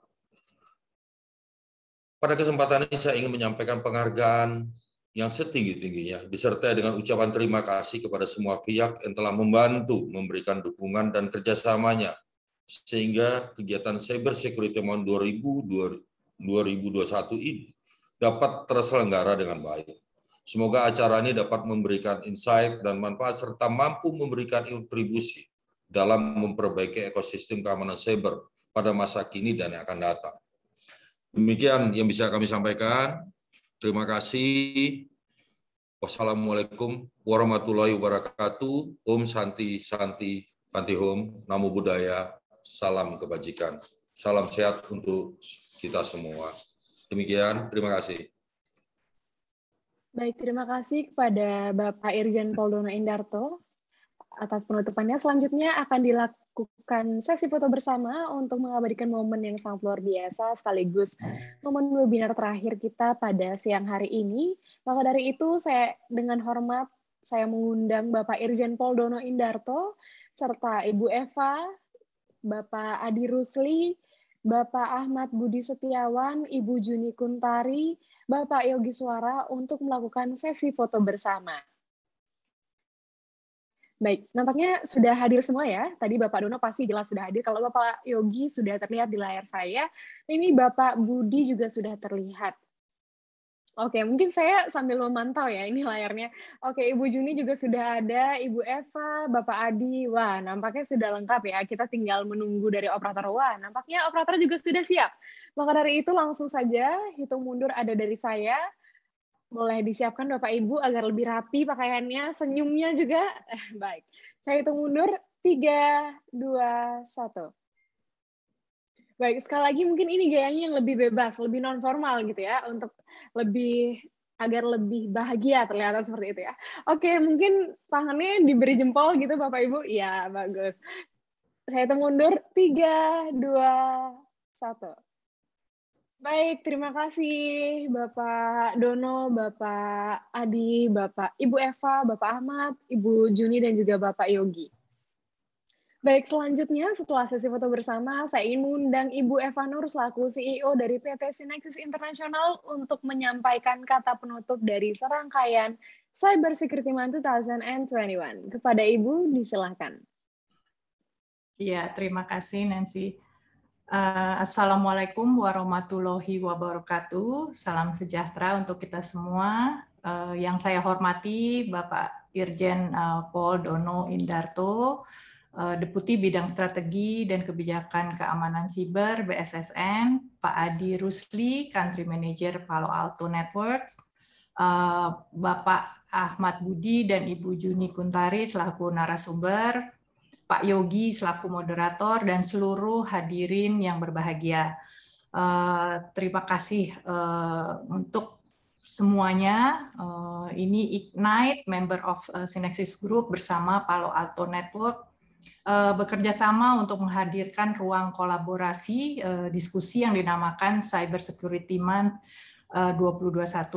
Pada kesempatan ini saya ingin menyampaikan penghargaan yang setinggi-tingginya, disertai dengan ucapan terima kasih kepada semua pihak yang telah membantu memberikan dukungan dan kerjasamanya, sehingga kegiatan cyber security Month 2021 ini dapat terselenggara dengan baik. Semoga acara ini dapat memberikan insight dan manfaat serta mampu memberikan kontribusi dalam memperbaiki ekosistem keamanan cyber pada masa kini dan yang akan datang. Demikian yang bisa kami sampaikan. Terima kasih. Wassalamualaikum warahmatullahi wabarakatuh. Om Santi Santi Panti Om. Namo Buddhaya. Salam kebajikan. Salam sehat untuk kita semua. Demikian, terima kasih.
Baik, terima kasih kepada Bapak Irjen Poldono Indarto atas penutupannya. Selanjutnya akan dilakukan sesi foto bersama untuk mengabadikan momen yang sangat luar biasa sekaligus momen webinar terakhir kita pada siang hari ini. Maka dari itu saya dengan hormat saya mengundang Bapak Irjen Poldono Indarto serta Ibu Eva, Bapak Adi Rusli, Bapak Ahmad Budi Setiawan, Ibu Juni Kuntari, Bapak Yogi Suara untuk melakukan sesi foto bersama. Baik, nampaknya sudah hadir semua ya. Tadi Bapak Dono pasti jelas sudah hadir. Kalau Bapak Yogi sudah terlihat di layar saya, ini Bapak Budi juga sudah terlihat. Oke, mungkin saya sambil memantau ya ini layarnya. Oke, Ibu Juni juga sudah ada, Ibu Eva, Bapak Adi. Wah, nampaknya sudah lengkap ya. Kita tinggal menunggu dari operator. Wah, nampaknya operator juga sudah siap. Maka dari itu langsung saja hitung mundur ada dari saya. Mulai disiapkan Bapak Ibu agar lebih rapi pakaiannya, senyumnya juga. [laughs] Baik. Saya hitung mundur. tiga, dua, satu. Baik, sekali lagi mungkin ini gayanya yang lebih bebas, lebih non formal gitu ya, untuk lebih agar lebih bahagia terlihat seperti itu ya. Oke, mungkin tangannya diberi jempol gitu Bapak Ibu. Ya, bagus. Saya hitung mundur. Tiga, dua, satu. Baik, terima kasih Bapak Dono, Bapak Adi, Bapak Ibu Eva, Bapak Ahmad, Ibu Juni, dan juga Bapak Yogi. Baik, selanjutnya setelah sesi foto bersama, saya ingin mengundang Ibu Eva Nur selaku CEO dari PT Sinexis International untuk menyampaikan kata penutup dari serangkaian Cyber Security Month 2021. Kepada Ibu, disilahkan.
ya terima kasih Nancy. Eh, Assalamualaikum warahmatullahi wabarakatuh. Salam sejahtera untuk kita semua. Eh, yang saya hormati Bapak Irjen uh, Paul Dono Indarto, Eh, deputi Bidang Strategi dan Kebijakan Keamanan Siber BSSN, Pak Adi Rusli, Country Manager Palo Alto Networks, eh, Bapak Ahmad Budi dan Ibu Juni Kuntari selaku narasumber, Pak Yogi selaku moderator, dan seluruh hadirin yang berbahagia. Eh, terima kasih untuk semuanya. Ini Ignite, member of Synexis Group bersama Palo Alto Networks Eh, bekerja sama untuk menghadirkan ruang kolaborasi eh, diskusi yang dinamakan Cyber Security Month 2021.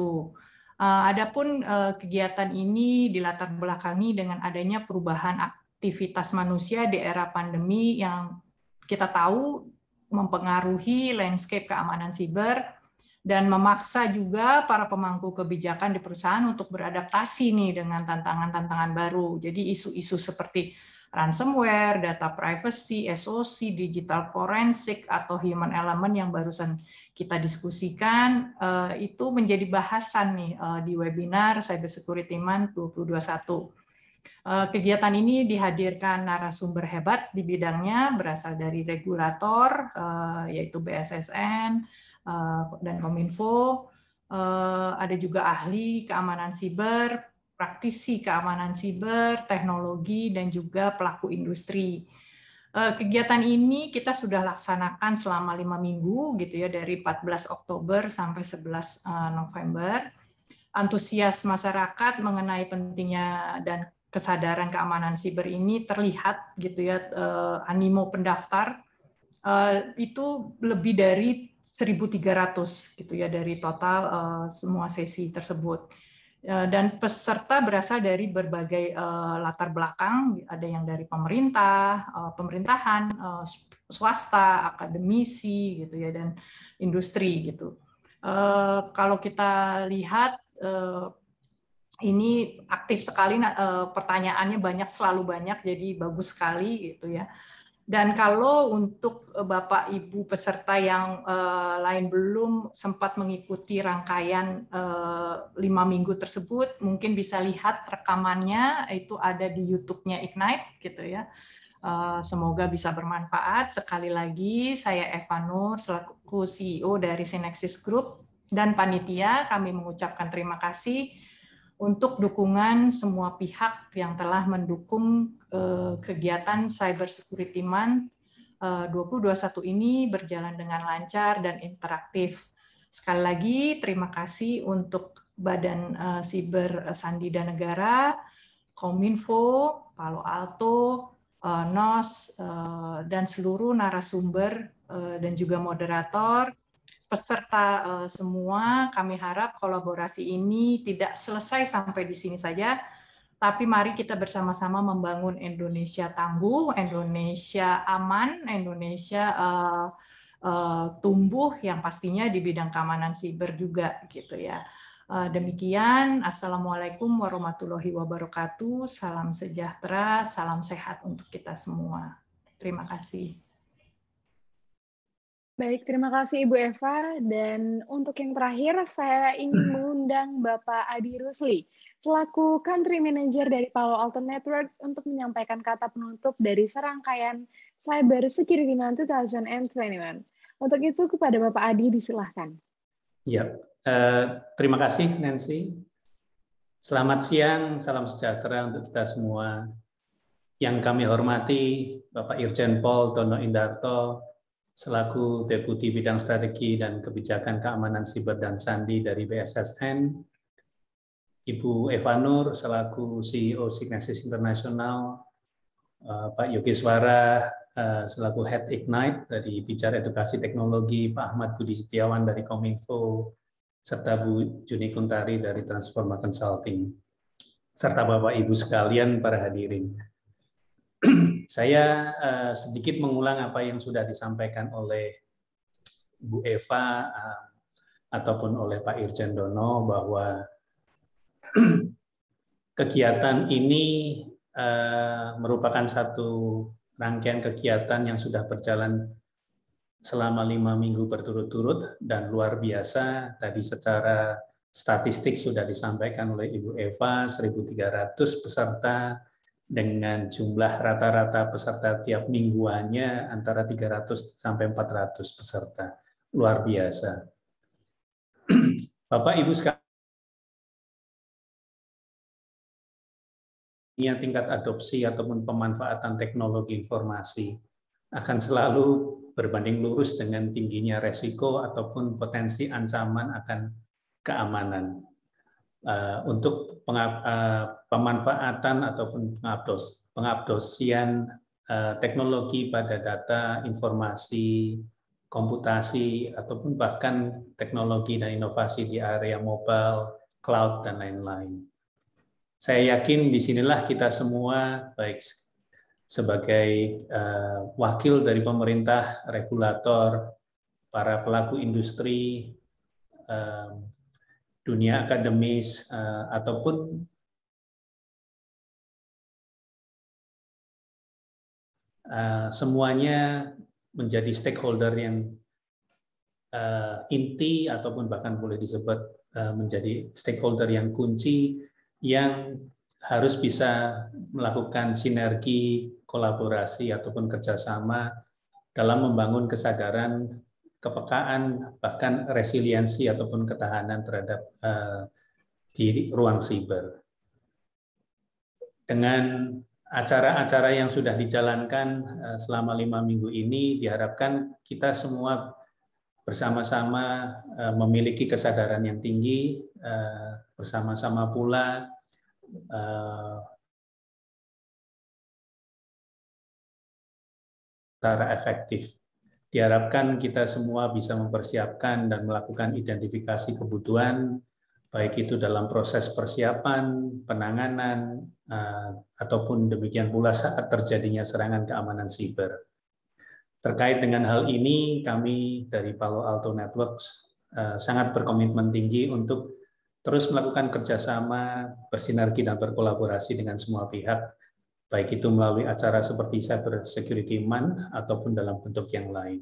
Eh, adapun kegiatan ini dilatar belakangi dengan adanya perubahan aktivitas manusia di era pandemi yang kita tahu mempengaruhi landscape keamanan siber dan memaksa juga para pemangku kebijakan di perusahaan untuk beradaptasi nih dengan tantangan-tantangan baru. Jadi isu-isu seperti ransomware, data privacy, SOC, digital forensik, atau human element yang barusan kita diskusikan, eh, itu menjadi bahasan nih eh, di webinar Cybersecurity Month 2021. Eh, kegiatan ini dihadirkan narasumber hebat di bidangnya berasal dari regulator, yaitu BSSN dan Kominfo, ada juga ahli keamanan siber, praktisi keamanan siber, teknologi, dan juga pelaku industri. Eh, kegiatan ini kita sudah laksanakan selama lima minggu, gitu ya, dari 14 Oktober sampai 11 eh, November. Antusias masyarakat mengenai pentingnya dan kesadaran keamanan siber ini terlihat, gitu ya, eh, animo pendaftar itu lebih dari 1.300, gitu ya, dari total semua sesi tersebut Ya, dan peserta berasal dari berbagai eh, latar belakang, ada yang dari pemerintah, eh, pemerintahan, eh, swasta, akademisi gitu ya dan industri gitu. kalau kita lihat ini aktif sekali nah, pertanyaannya banyak selalu banyak jadi bagus sekali gitu ya. Dan kalau untuk eh, Bapak Ibu peserta yang eh, lain belum sempat mengikuti rangkaian eh, lima minggu tersebut, mungkin bisa lihat rekamannya itu ada di YouTube-nya Ignite gitu ya. semoga bisa bermanfaat. Sekali lagi, saya Eva Nur, selaku CEO dari Sinexis Group dan panitia, kami mengucapkan terima kasih untuk dukungan semua pihak yang telah mendukung eh, kegiatan Cyber Security Month 2021 eh, ini berjalan dengan lancar dan interaktif. Sekali lagi terima kasih untuk Badan eh, Siber Sandi dan Negara, Kominfo, Palo Alto, NOS, dan seluruh narasumber dan juga moderator peserta uh, semua, kami harap kolaborasi ini tidak selesai sampai di sini saja, tapi mari kita bersama-sama membangun Indonesia tangguh, Indonesia aman, Indonesia uh, uh, tumbuh yang pastinya di bidang keamanan siber juga gitu ya. demikian, Assalamualaikum warahmatullahi wabarakatuh. Salam sejahtera, salam sehat untuk kita semua. Terima kasih.
Baik, terima kasih Ibu Eva. Dan untuk yang terakhir, saya ingin hmm. mengundang Bapak Adi Rusli, selaku Country Manager dari Palo Alto Networks untuk menyampaikan kata penutup dari serangkaian Cyber Security Man 2021. Untuk itu, kepada Bapak Adi disilahkan.
Ya, eh, terima kasih Nancy. Selamat siang, salam sejahtera untuk kita semua. Yang kami hormati, Bapak Irjen Pol Tono Indarto, selaku Deputi Bidang Strategi dan Kebijakan Keamanan Siber dan Sandi dari BSSN, Ibu Eva Nur selaku CEO Signasis Internasional, eh, Pak Yogi Swara eh, selaku Head Ignite dari Bicara Edukasi Teknologi, Pak Ahmad Budi Setiawan dari Kominfo, serta Bu Juni Kuntari dari Transforma Consulting, serta Bapak Ibu sekalian para hadirin [clears throat] saya uh, sedikit mengulang apa yang sudah disampaikan oleh Bu Eva uh, ataupun oleh Pak Irjen Dono bahwa [clears throat] kegiatan ini uh, merupakan satu rangkaian kegiatan yang sudah berjalan selama lima minggu berturut-turut dan luar biasa. Tadi secara statistik sudah disampaikan oleh Ibu Eva, 1.300 peserta dengan jumlah rata-rata peserta tiap mingguannya antara 300 sampai 400 peserta.
Luar biasa. [clears throat] Bapak Ibu sekalian yang tingkat adopsi ataupun
pemanfaatan teknologi informasi akan selalu berbanding lurus dengan tingginya resiko ataupun potensi ancaman akan keamanan. Eh, untuk eh, pemanfaatan ataupun pengabdos, pengabdosian eh, teknologi pada data, informasi, komputasi, ataupun bahkan teknologi dan inovasi di area mobile, cloud, dan lain-lain. Saya yakin disinilah kita semua, baik sebagai uh, wakil dari pemerintah, regulator,
para pelaku industri, uh, dunia akademis uh, ataupun uh, semuanya menjadi stakeholder yang
uh, inti ataupun bahkan boleh disebut uh, menjadi stakeholder yang kunci yang harus bisa melakukan sinergi, kolaborasi ataupun kerjasama dalam membangun kesadaran kepekaan bahkan resiliensi ataupun ketahanan terhadap uh, eh, di ruang siber. Dengan acara-acara yang sudah dijalankan eh, selama lima minggu ini, diharapkan kita semua bersama-sama eh, memiliki kesadaran yang tinggi,
bersama-sama pula secara efektif diharapkan kita semua
bisa mempersiapkan dan melakukan identifikasi kebutuhan, baik itu dalam proses persiapan, penanganan, eh, ataupun demikian pula saat terjadinya serangan keamanan siber. Terkait dengan hal ini, kami dari Palo Alto Networks eh, sangat berkomitmen tinggi untuk terus melakukan kerjasama, bersinergi, dan berkolaborasi dengan semua pihak, baik itu melalui
acara seperti Cyber Security Month ataupun dalam bentuk yang lain.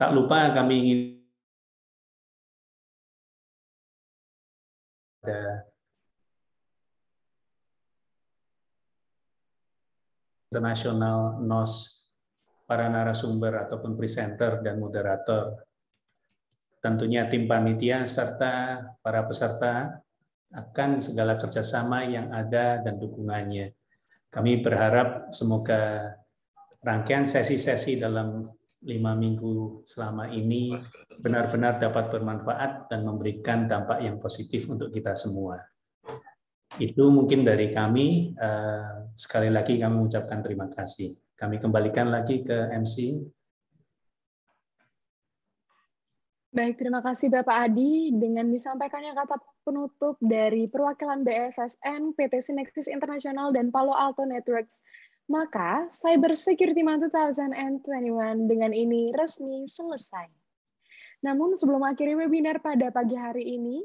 Tak lupa kami ingin ada
internasional NOS para narasumber ataupun presenter dan moderator. Tentunya tim panitia serta para peserta akan segala kerjasama yang ada dan dukungannya. Kami berharap semoga rangkaian sesi-sesi dalam lima minggu selama ini benar-benar dapat bermanfaat dan memberikan dampak yang positif untuk kita semua. Itu mungkin dari kami. Eh, sekali lagi kami mengucapkan terima kasih. Kami kembalikan lagi ke MC
Baik, terima kasih Bapak Adi. Dengan disampaikannya kata penutup dari perwakilan BSSN, PT Sinexis International, dan Palo Alto Networks, maka Cyber Security Month 2021 dengan ini resmi selesai. Namun sebelum akhiri webinar pada pagi hari ini,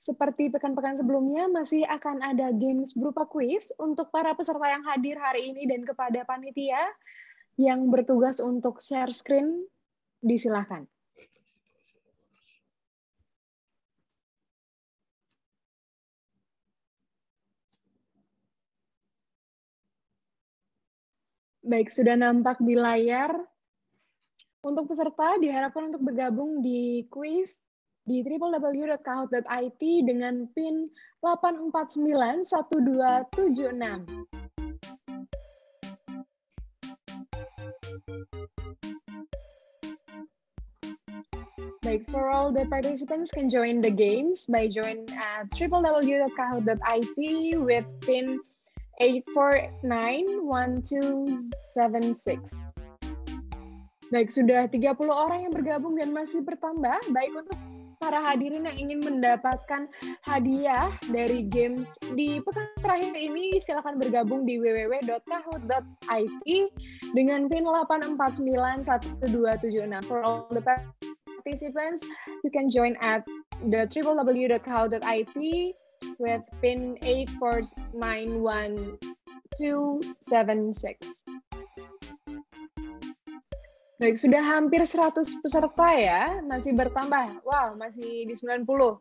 seperti pekan-pekan sebelumnya, masih akan ada games berupa quiz untuk para peserta yang hadir hari ini dan kepada panitia yang bertugas untuk share screen,
disilahkan. Baik, sudah nampak di layar.
Untuk peserta diharapkan untuk bergabung di kuis di www.kahoot.it dengan PIN 8491276. Baik for all the participants can join the games by join at uh, www.kahoot.it with PIN 8491276. Baik, sudah 30 orang yang bergabung dan masih bertambah. Baik untuk para hadirin yang ingin mendapatkan hadiah dari games di pekan terakhir ini silakan bergabung di www.kahoot.it dengan PIN 8491276. For all the participants, you can join at the www.kahoot.it with pin 8491276. Baik, sudah hampir 100 peserta ya, masih bertambah. Wow, masih di 90.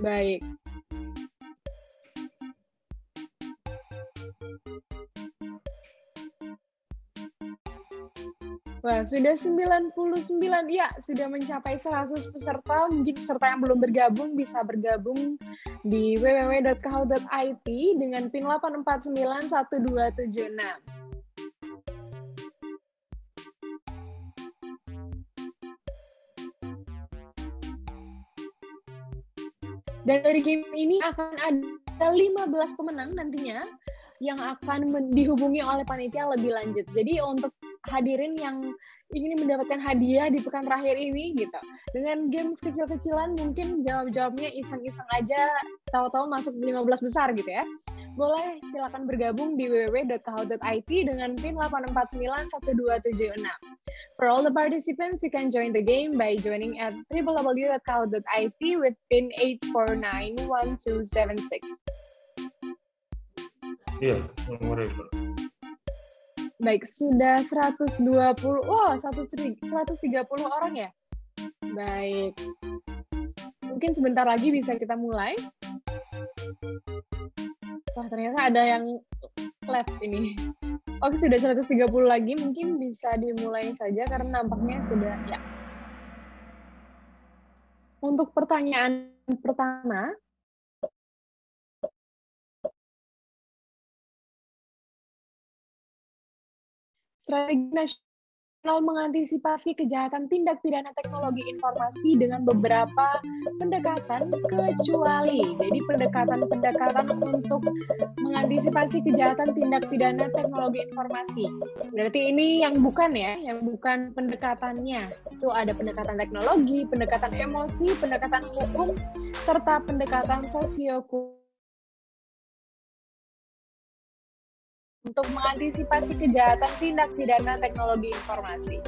Baik, Wah, sudah 99 iya sudah mencapai 100 peserta. Mungkin peserta yang belum bergabung bisa bergabung di www.kahau.it dengan PIN enam. Dan dari game ini akan ada 15 pemenang nantinya yang akan dihubungi oleh panitia lebih lanjut. Jadi untuk hadirin yang ingin mendapatkan hadiah di pekan terakhir ini gitu. Dengan games kecil-kecilan mungkin jawab-jawabnya iseng-iseng aja tahu-tahu masuk 15 besar gitu ya. Boleh silakan bergabung di www.kahut.it dengan PIN 8491276. For all the participants, you can join the game by joining at www.kahut.it with PIN 8491276.
Iya, nomor
Baik, sudah 120. Wow, 130 orang ya? Baik. Mungkin sebentar lagi bisa kita mulai. Wah, ternyata ada yang left ini. Oke, sudah 130 lagi. Mungkin bisa dimulai saja karena
nampaknya sudah ya. Untuk pertanyaan pertama, strategi nasional mengantisipasi
kejahatan tindak pidana teknologi informasi dengan beberapa pendekatan kecuali. Jadi pendekatan-pendekatan untuk mengantisipasi kejahatan tindak pidana teknologi informasi. Berarti ini yang bukan ya, yang bukan
pendekatannya. Itu ada pendekatan teknologi, pendekatan emosi, pendekatan hukum, serta pendekatan sosiokultur untuk mengantisipasi kejahatan tindak pidana teknologi informasi.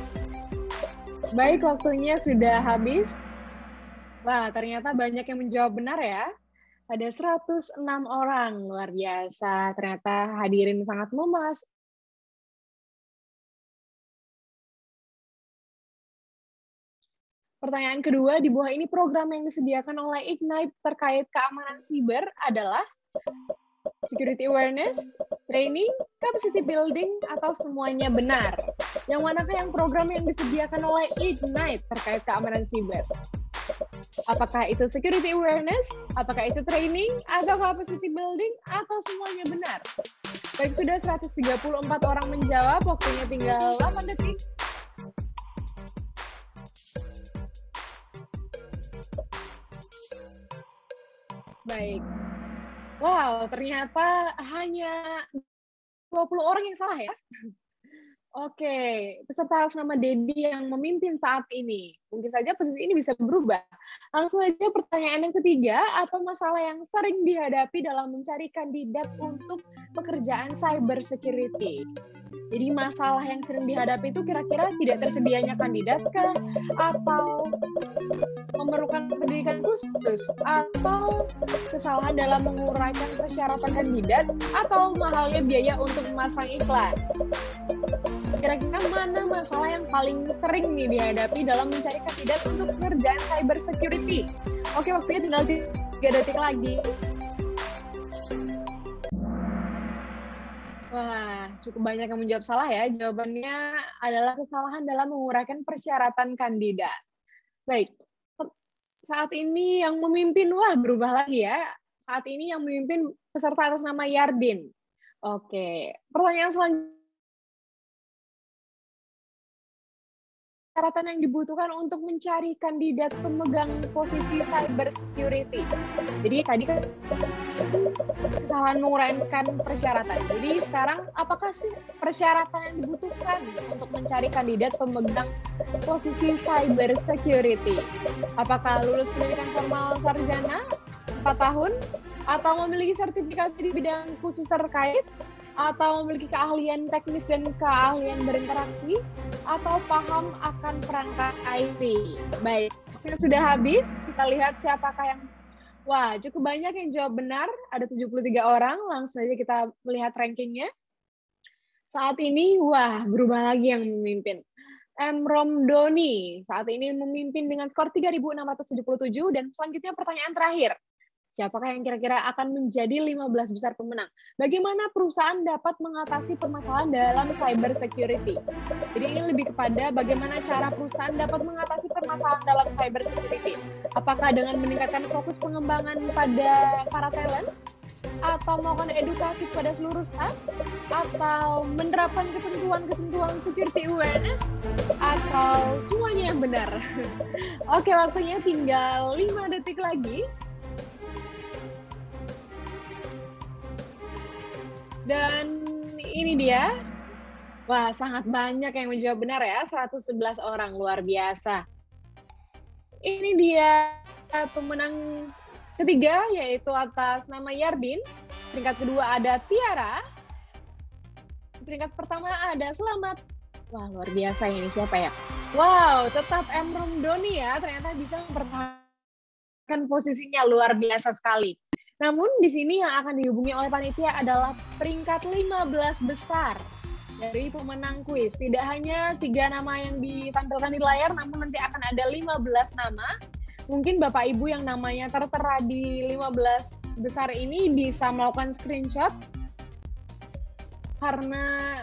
Baik, waktunya sudah habis. Wah, ternyata banyak yang menjawab
benar ya. Ada 106 orang, luar biasa. Ternyata hadirin sangat memas Pertanyaan kedua, di bawah ini program yang disediakan oleh Ignite
terkait keamanan siber adalah security awareness, training, capacity building, atau semuanya benar? Yang manakah yang program yang disediakan oleh Ignite terkait keamanan siber? Apakah itu security awareness, apakah itu training, atau capacity building, atau semuanya benar? Baik, sudah 134 orang menjawab, waktunya tinggal 8 detik. Baik, Wow, ternyata hanya 20 orang yang salah ya. Oke, okay. peserta atas nama Dedi yang memimpin saat ini. Mungkin saja posisi ini bisa berubah. Langsung aja pertanyaan yang ketiga, apa masalah yang sering dihadapi dalam mencari kandidat untuk pekerjaan cyber security? Jadi masalah yang sering dihadapi itu kira-kira tidak tersedianya kandidat ke Atau memerlukan pendidikan khusus? Atau kesalahan dalam menguraikan persyaratan kandidat? Atau mahalnya biaya untuk memasang iklan? kira-kira mana masalah yang paling sering nih dihadapi dalam mencari kandidat untuk pekerjaan cyber security? Oke, waktunya tinggal 3
detik lagi.
Wah, cukup banyak yang menjawab salah ya. Jawabannya adalah kesalahan dalam menguraikan persyaratan kandidat. Baik, saat ini yang memimpin, wah
berubah lagi ya. Saat ini yang memimpin peserta atas nama Yardin. Oke, pertanyaan selanjutnya persyaratan yang dibutuhkan untuk mencari kandidat pemegang posisi cyber security.
Jadi tadi kan kesalahan menguraikan persyaratan. Jadi sekarang apakah sih persyaratan yang dibutuhkan untuk mencari kandidat pemegang posisi cyber security? Apakah lulus pendidikan formal sarjana 4 tahun atau memiliki sertifikasi di bidang khusus terkait atau memiliki keahlian teknis dan keahlian berinteraksi atau paham akan perangkat IT. Baik, yang sudah habis, kita lihat siapakah yang Wah, cukup banyak yang jawab benar, ada 73 orang. Langsung aja kita melihat rankingnya. Saat ini, wah, berubah lagi yang memimpin. M. Romdoni saat ini memimpin dengan skor 3.677 dan selanjutnya pertanyaan terakhir. Siapakah yang kira-kira akan menjadi 15 besar pemenang? Bagaimana perusahaan dapat mengatasi permasalahan dalam cyber security? Jadi ini lebih kepada bagaimana cara perusahaan dapat mengatasi permasalahan dalam cyber security. Apakah dengan meningkatkan fokus pengembangan pada para talent atau melakukan edukasi kepada seluruh staff, atau menerapkan ketentuan-ketentuan security awareness, atau semuanya yang benar. [laughs] Oke, waktunya tinggal 5 detik lagi. Dan ini dia. Wah, sangat banyak yang menjawab benar ya. 111 orang, luar biasa. Ini dia eh, pemenang ketiga, yaitu atas nama Yardin. Peringkat kedua ada Tiara. Peringkat pertama ada Selamat. Wah, luar biasa ini siapa ya? Wow, tetap Emrom Doni ya. Ternyata bisa mempertahankan posisinya luar biasa sekali. Namun di sini yang akan dihubungi oleh panitia adalah peringkat 15 besar dari pemenang kuis. Tidak hanya tiga nama yang ditampilkan di layar, namun nanti akan ada 15 nama. Mungkin Bapak Ibu yang namanya tertera di 15 besar ini bisa melakukan screenshot karena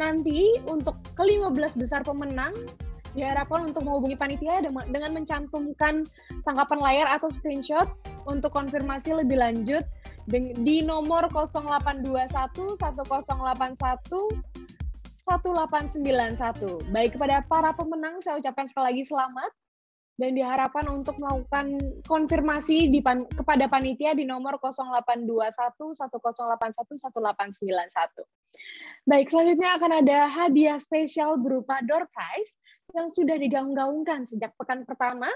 nanti untuk ke-15 besar pemenang diharapkan untuk menghubungi panitia ya, dengan mencantumkan tangkapan layar atau screenshot untuk konfirmasi lebih lanjut di nomor 0821 1081 1891. Baik kepada para pemenang, saya ucapkan sekali lagi selamat dan diharapkan untuk melakukan konfirmasi di pan kepada panitia di nomor 0821 1081 1891. Baik, selanjutnya akan ada hadiah spesial berupa door prize yang sudah digaung-gaungkan sejak pekan pertama.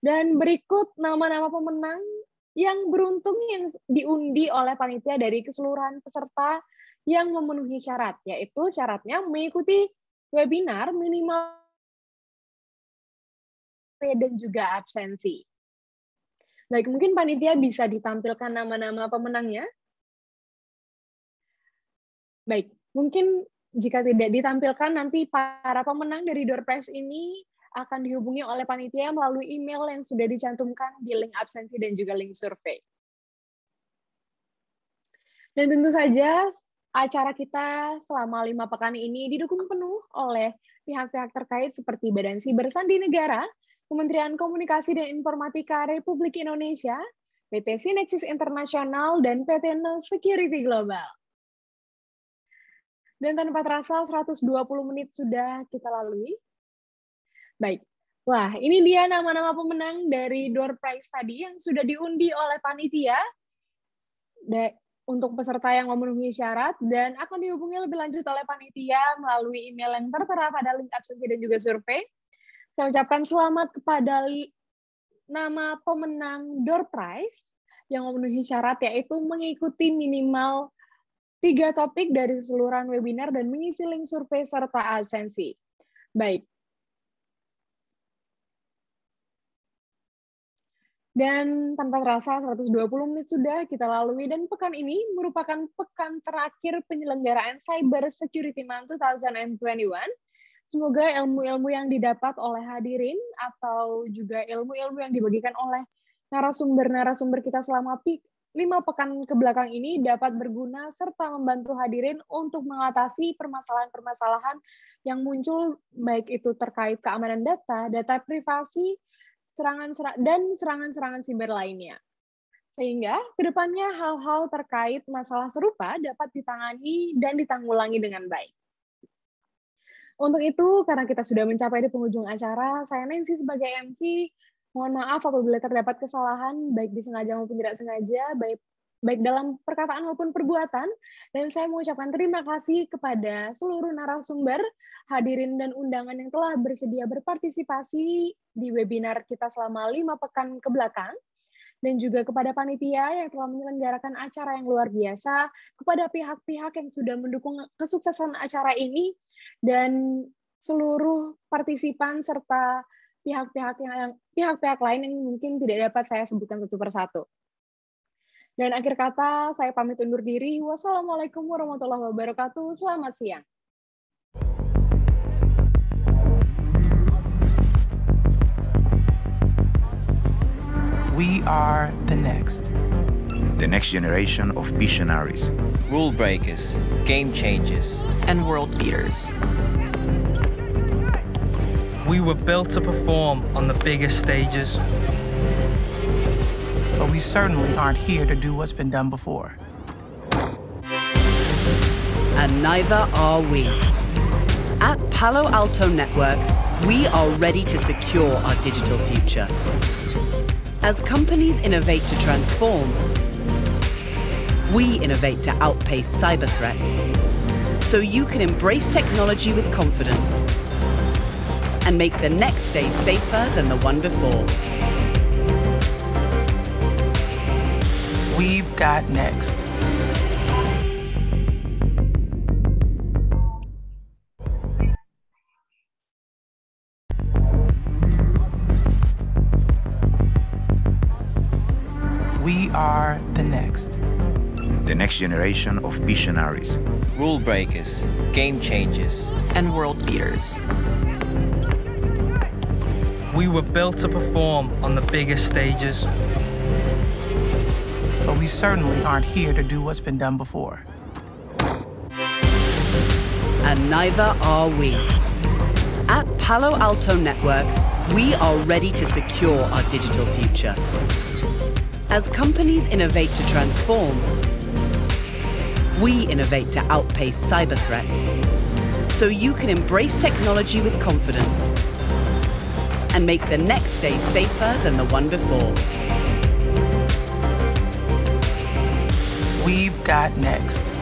Dan berikut nama-nama pemenang yang beruntung yang diundi oleh panitia dari keseluruhan peserta
yang memenuhi syarat, yaitu syaratnya mengikuti webinar minimal dan juga absensi. Baik, mungkin panitia bisa ditampilkan nama-nama pemenangnya.
Baik, mungkin jika tidak ditampilkan nanti para pemenang dari door prize ini akan dihubungi oleh panitia melalui email yang sudah dicantumkan di link absensi dan juga link survei. Dan tentu saja acara kita selama lima pekan ini didukung penuh oleh pihak-pihak terkait seperti Badan Siber Sandi Negara, Kementerian Komunikasi dan Informatika Republik Indonesia, PT Sinexis Internasional, dan PT No Security Global. Dan tanpa terasa 120 menit sudah kita lalui. Baik, wah ini dia nama-nama pemenang dari door prize tadi yang sudah diundi oleh panitia untuk peserta yang memenuhi syarat dan akan dihubungi lebih lanjut oleh panitia melalui email yang tertera pada link absensi dan juga survei. Saya ucapkan selamat kepada nama pemenang door prize yang memenuhi syarat yaitu mengikuti minimal tiga topik dari seluruh webinar dan mengisi link survei serta asensi. Baik. Dan tanpa terasa 120 menit sudah kita lalui dan pekan ini merupakan pekan terakhir penyelenggaraan Cyber Security Month 2021. Semoga ilmu-ilmu yang didapat oleh hadirin atau juga ilmu-ilmu yang dibagikan oleh narasumber-narasumber kita selama lima pekan kebelakang ini dapat berguna serta membantu hadirin untuk mengatasi permasalahan-permasalahan yang muncul baik itu terkait keamanan data, data privasi, serangan ser dan serangan-serangan siber lainnya. Sehingga kedepannya hal-hal terkait masalah serupa dapat ditangani dan ditanggulangi dengan baik. Untuk itu, karena kita sudah mencapai di penghujung acara, saya Nancy sebagai MC Mohon maaf apabila terdapat kesalahan, baik disengaja maupun tidak sengaja, baik baik dalam perkataan maupun perbuatan. Dan saya mengucapkan terima kasih kepada seluruh narasumber, hadirin dan undangan yang telah bersedia berpartisipasi di webinar kita selama lima pekan ke belakang. Dan juga kepada panitia yang telah menyelenggarakan acara yang luar biasa, kepada pihak-pihak yang sudah mendukung kesuksesan acara ini, dan seluruh partisipan serta pihak-pihak yang pihak-pihak lain yang mungkin tidak dapat saya sebutkan satu persatu. Dan akhir kata, saya pamit undur diri. Wassalamualaikum warahmatullahi wabarakatuh. Selamat siang.
We are the next. The next generation of visionaries, rule breakers, game changers, and world leaders.
We were built to perform on the biggest stages. But
we certainly aren't here to do what's been done before. And neither are we. At Palo Alto Networks, we are ready to secure our digital future. As companies innovate to transform, we innovate to outpace cyber threats so you can embrace technology with confidence and make the next day safer than the one before. We've got next. We are the next. The next generation of visionaries,
rule breakers, game changers, and world leaders.
We were built to perform on the biggest stages. But we certainly aren't here to do what's been done before. And neither are we. At Palo Alto Networks, we are ready to secure our digital future. As companies innovate to transform, we innovate to outpace cyber threats. So you can embrace technology with confidence and make the next day safer than the one before. We've got next.